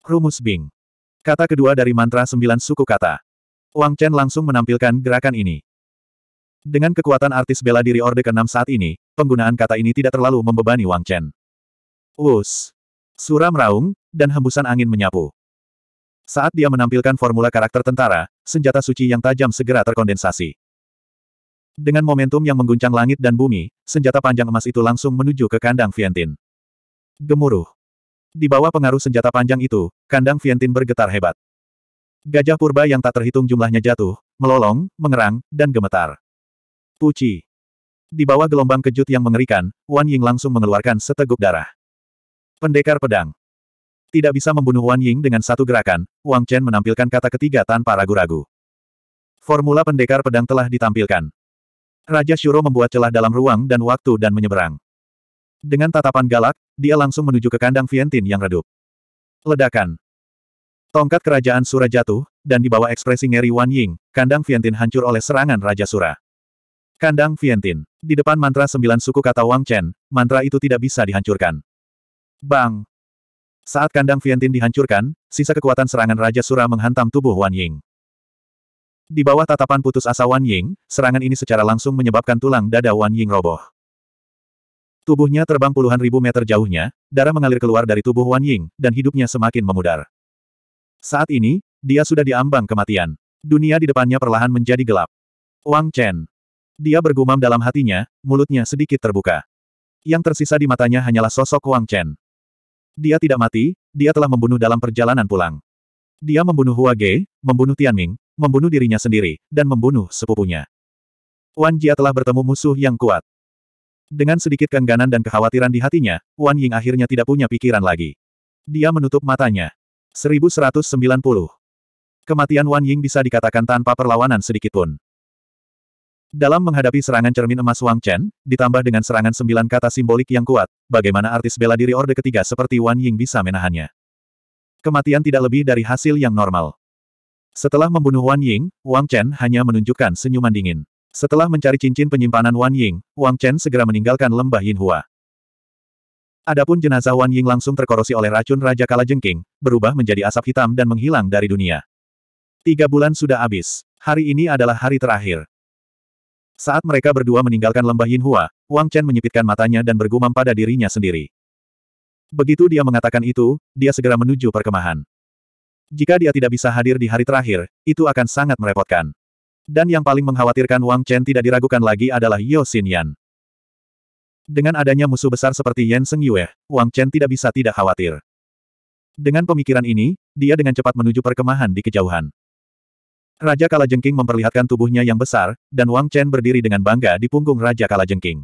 Rumus Bing. Kata kedua dari mantra sembilan suku kata. Wang Chen langsung menampilkan gerakan ini. Dengan kekuatan artis bela diri Orde ke-6 saat ini, penggunaan kata ini tidak terlalu membebani Wang Chen. Wus! Suram raung, dan hembusan angin menyapu. Saat dia menampilkan formula karakter tentara, senjata suci yang tajam segera terkondensasi. Dengan momentum yang mengguncang langit dan bumi, senjata panjang emas itu langsung menuju ke kandang Vientin. Gemuruh. Di bawah pengaruh senjata panjang itu, kandang Vientin bergetar hebat. Gajah purba yang tak terhitung jumlahnya jatuh, melolong, mengerang, dan gemetar. Puci. Di bawah gelombang kejut yang mengerikan, Wan Ying langsung mengeluarkan seteguk darah. Pendekar pedang. Tidak bisa membunuh Wan Ying dengan satu gerakan, Wang Chen menampilkan kata ketiga tanpa ragu-ragu. Formula pendekar pedang telah ditampilkan. Raja Shuro membuat celah dalam ruang dan waktu dan menyeberang. Dengan tatapan galak, dia langsung menuju ke kandang Vientin yang redup. Ledakan. Tongkat kerajaan Sura jatuh, dan di bawah ekspresi ngeri Wan Ying, kandang Vientin hancur oleh serangan Raja Sura. Kandang Vientin. Di depan mantra sembilan suku kata Wang Chen, mantra itu tidak bisa dihancurkan. Bang! Saat kandang Vientin dihancurkan, sisa kekuatan serangan Raja Sura menghantam tubuh Wan Ying. Di bawah tatapan putus asa Wan Ying, serangan ini secara langsung menyebabkan tulang dada Wan Ying roboh. Tubuhnya terbang puluhan ribu meter jauhnya, darah mengalir keluar dari tubuh Wan Ying, dan hidupnya semakin memudar. Saat ini, dia sudah diambang kematian. Dunia di depannya perlahan menjadi gelap. Wang Chen. Dia bergumam dalam hatinya, mulutnya sedikit terbuka. Yang tersisa di matanya hanyalah sosok Wang Chen. Dia tidak mati, dia telah membunuh dalam perjalanan pulang. Dia membunuh Hua Ge, membunuh Ming, membunuh dirinya sendiri, dan membunuh sepupunya. Wan Jia telah bertemu musuh yang kuat. Dengan sedikit kengganan dan kekhawatiran di hatinya, Wan Ying akhirnya tidak punya pikiran lagi. Dia menutup matanya. 1190. Kematian Wan Ying bisa dikatakan tanpa perlawanan sedikitpun. Dalam menghadapi serangan cermin emas Wang Chen, ditambah dengan serangan sembilan kata simbolik yang kuat, bagaimana artis bela diri Orde Ketiga seperti Wan Ying bisa menahannya? Kematian tidak lebih dari hasil yang normal. Setelah membunuh Wan Ying, Wang Chen hanya menunjukkan senyuman dingin. Setelah mencari cincin penyimpanan Wan Ying, Wang Chen segera meninggalkan lembah Yin Hua. Adapun jenazah Wan Ying langsung terkorosi oleh racun Raja Kala Jengking, berubah menjadi asap hitam dan menghilang dari dunia. Tiga bulan sudah habis. Hari ini adalah hari terakhir. Saat mereka berdua meninggalkan lembah Yin Hua, Wang Chen menyipitkan matanya dan bergumam pada dirinya sendiri. Begitu dia mengatakan itu, dia segera menuju perkemahan. Jika dia tidak bisa hadir di hari terakhir, itu akan sangat merepotkan. Dan yang paling mengkhawatirkan Wang Chen tidak diragukan lagi adalah Yeo Xin Yan. Dengan adanya musuh besar seperti Yan Seng Yue, Wang Chen tidak bisa tidak khawatir. Dengan pemikiran ini, dia dengan cepat menuju perkemahan di kejauhan. Raja Kalajengking memperlihatkan tubuhnya yang besar, dan Wang Chen berdiri dengan bangga di punggung Raja Kalajengking.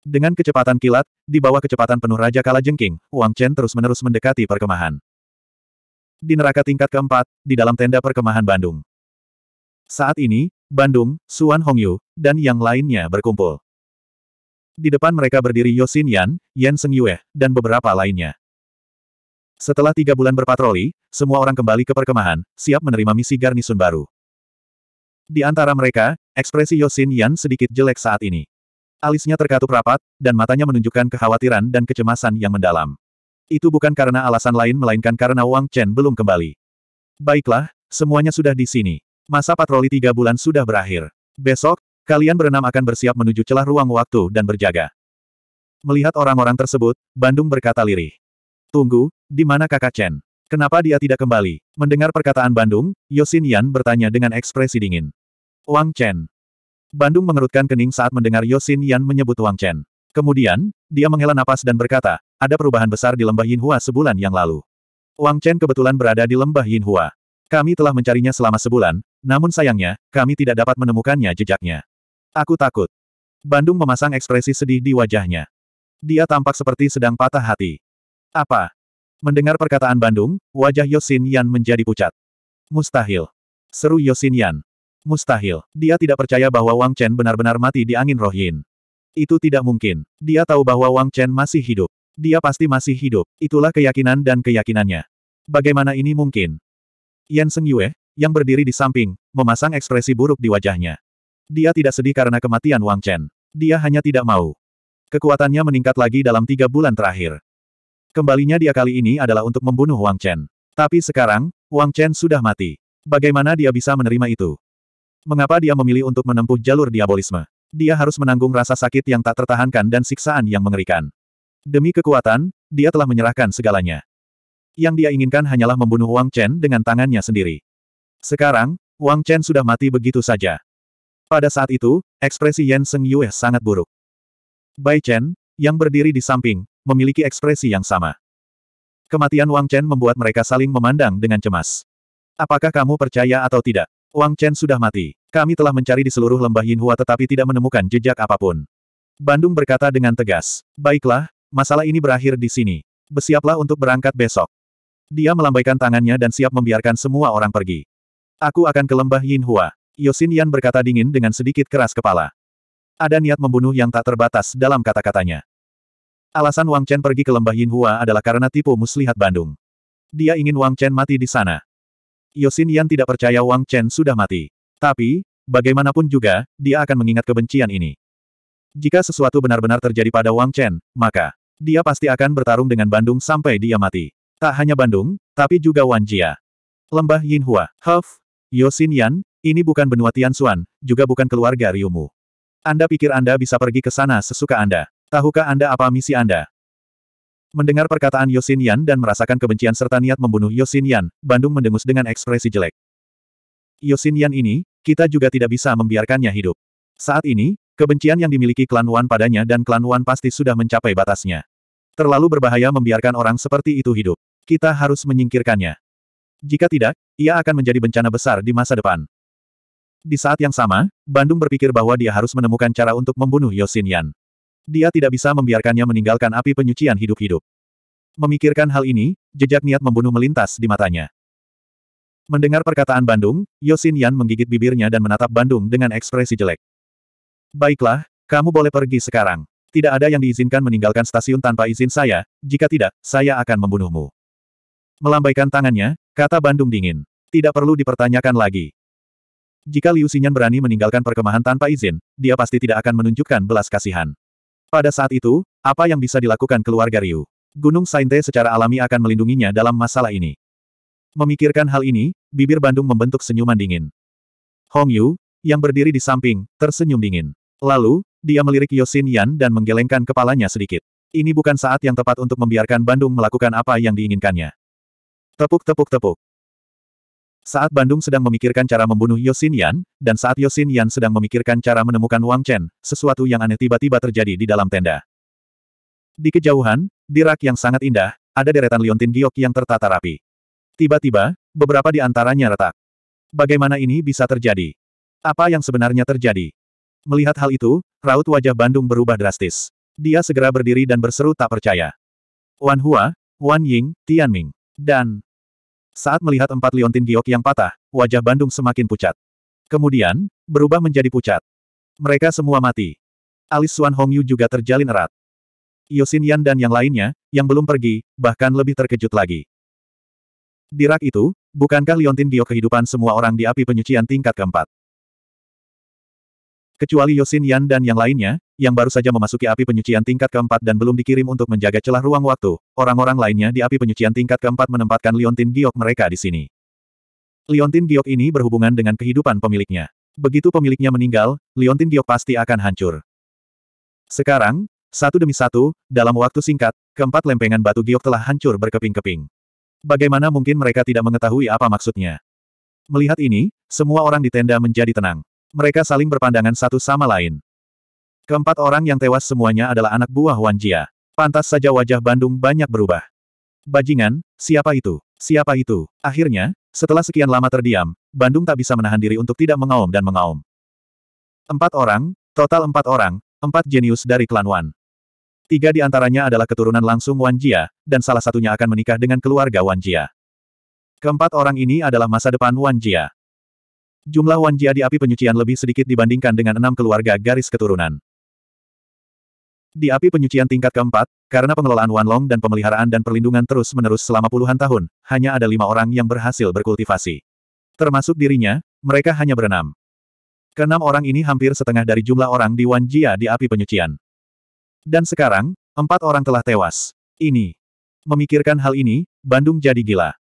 Dengan kecepatan kilat, di bawah kecepatan penuh Raja Kalajengking, Wang Chen terus-menerus mendekati perkemahan. Di neraka tingkat keempat, di dalam tenda perkemahan Bandung. Saat ini, Bandung, Suan Hongyu, dan yang lainnya berkumpul. Di depan mereka berdiri Yosin Yan, Yan Seng Yue, dan beberapa lainnya. Setelah tiga bulan berpatroli, semua orang kembali ke perkemahan, siap menerima misi garnisun baru. Di antara mereka, ekspresi Yosin Yan sedikit jelek saat ini. Alisnya terkatup rapat, dan matanya menunjukkan kekhawatiran dan kecemasan yang mendalam. Itu bukan karena alasan lain melainkan karena Wang Chen belum kembali. Baiklah, semuanya sudah di sini. Masa patroli tiga bulan sudah berakhir. Besok, kalian berenam akan bersiap menuju celah ruang waktu dan berjaga. Melihat orang-orang tersebut, Bandung berkata lirih. Tunggu, di mana kakak Chen? Kenapa dia tidak kembali? Mendengar perkataan Bandung, Yosin Yan bertanya dengan ekspresi dingin. Wang Chen. Bandung mengerutkan kening saat mendengar Yosin Yan menyebut Wang Chen. Kemudian, dia menghela napas dan berkata, ada perubahan besar di lembah Yinhua sebulan yang lalu. Wang Chen kebetulan berada di lembah Yinhua. Kami telah mencarinya selama sebulan, namun sayangnya, kami tidak dapat menemukannya jejaknya. Aku takut. Bandung memasang ekspresi sedih di wajahnya. Dia tampak seperti sedang patah hati. Apa? Mendengar perkataan Bandung, wajah Yosin Yan menjadi pucat. Mustahil. Seru Yosin Yan. Mustahil. Dia tidak percaya bahwa Wang Chen benar-benar mati di angin roh Yin. Itu tidak mungkin. Dia tahu bahwa Wang Chen masih hidup. Dia pasti masih hidup. Itulah keyakinan dan keyakinannya. Bagaimana ini mungkin? Yan Seng Yue, yang berdiri di samping, memasang ekspresi buruk di wajahnya. Dia tidak sedih karena kematian Wang Chen. Dia hanya tidak mau. Kekuatannya meningkat lagi dalam tiga bulan terakhir. Kembalinya dia kali ini adalah untuk membunuh Wang Chen. Tapi sekarang, Wang Chen sudah mati. Bagaimana dia bisa menerima itu? Mengapa dia memilih untuk menempuh jalur diabolisme? Dia harus menanggung rasa sakit yang tak tertahankan dan siksaan yang mengerikan. Demi kekuatan, dia telah menyerahkan segalanya. Yang dia inginkan hanyalah membunuh Wang Chen dengan tangannya sendiri. Sekarang, Wang Chen sudah mati begitu saja. Pada saat itu, ekspresi Yen Seng Yue sangat buruk. Bai Chen, yang berdiri di samping, memiliki ekspresi yang sama. Kematian Wang Chen membuat mereka saling memandang dengan cemas. Apakah kamu percaya atau tidak? Wang Chen sudah mati. Kami telah mencari di seluruh lembah Yin Hua tetapi tidak menemukan jejak apapun. Bandung berkata dengan tegas. Baiklah, masalah ini berakhir di sini. Bersiaplah untuk berangkat besok. Dia melambaikan tangannya dan siap membiarkan semua orang pergi. Aku akan ke lembah Yinhua. Yosin Yan berkata dingin dengan sedikit keras kepala. Ada niat membunuh yang tak terbatas dalam kata-katanya. Alasan Wang Chen pergi ke lembah Yin Hua adalah karena tipu muslihat Bandung. Dia ingin Wang Chen mati di sana. Yosin Yan tidak percaya Wang Chen sudah mati. Tapi, bagaimanapun juga, dia akan mengingat kebencian ini. Jika sesuatu benar-benar terjadi pada Wang Chen, maka dia pasti akan bertarung dengan Bandung sampai dia mati. Tak hanya Bandung, tapi juga Wan Jia. Lembah Yin Hua. Huff, Yosin Yan, ini bukan benua Tian Xuan, juga bukan keluarga Ryumu. Anda pikir Anda bisa pergi ke sana sesuka Anda. Tahukah Anda apa misi Anda? Mendengar perkataan Yosin Yan dan merasakan kebencian serta niat membunuh Yosin Yan, Bandung mendengus dengan ekspresi jelek. Yosin Yan ini, kita juga tidak bisa membiarkannya hidup. Saat ini, kebencian yang dimiliki klan Wan padanya dan klan Wan pasti sudah mencapai batasnya. Terlalu berbahaya membiarkan orang seperti itu hidup. Kita harus menyingkirkannya. Jika tidak, ia akan menjadi bencana besar di masa depan. Di saat yang sama, Bandung berpikir bahwa dia harus menemukan cara untuk membunuh Yosin Yan. Dia tidak bisa membiarkannya meninggalkan api penyucian hidup-hidup. Memikirkan hal ini, jejak niat membunuh melintas di matanya. Mendengar perkataan Bandung, Yosin Yan menggigit bibirnya dan menatap Bandung dengan ekspresi jelek. Baiklah, kamu boleh pergi sekarang. Tidak ada yang diizinkan meninggalkan stasiun tanpa izin saya, jika tidak, saya akan membunuhmu. Melambaikan tangannya, kata Bandung dingin. Tidak perlu dipertanyakan lagi. Jika Liu Xinyan berani meninggalkan perkemahan tanpa izin, dia pasti tidak akan menunjukkan belas kasihan. Pada saat itu, apa yang bisa dilakukan keluarga Ryu? Gunung Sainte secara alami akan melindunginya dalam masalah ini. Memikirkan hal ini, bibir Bandung membentuk senyuman dingin. Hong Yu, yang berdiri di samping, tersenyum dingin. Lalu, dia melirik Yosin Yan dan menggelengkan kepalanya sedikit. Ini bukan saat yang tepat untuk membiarkan Bandung melakukan apa yang diinginkannya. Tepuk-tepuk-tepuk. Saat Bandung sedang memikirkan cara membunuh Yosin Yan, dan saat Yosin Yan sedang memikirkan cara menemukan Wang Chen, sesuatu yang aneh tiba-tiba terjadi di dalam tenda. Di kejauhan, di rak yang sangat indah, ada deretan liontin giok yang tertata rapi. Tiba-tiba, beberapa di antaranya retak. Bagaimana ini bisa terjadi? Apa yang sebenarnya terjadi? Melihat hal itu, raut wajah Bandung berubah drastis. Dia segera berdiri dan berseru tak percaya. Wan Hua, Wan Ying, Tian Ming, dan saat melihat empat liontin giok yang patah, wajah Bandung semakin pucat. Kemudian, berubah menjadi pucat. Mereka semua mati. Alis Suan Hongyu juga terjalin erat. Yosin Yan dan yang lainnya, yang belum pergi, bahkan lebih terkejut lagi. Dirak itu, bukankah liontin giok kehidupan semua orang di api penyucian tingkat keempat? Kecuali Yosin Yan dan yang lainnya, yang baru saja memasuki api penyucian tingkat keempat dan belum dikirim untuk menjaga celah ruang waktu, orang-orang lainnya di api penyucian tingkat keempat menempatkan Liontin Giok mereka di sini. Liontin Giok ini berhubungan dengan kehidupan pemiliknya. Begitu pemiliknya meninggal, Liontin Giok pasti akan hancur. Sekarang, satu demi satu, dalam waktu singkat, keempat lempengan batu Giok telah hancur berkeping-keping. Bagaimana mungkin mereka tidak mengetahui apa maksudnya? Melihat ini, semua orang di tenda menjadi tenang. Mereka saling berpandangan satu sama lain. Keempat orang yang tewas semuanya adalah anak buah Wan Jia. Pantas saja wajah Bandung banyak berubah. Bajingan, siapa itu? Siapa itu? Akhirnya, setelah sekian lama terdiam, Bandung tak bisa menahan diri untuk tidak mengaum dan mengaum. Empat orang, total empat orang, empat jenius dari klan Wan. Tiga di antaranya adalah keturunan langsung Wan Jia, dan salah satunya akan menikah dengan keluarga Wan Jia. Keempat orang ini adalah masa depan Wan Jia. Jumlah Wan Jia di api penyucian lebih sedikit dibandingkan dengan enam keluarga garis keturunan. Di api penyucian tingkat keempat, karena pengelolaan Wanlong dan pemeliharaan dan perlindungan terus-menerus selama puluhan tahun, hanya ada lima orang yang berhasil berkultivasi. Termasuk dirinya, mereka hanya berenam. Keenam orang ini hampir setengah dari jumlah orang di Wan Jia di api penyucian. Dan sekarang, empat orang telah tewas. Ini. Memikirkan hal ini, Bandung jadi gila.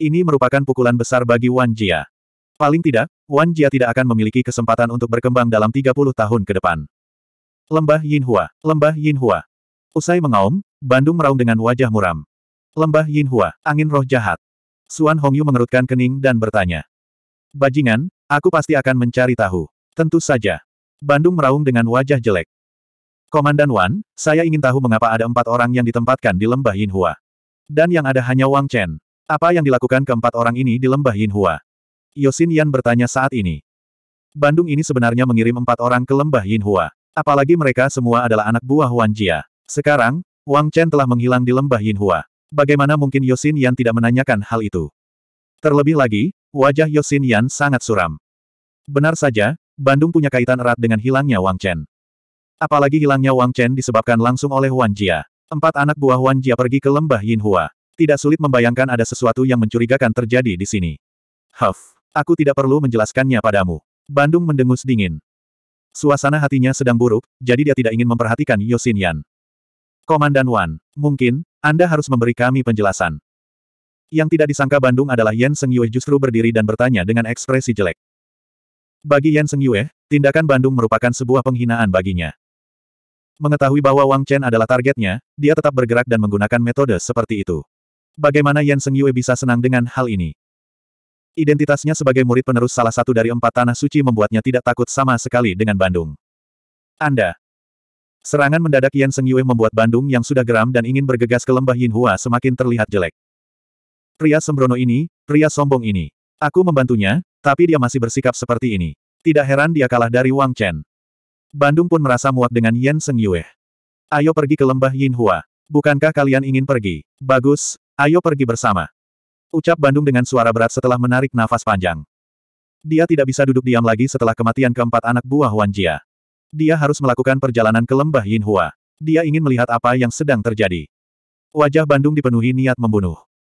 Ini merupakan pukulan besar bagi Wan Jia. Paling tidak, Wan Jia tidak akan memiliki kesempatan untuk berkembang dalam 30 tahun ke depan. Lembah Yin Hua, Lembah Yin Hua. Usai mengaum, Bandung meraung dengan wajah muram. Lembah Yin Hua, angin roh jahat. Suan Hongyu mengerutkan kening dan bertanya. Bajingan, aku pasti akan mencari tahu. Tentu saja. Bandung meraung dengan wajah jelek. Komandan Wan, saya ingin tahu mengapa ada empat orang yang ditempatkan di lembah Yin Hua, Dan yang ada hanya Wang Chen. Apa yang dilakukan keempat orang ini di lembah Yin Hua? Yosin Yan bertanya saat ini. Bandung ini sebenarnya mengirim empat orang ke lembah Yinhua. Apalagi mereka semua adalah anak buah Wan Jia. Sekarang, Wang Chen telah menghilang di lembah Yinhua. Bagaimana mungkin Yosin Yan tidak menanyakan hal itu? Terlebih lagi, wajah Yosin Yan sangat suram. Benar saja, Bandung punya kaitan erat dengan hilangnya Wang Chen. Apalagi hilangnya Wang Chen disebabkan langsung oleh Wan Jia. Empat anak buah Wan Jia pergi ke lembah Yinhua. Tidak sulit membayangkan ada sesuatu yang mencurigakan terjadi di sini. Huff. Aku tidak perlu menjelaskannya padamu. Bandung mendengus dingin. Suasana hatinya sedang buruk, jadi dia tidak ingin memperhatikan Yosin Yan. Komandan Wan, mungkin, Anda harus memberi kami penjelasan. Yang tidak disangka Bandung adalah Yan Seng Yue justru berdiri dan bertanya dengan ekspresi jelek. Bagi Yan Seng Yue, tindakan Bandung merupakan sebuah penghinaan baginya. Mengetahui bahwa Wang Chen adalah targetnya, dia tetap bergerak dan menggunakan metode seperti itu. Bagaimana Yan Seng Yue bisa senang dengan hal ini? Identitasnya sebagai murid penerus salah satu dari empat tanah suci membuatnya tidak takut sama sekali dengan Bandung. Anda. Serangan mendadak Yan Seng Yue membuat Bandung yang sudah geram dan ingin bergegas ke lembah Yin Hua semakin terlihat jelek. Pria sembrono ini, pria sombong ini. Aku membantunya, tapi dia masih bersikap seperti ini. Tidak heran dia kalah dari Wang Chen. Bandung pun merasa muak dengan Yan Seng Yue. Ayo pergi ke lembah Yin Hua. Bukankah kalian ingin pergi? Bagus, ayo pergi bersama. Ucap Bandung dengan suara berat setelah menarik nafas panjang. Dia tidak bisa duduk diam lagi setelah kematian keempat anak buah Wan Jia. Dia harus melakukan perjalanan ke lembah Yin Hua. Dia ingin melihat apa yang sedang terjadi. Wajah Bandung dipenuhi niat membunuh.